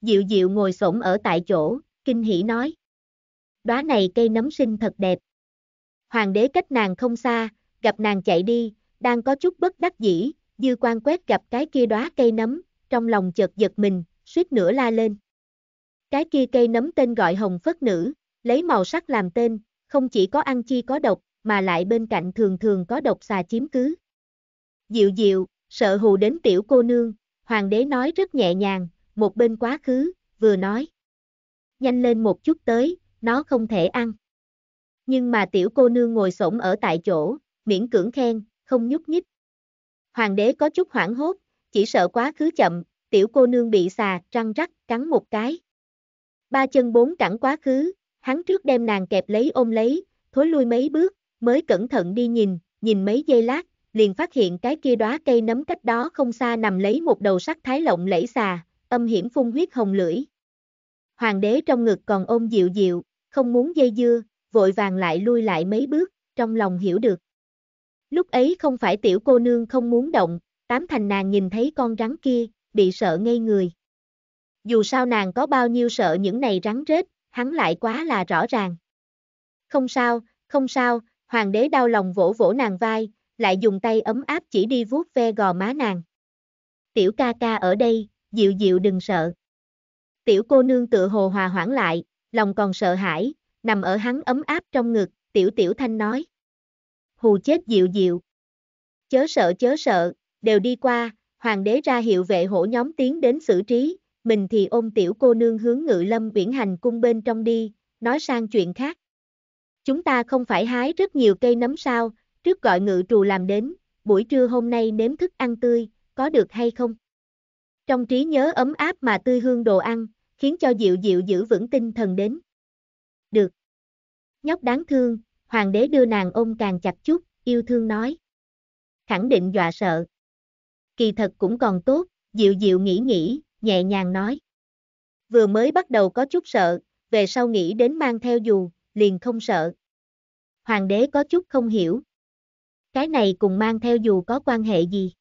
Diệu diệu ngồi xổm ở tại chỗ, kinh hỉ nói. Đóa này cây nấm sinh thật đẹp. Hoàng đế cách nàng không xa, gặp nàng chạy đi, đang có chút bất đắc dĩ, dư quan quét gặp cái kia đóa cây nấm, trong lòng chợt giật mình, suýt nữa la lên. Cái kia cây nấm tên gọi hồng phất nữ, lấy màu sắc làm tên, không chỉ có ăn chi có độc, mà lại bên cạnh thường thường có độc xà chiếm cứ. diệu diệu sợ hù đến tiểu cô nương, hoàng đế nói rất nhẹ nhàng, một bên quá khứ, vừa nói. Nhanh lên một chút tới, nó không thể ăn. Nhưng mà tiểu cô nương ngồi sổng ở tại chỗ, miễn cưỡng khen, không nhúc nhích. Hoàng đế có chút hoảng hốt, chỉ sợ quá khứ chậm, tiểu cô nương bị xà, răng rắc, cắn một cái. Ba chân bốn cẳng quá khứ, hắn trước đem nàng kẹp lấy ôm lấy, thối lui mấy bước, mới cẩn thận đi nhìn, nhìn mấy giây lát, liền phát hiện cái kia đóa cây nấm cách đó không xa nằm lấy một đầu sắc thái lộng lẫy xà, âm hiểm phun huyết hồng lưỡi. Hoàng đế trong ngực còn ôm dịu dịu, không muốn dây dưa, vội vàng lại lui lại mấy bước, trong lòng hiểu được. Lúc ấy không phải tiểu cô nương không muốn động, tám thành nàng nhìn thấy con rắn kia, bị sợ ngây người. Dù sao nàng có bao nhiêu sợ những này rắn rết, hắn lại quá là rõ ràng. Không sao, không sao, Hoàng đế đau lòng vỗ vỗ nàng vai, lại dùng tay ấm áp chỉ đi vuốt ve gò má nàng. Tiểu ca ca ở đây, dịu dịu đừng sợ. Tiểu cô nương tự hồ hòa hoãn lại, lòng còn sợ hãi, nằm ở hắn ấm áp trong ngực, tiểu tiểu thanh nói. Hù chết dịu dịu. Chớ sợ chớ sợ, đều đi qua, hoàng đế ra hiệu vệ hổ nhóm tiến đến xử trí, mình thì ôm tiểu cô nương hướng ngự lâm biển hành cung bên trong đi, nói sang chuyện khác. Chúng ta không phải hái rất nhiều cây nấm sao, trước gọi ngự trù làm đến, buổi trưa hôm nay nếm thức ăn tươi, có được hay không? Trong trí nhớ ấm áp mà tươi hương đồ ăn, khiến cho Diệu Diệu giữ vững tinh thần đến. Được. Nhóc đáng thương, hoàng đế đưa nàng ôm càng chặt chút, yêu thương nói. Khẳng định dọa sợ. Kỳ thật cũng còn tốt, Diệu Diệu nghĩ nghĩ, nhẹ nhàng nói. Vừa mới bắt đầu có chút sợ, về sau nghĩ đến mang theo dù, liền không sợ. Hoàng đế có chút không hiểu. Cái này cùng mang theo dù có quan hệ gì.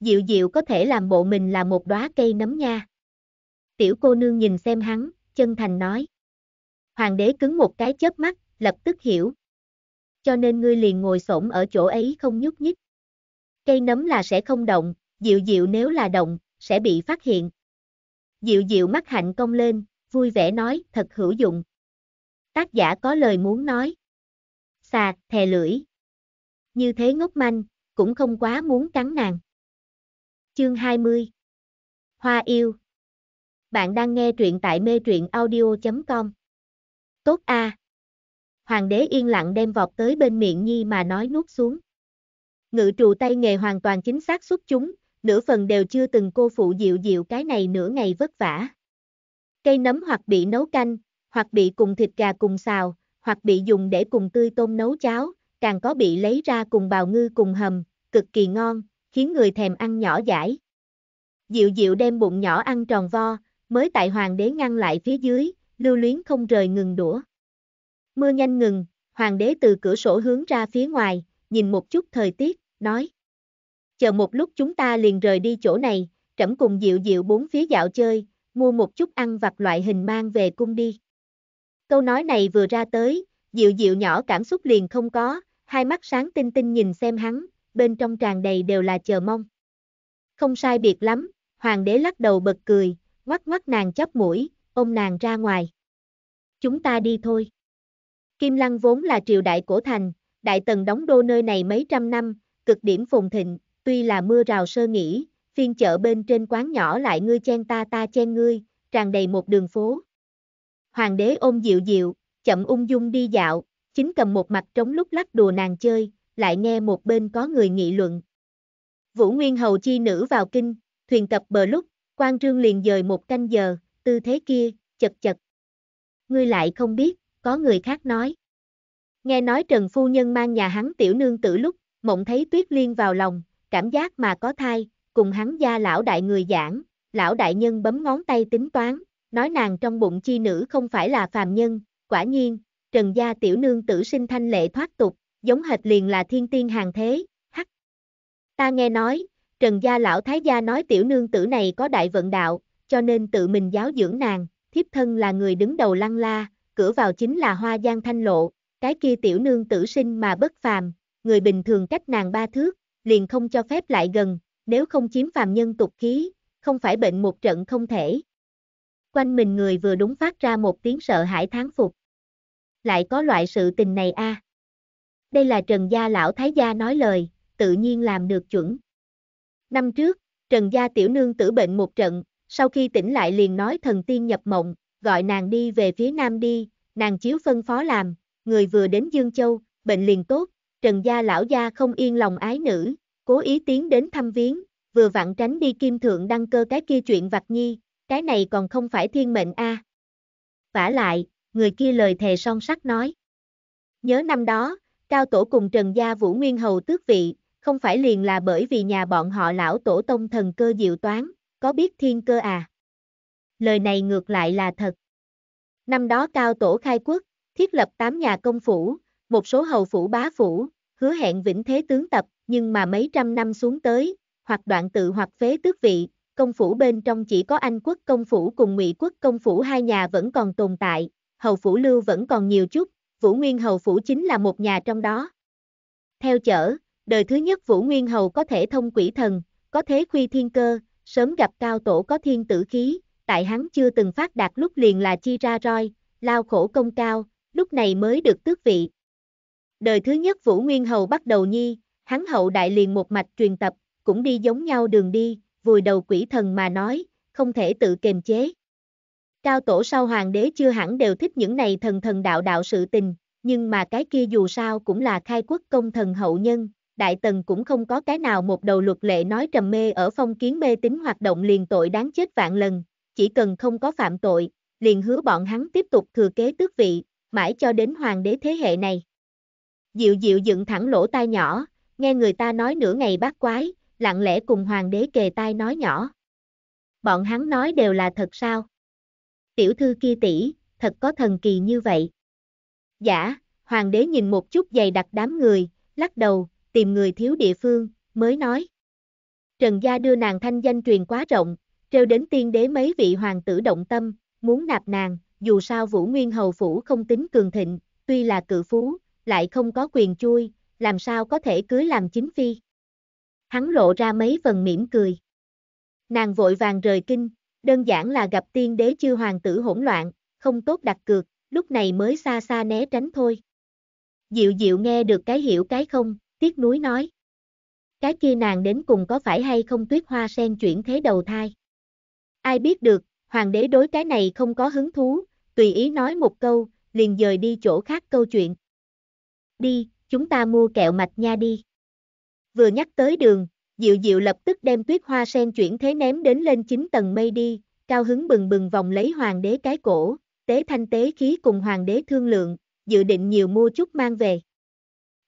Diệu diệu có thể làm bộ mình là một đóa cây nấm nha. Tiểu cô nương nhìn xem hắn, chân thành nói. Hoàng đế cứng một cái chớp mắt, lập tức hiểu. Cho nên ngươi liền ngồi xổm ở chỗ ấy không nhúc nhích. Cây nấm là sẽ không động, diệu diệu nếu là động, sẽ bị phát hiện. Diệu diệu mắt hạnh công lên, vui vẻ nói, thật hữu dụng. Tác giả có lời muốn nói. Xà, thè lưỡi. Như thế ngốc manh, cũng không quá muốn cắn nàng. Chương 20 Hoa yêu Bạn đang nghe truyện tại mê truyện audio.com Tốt a Hoàng đế yên lặng đem vọt tới bên miệng Nhi mà nói nuốt xuống. Ngự trù tay nghề hoàn toàn chính xác xuất chúng, nửa phần đều chưa từng cô phụ dịu dịu cái này nửa ngày vất vả. Cây nấm hoặc bị nấu canh, hoặc bị cùng thịt gà cùng xào, hoặc bị dùng để cùng tươi tôm nấu cháo, càng có bị lấy ra cùng bào ngư cùng hầm, cực kỳ ngon, khiến người thèm ăn nhỏ dãi. Diệu diệu đem bụng nhỏ ăn tròn vo, mới tại hoàng đế ngăn lại phía dưới, lưu luyến không rời ngừng đũa. Mưa nhanh ngừng, hoàng đế từ cửa sổ hướng ra phía ngoài, nhìn một chút thời tiết, nói. Chờ một lúc chúng ta liền rời đi chỗ này, trẫm cùng Diệu Diệu bốn phía dạo chơi, mua một chút ăn vặt loại hình mang về cung đi. Câu nói này vừa ra tới, Diệu Diệu nhỏ cảm xúc liền không có, hai mắt sáng tinh tinh nhìn xem hắn, bên trong tràn đầy đều là chờ mong. Không sai biệt lắm, hoàng đế lắc đầu bật cười, ngoắc ngoắc nàng chắp mũi, ôm nàng ra ngoài. Chúng ta đi thôi. Kim Lăng vốn là triều đại cổ thành, đại tần đóng đô nơi này mấy trăm năm, cực điểm phồn thịnh, tuy là mưa rào sơ nghỉ, phiên chợ bên trên quán nhỏ lại ngươi chen ta ta chen ngươi, tràn đầy một đường phố, Hoàng đế ôm dịu dịu, chậm ung dung đi dạo, chính cầm một mặt trống lúc lắc đùa nàng chơi, lại nghe một bên có người nghị luận. Vũ Nguyên Hầu chi nữ vào kinh, thuyền cập bờ lúc, quan trương liền dời một canh giờ, tư thế kia, chật chật. Ngươi lại không biết, có người khác nói. Nghe nói Trần Phu Nhân mang nhà hắn tiểu nương tử lúc, mộng thấy tuyết liên vào lòng, cảm giác mà có thai, cùng hắn gia lão đại người giảng, lão đại nhân bấm ngón tay tính toán, nói nàng trong bụng chi nữ không phải là phàm nhân, quả nhiên, trần gia tiểu nương tử sinh thanh lệ thoát tục, giống hệt liền là thiên tiên hàng thế, hắc. Ta nghe nói, trần gia lão thái gia nói tiểu nương tử này có đại vận đạo, cho nên tự mình giáo dưỡng nàng, thiếp thân là người đứng đầu lăng la, cửa vào chính là hoa giang thanh lộ, cái kia tiểu nương tử sinh mà bất phàm, người bình thường cách nàng ba thước, liền không cho phép lại gần, nếu không chiếm phàm nhân tục khí, không phải bệnh một trận không thể. Quanh mình người vừa đúng phát ra một tiếng sợ hãi thán phục. Lại có loại sự tình này a. À. Đây là Trần Gia lão thái gia nói lời, tự nhiên làm được chuẩn. Năm trước, Trần Gia tiểu nương tử bệnh một trận, sau khi tỉnh lại liền nói thần tiên nhập mộng, gọi nàng đi về phía nam đi, nàng chiếu phân phó làm, người vừa đến Dương Châu, bệnh liền tốt, Trần Gia lão gia không yên lòng ái nữ, cố ý tiến đến thăm viếng, vừa vặn tránh đi kim thượng đăng cơ cái kia chuyện vặt nhi, cái này còn không phải thiên mệnh a. À. Vả lại, người kia lời thề son sắt nói. Nhớ năm đó, Cao Tổ cùng Trần Gia Vũ Nguyên Hầu tước vị, không phải liền là bởi vì nhà bọn họ lão tổ tông thần cơ diệu toán, có biết thiên cơ à? Lời này ngược lại là thật. Năm đó Cao Tổ khai quốc, thiết lập tám nhà công phủ, một số hầu phủ bá phủ, hứa hẹn vĩnh thế tướng tập, nhưng mà mấy trăm năm xuống tới, hoặc đoạn tự hoặc phế tước vị, công phủ bên trong chỉ có Anh quốc công phủ cùng Ngụy quốc công phủ hai nhà vẫn còn tồn tại, hầu phủ lưu vẫn còn nhiều chút, Vũ Nguyên hầu phủ chính là một nhà trong đó. Theo chở, đời thứ nhất Vũ Nguyên hầu có thể thông quỷ thần, có thế khuy thiên cơ, sớm gặp cao tổ có thiên tử khí, tại hắn chưa từng phát đạt lúc liền là chi ra roi, lao khổ công cao, lúc này mới được tước vị. Đời thứ nhất Vũ Nguyên Hầu bắt đầu nhi, hắn hậu đại liền một mạch truyền tập, cũng đi giống nhau đường đi, vùi đầu quỷ thần mà nói, không thể tự kềm chế. Cao tổ sau hoàng đế chưa hẳn đều thích những này thần thần đạo đạo sự tình, nhưng mà cái kia dù sao cũng là khai quốc công thần hậu nhân, đại tần cũng không có cái nào một đầu luật lệ nói trầm mê ở phong kiến mê tín hoạt động liền tội đáng chết vạn lần, chỉ cần không có phạm tội, liền hứa bọn hắn tiếp tục thừa kế tước vị, mãi cho đến hoàng đế thế hệ này. Diệu diệu dựng thẳng lỗ tai nhỏ, nghe người ta nói nửa ngày bác quái, lặng lẽ cùng hoàng đế kề tai nói nhỏ. Bọn hắn nói đều là thật sao? Tiểu thư kia tỷ, thật có thần kỳ như vậy. Dạ, hoàng đế nhìn một chút dày đặc đám người, lắc đầu, tìm người thiếu địa phương, mới nói. Trần gia đưa nàng thanh danh truyền quá rộng, treo đến tiên đế mấy vị hoàng tử động tâm, muốn nạp nàng, dù sao Vũ Nguyên Hầu Phủ không tính cường thịnh, tuy là cự phú, lại không có quyền chui, làm sao có thể cưới làm chính phi hắn lộ ra mấy phần mỉm cười. Nàng vội vàng rời kinh, đơn giản là gặp tiên đế chư hoàng tử hỗn loạn, không tốt đặt cược, lúc này mới xa xa né tránh thôi. Diệu diệu nghe được cái hiểu cái không, tiếc núi nói. Cái kia nàng đến cùng có phải hay không tuyết hoa sen chuyển thế đầu thai? Ai biết được, hoàng đế đối cái này không có hứng thú, tùy ý nói một câu, liền dời đi chỗ khác câu chuyện. Đi, chúng ta mua kẹo mạch nha đi. Vừa nhắc tới đường, Diệu Diệu lập tức đem tuyết hoa sen chuyển thế ném đến lên 9 tầng mây đi, cao hứng bừng bừng vòng lấy hoàng đế cái cổ, tế thanh tế khí cùng hoàng đế thương lượng, dự định nhiều mua chút mang về.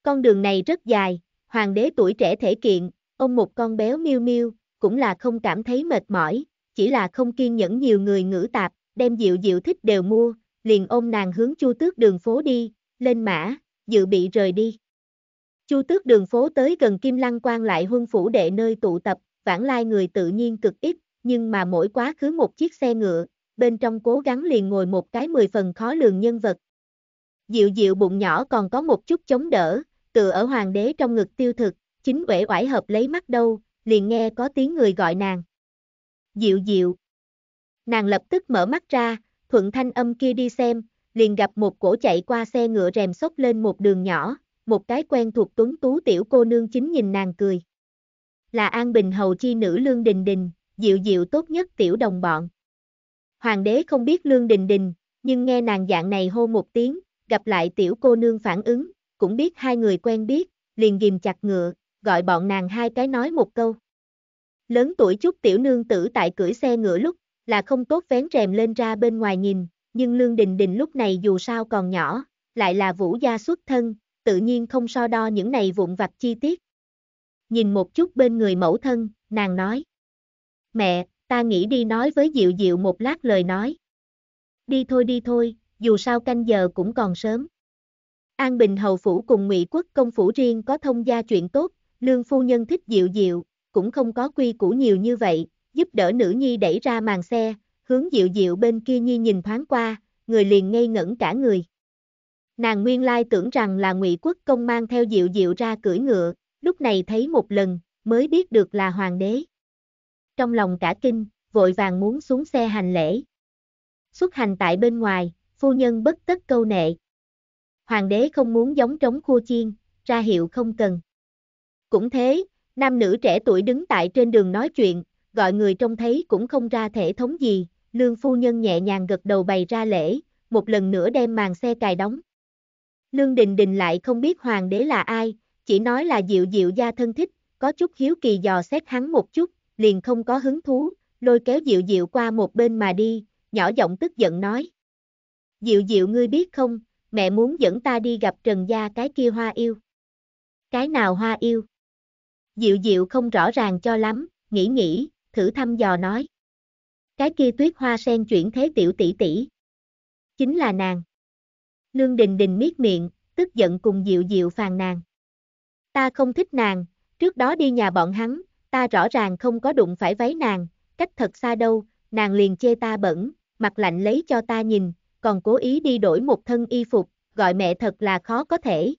Con đường này rất dài, hoàng đế tuổi trẻ thể kiện, ông một con béo miêu miêu, cũng là không cảm thấy mệt mỏi, chỉ là không kiên nhẫn nhiều người ngữ tạp, đem Diệu Diệu thích đều mua, liền ôm nàng hướng chu tước đường phố đi, lên mã, dự bị rời đi. Chu tước đường phố tới gần Kim Lăng quan lại huân phủ đệ nơi tụ tập, vãng lai người tự nhiên cực ít, nhưng mà mỗi quá khứ một chiếc xe ngựa, bên trong cố gắng liền ngồi một cái mười phần khó lường nhân vật. Dịu dịu bụng nhỏ còn có một chút chống đỡ, tự ở hoàng đế trong ngực tiêu thực, chính uể oải hợp lấy mắt đâu, liền nghe có tiếng người gọi nàng. Dịu dịu. Nàng lập tức mở mắt ra, thuận thanh âm kia đi xem, liền gặp một cổ chạy qua xe ngựa rèm sốc lên một đường nhỏ, một cái quen thuộc tuấn tú tiểu cô nương chính nhìn nàng cười. Là An Bình hầu chi nữ Lương Đình Đình, dịu dịu tốt nhất tiểu đồng bọn. Hoàng đế không biết Lương Đình Đình, nhưng nghe nàng dạng này hô một tiếng, gặp lại tiểu cô nương phản ứng, cũng biết hai người quen biết, liền ghim chặt ngựa, gọi bọn nàng hai cái nói một câu. Lớn tuổi chút tiểu nương tử tại cưỡi xe ngựa lúc, là không tốt vén rèm lên ra bên ngoài nhìn, nhưng Lương Đình Đình lúc này dù sao còn nhỏ, lại là vũ gia xuất thân, tự nhiên không so đo những này vụn vặt chi tiết. Nhìn một chút bên người mẫu thân, nàng nói. Mẹ, ta nghĩ đi nói với Diệu Diệu một lát lời nói. Đi thôi đi thôi, dù sao canh giờ cũng còn sớm. An Bình Hầu Phủ cùng Ngụy Quốc Công Phủ riêng có thông gia chuyện tốt, Lương Phu Nhân thích Diệu Diệu, cũng không có quy củ nhiều như vậy, giúp đỡ nữ nhi đẩy ra màn xe, hướng Diệu Diệu bên kia nhi nhìn thoáng qua, người liền ngây ngẩn cả người. Nàng nguyên lai tưởng rằng là ngụy quốc công mang theo diệu diệu ra cưỡi ngựa, lúc này thấy một lần, mới biết được là hoàng đế. Trong lòng cả kinh, vội vàng muốn xuống xe hành lễ. Xuất hành tại bên ngoài, phu nhân bất tất câu nệ. Hoàng đế không muốn giống trống khua chiên, ra hiệu không cần. Cũng thế, nam nữ trẻ tuổi đứng tại trên đường nói chuyện, gọi người trông thấy cũng không ra thể thống gì, lương phu nhân nhẹ nhàng gật đầu bày ra lễ, một lần nữa đem màn xe cài đóng. Lương Đình Đình lại không biết hoàng đế là ai, chỉ nói là Diệu Diệu gia thân thích, có chút hiếu kỳ dò xét hắn một chút, liền không có hứng thú, lôi kéo Diệu Diệu qua một bên mà đi, nhỏ giọng tức giận nói. Diệu Diệu ngươi biết không, mẹ muốn dẫn ta đi gặp Trần Gia cái kia hoa yêu. Cái nào hoa yêu? Diệu Diệu không rõ ràng cho lắm, nghĩ nghĩ, thử thăm dò nói. Cái kia tuyết hoa sen chuyển thế tiểu tỷ tỷ. Chính là nàng. Nương đình đình miết miệng, tức giận cùng dịu dịu phàn nàn. Ta không thích nàng, trước đó đi nhà bọn hắn, ta rõ ràng không có đụng phải váy nàng, cách thật xa đâu, nàng liền chê ta bẩn, mặt lạnh lấy cho ta nhìn, còn cố ý đi đổi một thân y phục, gọi mẹ thật là khó có thể.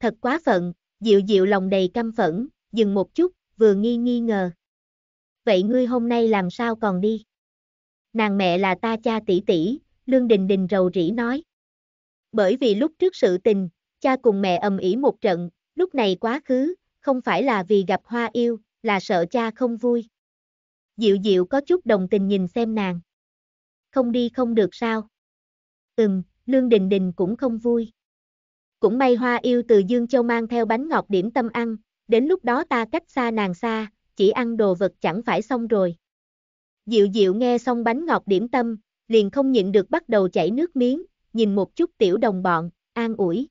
Thật quá phận, dịu dịu lòng đầy căm phẫn, dừng một chút, vừa nghi nghi ngờ. Vậy ngươi hôm nay làm sao còn đi? Nàng mẹ là ta cha tỷ tỷ, Lương Đình Đình rầu rĩ nói bởi vì lúc trước sự tình, cha cùng mẹ ầm ĩ một trận, lúc này quá khứ, không phải là vì gặp hoa yêu, là sợ cha không vui. Diệu diệu có chút đồng tình nhìn xem nàng. Không đi không được sao. Ừm, Lương Đình Đình cũng không vui. Cũng may hoa yêu từ Dương Châu mang theo bánh ngọt điểm tâm ăn, đến lúc đó ta cách xa nàng xa, chỉ ăn đồ vật chẳng phải xong rồi. Diệu diệu nghe xong bánh ngọt điểm tâm, liền không nhịn được bắt đầu chảy nước miếng, nhìn một chút tiểu đồng bọn, an ủi.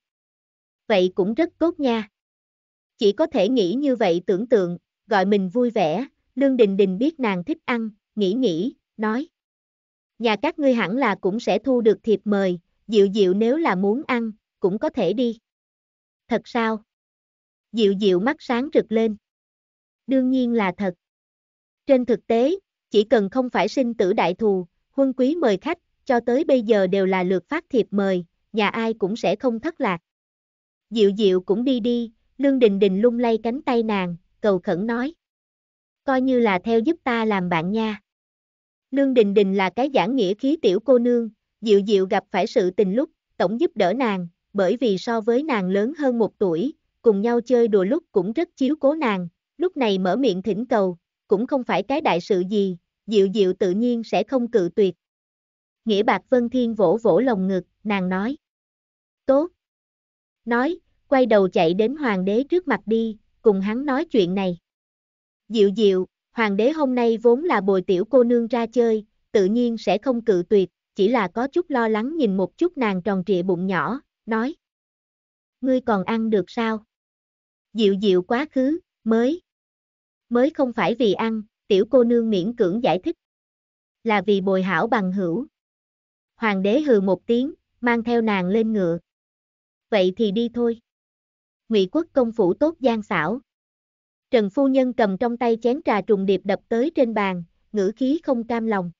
Vậy cũng rất tốt nha. Chỉ có thể nghĩ như vậy tưởng tượng, gọi mình vui vẻ, Lương Đình Đình biết nàng thích ăn, nghĩ nghĩ, nói. Nhà các ngươi hẳn là cũng sẽ thu được thiệp mời, Diệu Diệu nếu là muốn ăn, cũng có thể đi. Thật sao? Diệu Diệu mắt sáng rực lên. Đương nhiên là thật. Trên thực tế, chỉ cần không phải sinh tử đại thù, huân quý mời khách, cho tới bây giờ đều là lượt phát thiệp mời, nhà ai cũng sẽ không thất lạc. Diệu diệu cũng đi đi, Lương Đình Đình lung lay cánh tay nàng, cầu khẩn nói. Coi như là theo giúp ta làm bạn nha. Lương Đình Đình là cái giảng nghĩa khí tiểu cô nương, Diệu Diệu gặp phải sự tình lúc, tổng giúp đỡ nàng, bởi vì so với nàng lớn hơn một tuổi, cùng nhau chơi đùa lúc cũng rất chiếu cố nàng, lúc này mở miệng thỉnh cầu, cũng không phải cái đại sự gì, Diệu Diệu tự nhiên sẽ không cự tuyệt. Nghĩa Bạc Vân Thiên vỗ vỗ lồng ngực, nàng nói. Tốt. Nói, quay đầu chạy đến hoàng đế trước mặt đi, cùng hắn nói chuyện này. diệu diệu, hoàng đế hôm nay vốn là bồi tiểu cô nương ra chơi, tự nhiên sẽ không cự tuyệt, chỉ là có chút lo lắng nhìn một chút nàng tròn trịa bụng nhỏ, nói. Ngươi còn ăn được sao? diệu diệu quá khứ, mới. Mới không phải vì ăn, tiểu cô nương miễn cưỡng giải thích. Là vì bồi hảo bằng hữu hoàng đế hừ một tiếng, mang theo nàng lên ngựa. Vậy thì đi thôi. Ngụy quốc công phủ tốt gian xảo. Trần phu nhân cầm trong tay chén trà trùng điệp đập tới trên bàn, ngữ khí không cam lòng.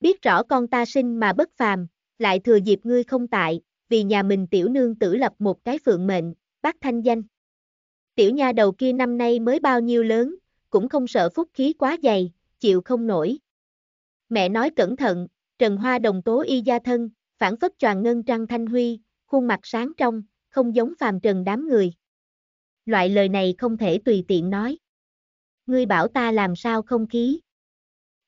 Biết rõ con ta sinh mà bất phàm, lại thừa dịp ngươi không tại, vì nhà mình tiểu nương tử lập một cái phượng mệnh, bác thanh danh. Tiểu nha đầu kia năm nay mới bao nhiêu lớn, cũng không sợ phúc khí quá dày, chịu không nổi. Mẹ nói cẩn thận, trần hoa đồng tố y gia thân, phản phất tròn ngân trăng thanh huy, khuôn mặt sáng trong, không giống phàm trần đám người. Loại lời này không thể tùy tiện nói. Ngươi bảo ta làm sao không khí.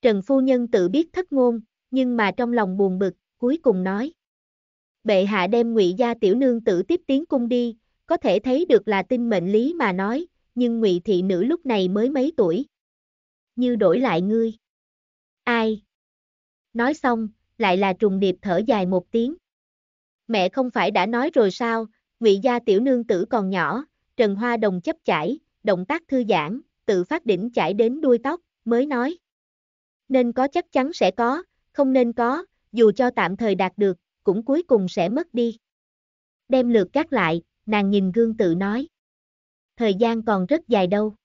Trần phu nhân tự biết thất ngôn, nhưng mà trong lòng buồn bực, cuối cùng nói. Bệ hạ đem ngụy gia tiểu nương tử tiếp tiến cung đi, có thể thấy được là tin mệnh lý mà nói, nhưng ngụy thị nữ lúc này mới mấy tuổi. Như đổi lại ngươi. Ai, nói xong, lại là trùng điệp thở dài một tiếng. Mẹ không phải đã nói rồi sao, ngụy gia tiểu nương tử còn nhỏ, Trần Hoa Đồng chấp chải, động tác thư giãn, tự phát đỉnh chải đến đuôi tóc, mới nói. Nên có chắc chắn sẽ có, không nên có, dù cho tạm thời đạt được, cũng cuối cùng sẽ mất đi. Đem lượt gác lại, nàng nhìn gương tự nói. Thời gian còn rất dài đâu.